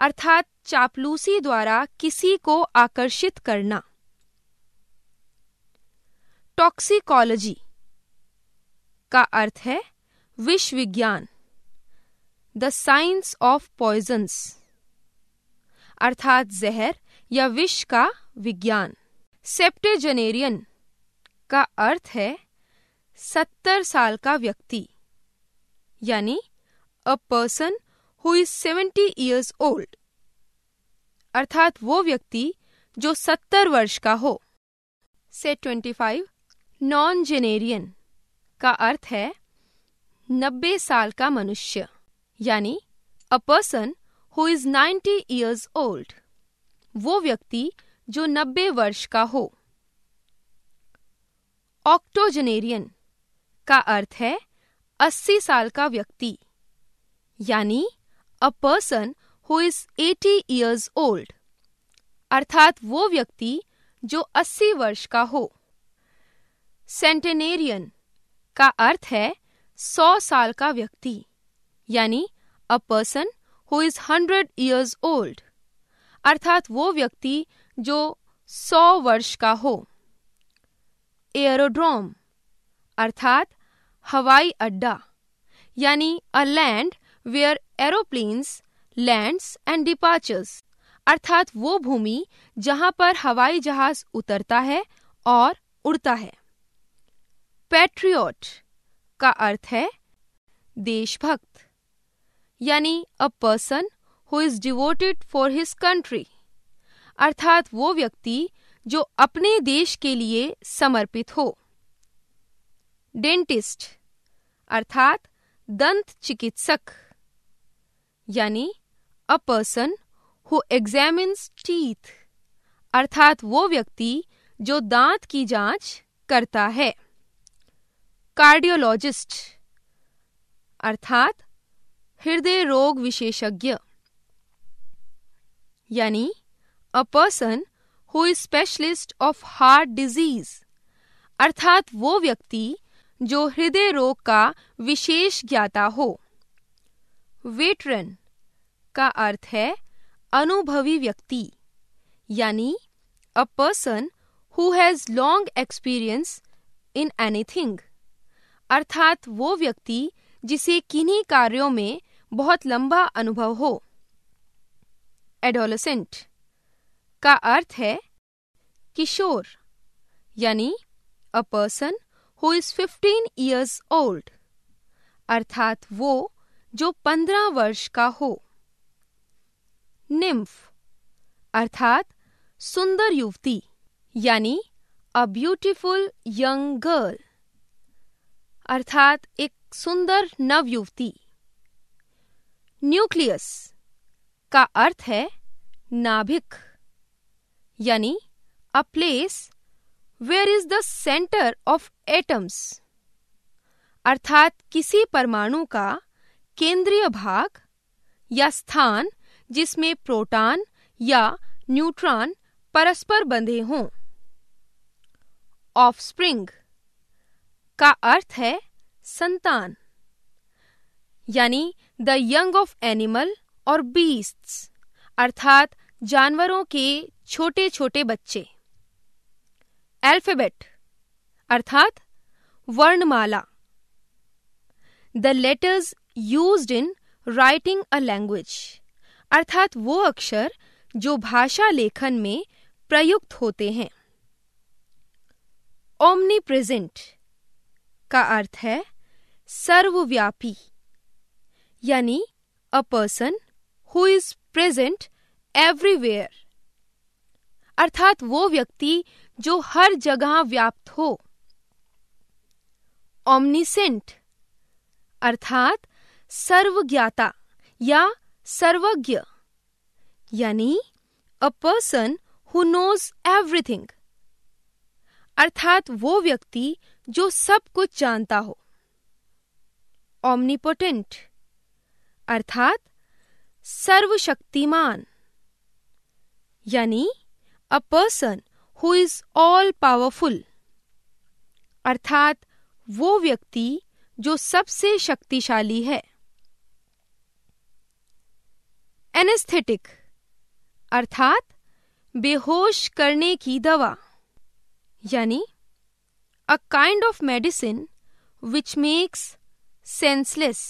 अर्थात चापलूसी द्वारा किसी को आकर्षित करना टॉक्सिकोलॉजी का अर्थ है विश्व विज्ञान द साइंस ऑफ पॉइजन्स अर्थात जहर या विष का विज्ञान सेप्टेजनेरियन का अर्थ है सत्तर साल का व्यक्ति यानी a person who is seventy years old अर्थात वो व्यक्ति जो सत्तर वर्ष का हो से ट्वेंटी फाइव नॉन जेनेरियन का अर्थ है नब्बे साल का मनुष्य यानी a person who is ninety years old वो व्यक्ति जो नब्बे वर्ष का हो ऑक्टोजेनेरियन का अर्थ है अस्सी साल का व्यक्ति यानी a person who is eighty years old अर्थात वो व्यक्ति जो अस्सी वर्ष का हो सेंटेनेरियन का अर्थ है सौ साल का व्यक्ति यानी a person who is hundred years old अर्थात वो व्यक्ति जो सौ वर्ष का हो एयरोड्रोम अर्थात हवाई अड्डा यानी a land where aeroplanes lands and departures अर्थात वो भूमि जहां पर हवाई जहाज उतरता है और उड़ता है पैट्रियट का अर्थ है देशभक्त यानी a person who is devoted for his country अर्थात वो व्यक्ति जो अपने देश के लिए समर्पित हो डेंटिस्ट अर्थात दंत चिकित्सक यानी a person who examines teeth अर्थात वो व्यक्ति जो दांत की जांच करता है कार्डियोलॉजिस्ट अर्थात हृदय रोग विशेषज्ञ यानी a person who is specialist of heart disease अर्थात वो व्यक्ति जो हृदय रोग का विशेष ज्ञाता हो वेटरन का अर्थ है अनुभवी व्यक्ति यानी a person who has long experience in anything अर्थात वो व्यक्ति जिसे किन्हीं कार्यों में बहुत लंबा अनुभव हो एडोलसेंट का अर्थ है किशोर यानी a person who is fifteen years old अर्थात वो जो पंद्रह वर्ष का हो निम्फ अर्थात सुंदर युवती यानी अ ब्यूटिफुल यंग गर्ल अर्थात एक सुंदर नवयुवती न्यूक्लियस का अर्थ है नाभिक यानी a place where is the centre of atoms अर्थात किसी परमाणु का केंद्रीय भाग या स्थान जिसमें प्रोटॉन या न्यूट्रॉन परस्पर बंधे हों ऑफ स्प्रिंग का अर्थ है संतान यानी द यंग ऑफ एनिमल और बीस्ट्स अर्थात जानवरों के छोटे छोटे बच्चे एल्फेबेट अर्थात वर्णमाला the letters use in writing a language अर्थात वो अक्षर जो भाषा लेखन में प्रयुक्त होते हैं ओमनी प्रेजेंट का अर्थ है सर्वव्यापी यानी a person who is present everywhere अर्थात वो व्यक्ति जो हर जगह व्याप्त हो ओमनिसेंट अर्थात सर्वज्ञाता या सर्वज्ञ यानी a person who knows everything अर्थात वो व्यक्ति जो सब कुछ जानता हो ओमनीपोटेंट अर्थात सर्वशक्तिमान यानी a person who is all powerful अर्थात वो व्यक्ति जो सबसे शक्तिशाली है एनेस्थेटिक अर्थात बेहोश करने की दवा यानी a kind of medicine which makes senseless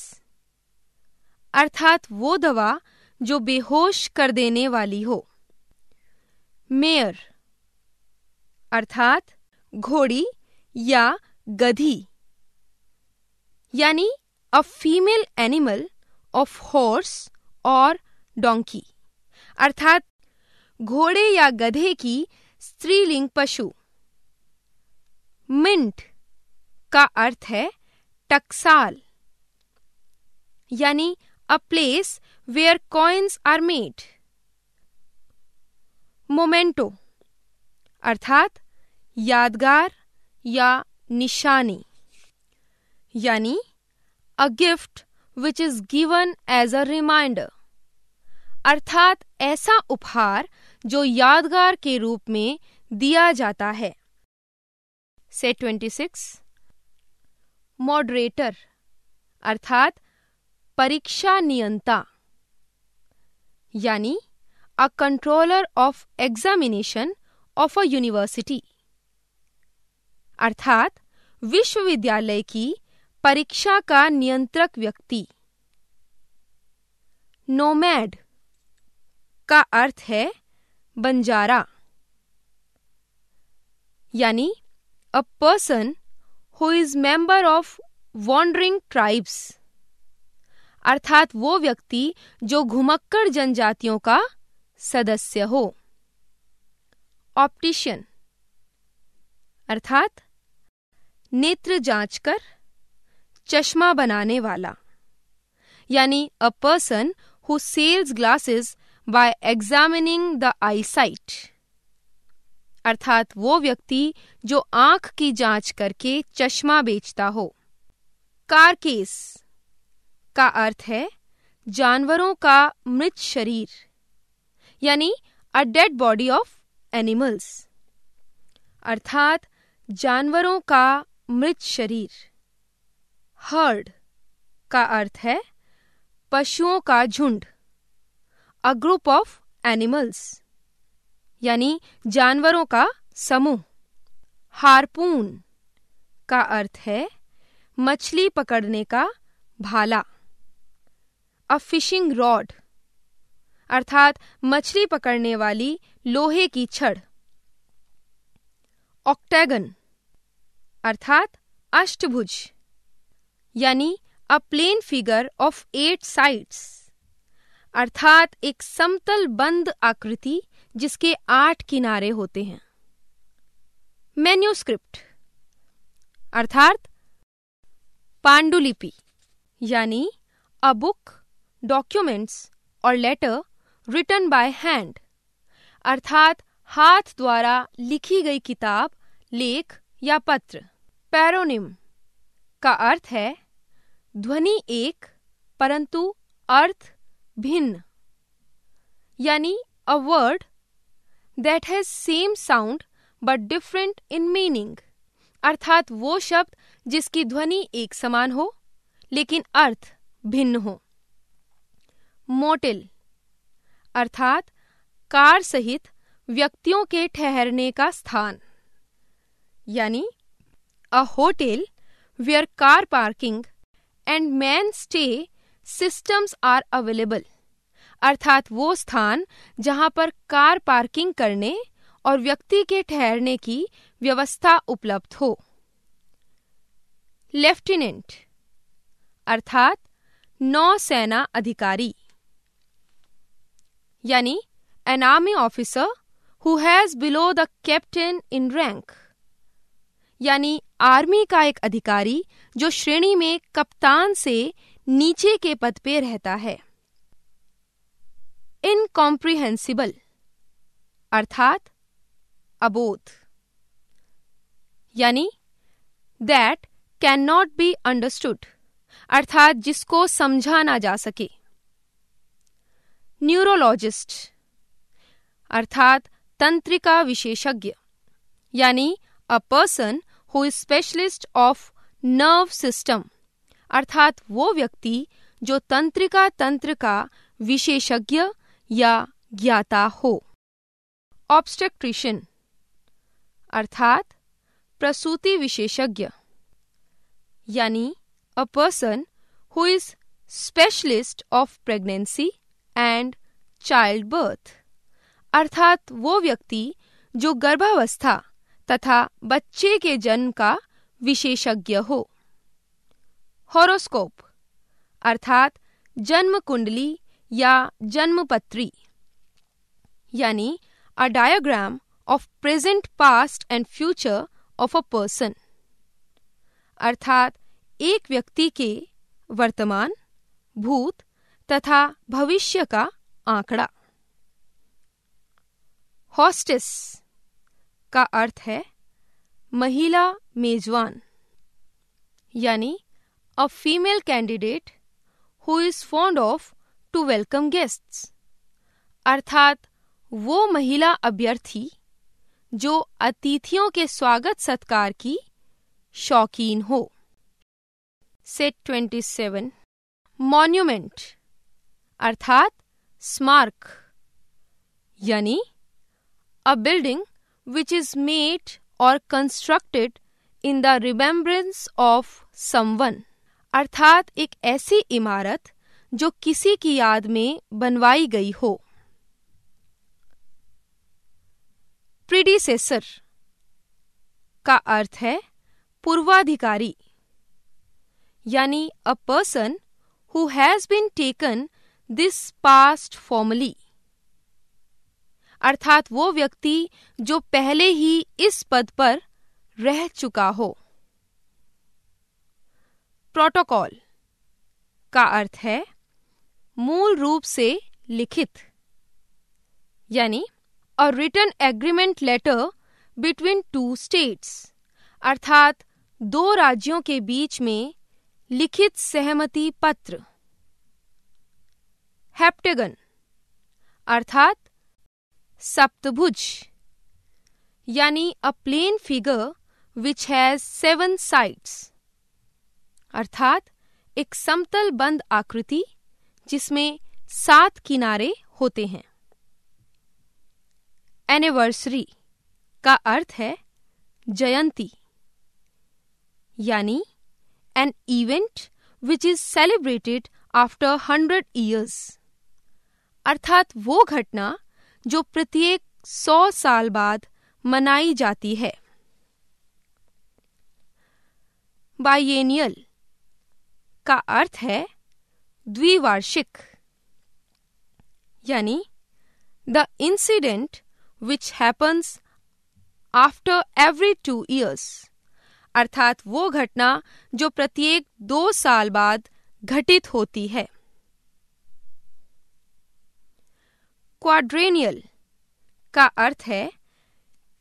अर्थात वो दवा जो बेहोश कर देने वाली हो मेयर अर्थात घोड़ी या गधी यानी a female animal of horse और डोंकी अर्थात घोड़े या गधे की स्त्रीलिंग पशु मिंट का अर्थ है टकसाल यानी a place where coins are made memento अर्थात यादगार या निशानी यानी a gift which is given as a reminder अर्थात ऐसा उपहार जो यादगार के रूप में दिया जाता है से ट्वेंटी सिक्स मॉडरेटर अर्थात परीक्षा नियंता यानी a controller of examination of a university अर्थात विश्वविद्यालय की परीक्षा का नियंत्रक व्यक्ति नोमैड का अर्थ है बंजारा यानी a person who is member of wandering tribes अर्थात वो व्यक्ति जो घुमक्कड़ जनजातियों का सदस्य हो ऑप्टिशियन अर्थात नेत्र जांच कर चश्मा बनाने वाला यानी a person who sells glasses by examining the eye sight अर्थात वो व्यक्ति जो आंख की जांच करके चश्मा बेचता हो कारकेस का अर्थ है जानवरों का मृत शरीर यानी a dead body of animals अर्थात जानवरों का मृत शरीर हर्ड का अर्थ है पशुओं का झुंड अ ग्रुप ऑफ एनिमल्स यानी जानवरों का समूह हारपून का अर्थ है मछली पकड़ने का भाला अ फिशिंग रॉड अर्थात मछली पकड़ने वाली लोहे की छड़ ऑक्टेगन अर्थात अष्टभुज यानी a plane figure of eight sides अर्थात एक समतल बंद आकृति जिसके आठ किनारे होते हैं मेन्यूस्क्रिप्ट अर्थात पांडुलिपि यानी अ बुक डॉक्यूमेंट्स और लेटर रिटन बाय हैंड अर्थात हाथ द्वारा लिखी गई किताब लेख या पत्र पैरोनिम का अर्थ है ध्वनि एक परंतु अर्थ भिन्न यानी a word that has same sound but different in meaning अर्थात वो शब्द जिसकी ध्वनि एक समान हो लेकिन अर्थ भिन्न हो मोटिल अर्थात कार सहित व्यक्तियों के ठहरने का स्थान यानी a hotel where car parking and man stay systems are available अर्थात वो स्थान जहां पर कार पार्किंग करने और व्यक्ति के ठहरने की व्यवस्था उपलब्ध हो लेफ्टिनेंट अर्थात नौसेना अधिकारी यानी an army officer who has below the captain in rank यानी आर्मी का एक अधिकारी जो श्रेणी में कप्तान से नीचे के पद पे रहता है इनकॉम्प्रिहेंसिबल अर्थात अबोध यानी that can not be understood अर्थात जिसको समझा ना जा सके न्यूरोलॉजिस्ट अर्थात तंत्रिका विशेषज्ञ यानी a person who is specialist of nerve system अर्थात वो व्यक्ति जो तंत्रिका तंत्र का विशेषज्ञ या ज्ञाता हो ऑब्स्टेक्ट्रिशन अर्थात प्रसूति विशेषज्ञ यानी a person who is specialist of pregnancy and child birth अर्थात वो व्यक्ति जो गर्भावस्था तथा बच्चे के जन्म का विशेषज्ञ हो हॉरोस्कोप अर्थात जन्म कुंडली या जन्मपत्री यानी a diagram of present past and future of a person अर्थात एक व्यक्ति के वर्तमान भूत तथा भविष्य का आंकड़ा हॉस्टेस का अर्थ है महिला मेजवान यानी a female candidate who is fond of to welcome guests अर्थात वो महिला अभ्यर्थी जो अतिथियों के स्वागत सत्कार की शौकीन हो सेट ट्वेंटी सेवन मॉन्यूमेंट अर्थात स्मारक यानी a building which is made और constructed in the remembrance of someone अर्थात एक ऐसी इमारत जो किसी की याद में बनवाई गई हो प्रीडिसेसर का अर्थ है पूर्वाधिकारी यानी a person who has been taken this past formally अर्थात वो व्यक्ति जो पहले ही इस पद पर रह चुका हो प्रोटोकॉल का अर्थ है मूल रूप से लिखित यानी a written agreement letter between two states अर्थात दो राज्यों के बीच में लिखित सहमति पत्र हेप्टेगन अर्थात सप्तभुज यानी a plane figure which has seven sides अर्थात एक समतल बंद आकृति जिसमें सात किनारे होते हैं एनिवर्सरी का अर्थ है जयंती यानी an event which is celebrated after hundred years अर्थात वो घटना जो प्रत्येक सौ साल बाद मनाई जाती है बाइएनियल का अर्थ है द्विवार्षिक यानी the incident which happens after every two years अर्थात वो घटना जो प्रत्येक दो साल बाद घटित होती है क्वाड्रेनियल का अर्थ है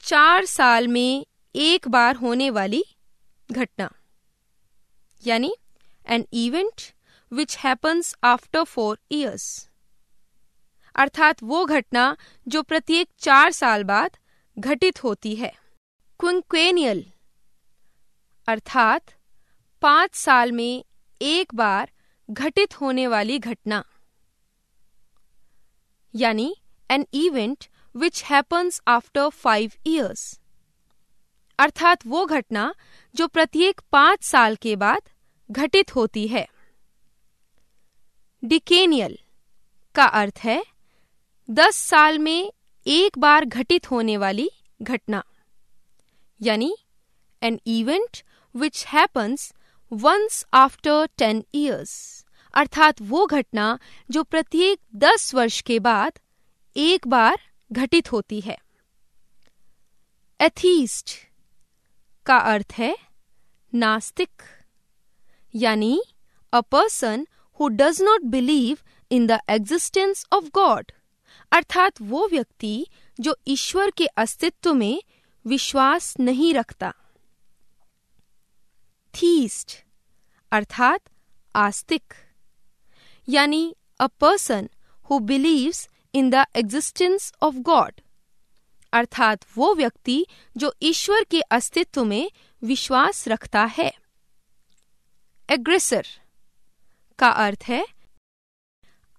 चार साल में एक बार होने वाली घटना यानी an event which happens after four years अर्थात वो घटना जो प्रत्येक चार साल बाद घटित होती है क्विंक्वेनियल अर्थात पांच साल में एक बार घटित होने वाली घटना यानी an event which happens after five years अर्थात वो घटना जो प्रत्येक पांच साल के बाद घटित होती है डिकेनियल का अर्थ है दस साल में एक बार घटित होने वाली घटना यानी an event which happens once after ten years अर्थात वो घटना जो प्रत्येक दस वर्ष के बाद एक बार घटित होती है एथीस्ट का अर्थ है नास्तिक यानी a person who does not believe in the existence of God अर्थात वो व्यक्ति जो ईश्वर के अस्तित्व में विश्वास नहीं रखता थीस्ट अर्थात आस्तिक यानी a person who believes in the existence of God अर्थात वो व्यक्ति जो ईश्वर के अस्तित्व में विश्वास रखता है एग्रेसर का अर्थ है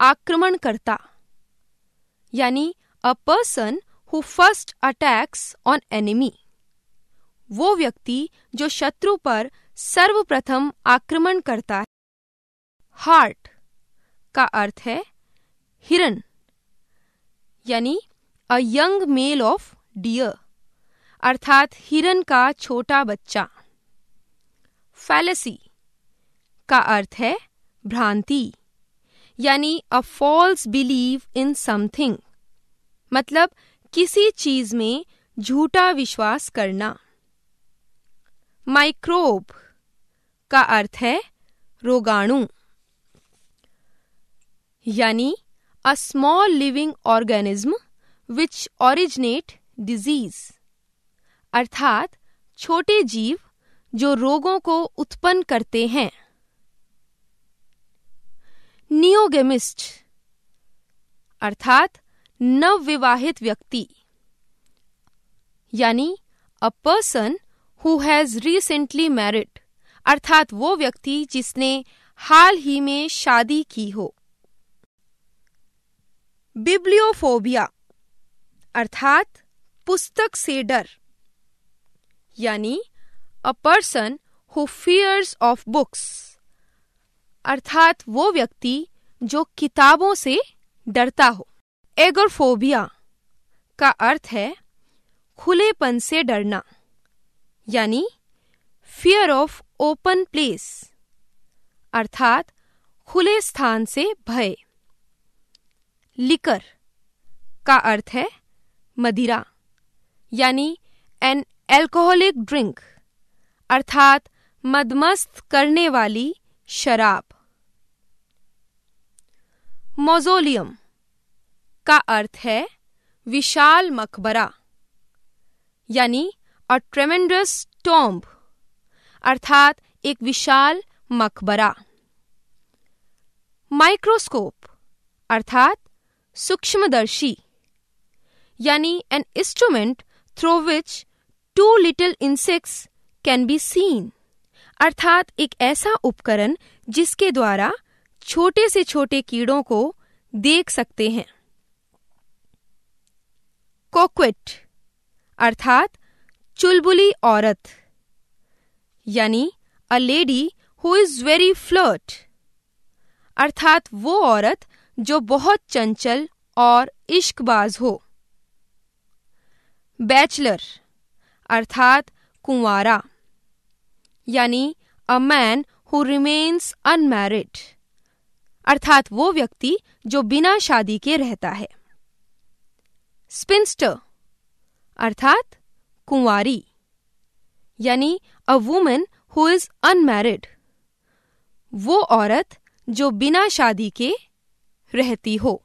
आक्रमणकर्ता यानी a person who first attacks on enemy वो व्यक्ति जो शत्रु पर सर्वप्रथम आक्रमण करता है हार्ट का अर्थ है हिरन यानी a young male of deer अर्थात हिरन का छोटा बच्चा फैलेसी का अर्थ है भ्रांति यानी a false believe in something मतलब किसी चीज में झूठा विश्वास करना माइक्रोब का अर्थ है रोगाणु यानी a small living organism which originate disease अर्थात छोटे जीव जो रोगों को उत्पन्न करते हैं नियोगेमिस्ट अर्थात नवविवाहित व्यक्ति यानी a person who has recently married अर्थात वो व्यक्ति जिसने हाल ही में शादी की हो बिब्लियोफोबिया अर्थात पुस्तक से डर यानी a person who fears of books अर्थात वो व्यक्ति जो किताबों से डरता हो एगोरफोबिया का अर्थ है खुलेपन से डरना यानी फियर ऑफ ओपन प्लेस अर्थात खुले स्थान से भय लिकर का अर्थ है मदिरा यानी एन एल्कोहलिक ड्रिंक अर्थात मदमस्त करने वाली शराब मोजोलियम का अर्थ है विशाल मकबरा यानी अ ट्रेमेंडस टॉम्ब अर्थात एक विशाल मकबरा माइक्रोस्कोप अर्थात सूक्ष्मदर्शी यानी an instrument through which too little insects can be seen अर्थात एक ऐसा उपकरण जिसके द्वारा छोटे से छोटे कीड़ों को देख सकते हैं कोक्विट अर्थात चुलबुली औरत यानी a lady who is very flirt अर्थात वो औरत जो बहुत चंचल और इश्कबाज हो बैचलर अर्थात कुंवारा यानी a man who remains unmarried अर्थात वो व्यक्ति जो बिना शादी के रहता है स्पिंस्टर अर्थात कुंवारी यानी a woman who is unmarried वो औरत जो बिना शादी के रहती हो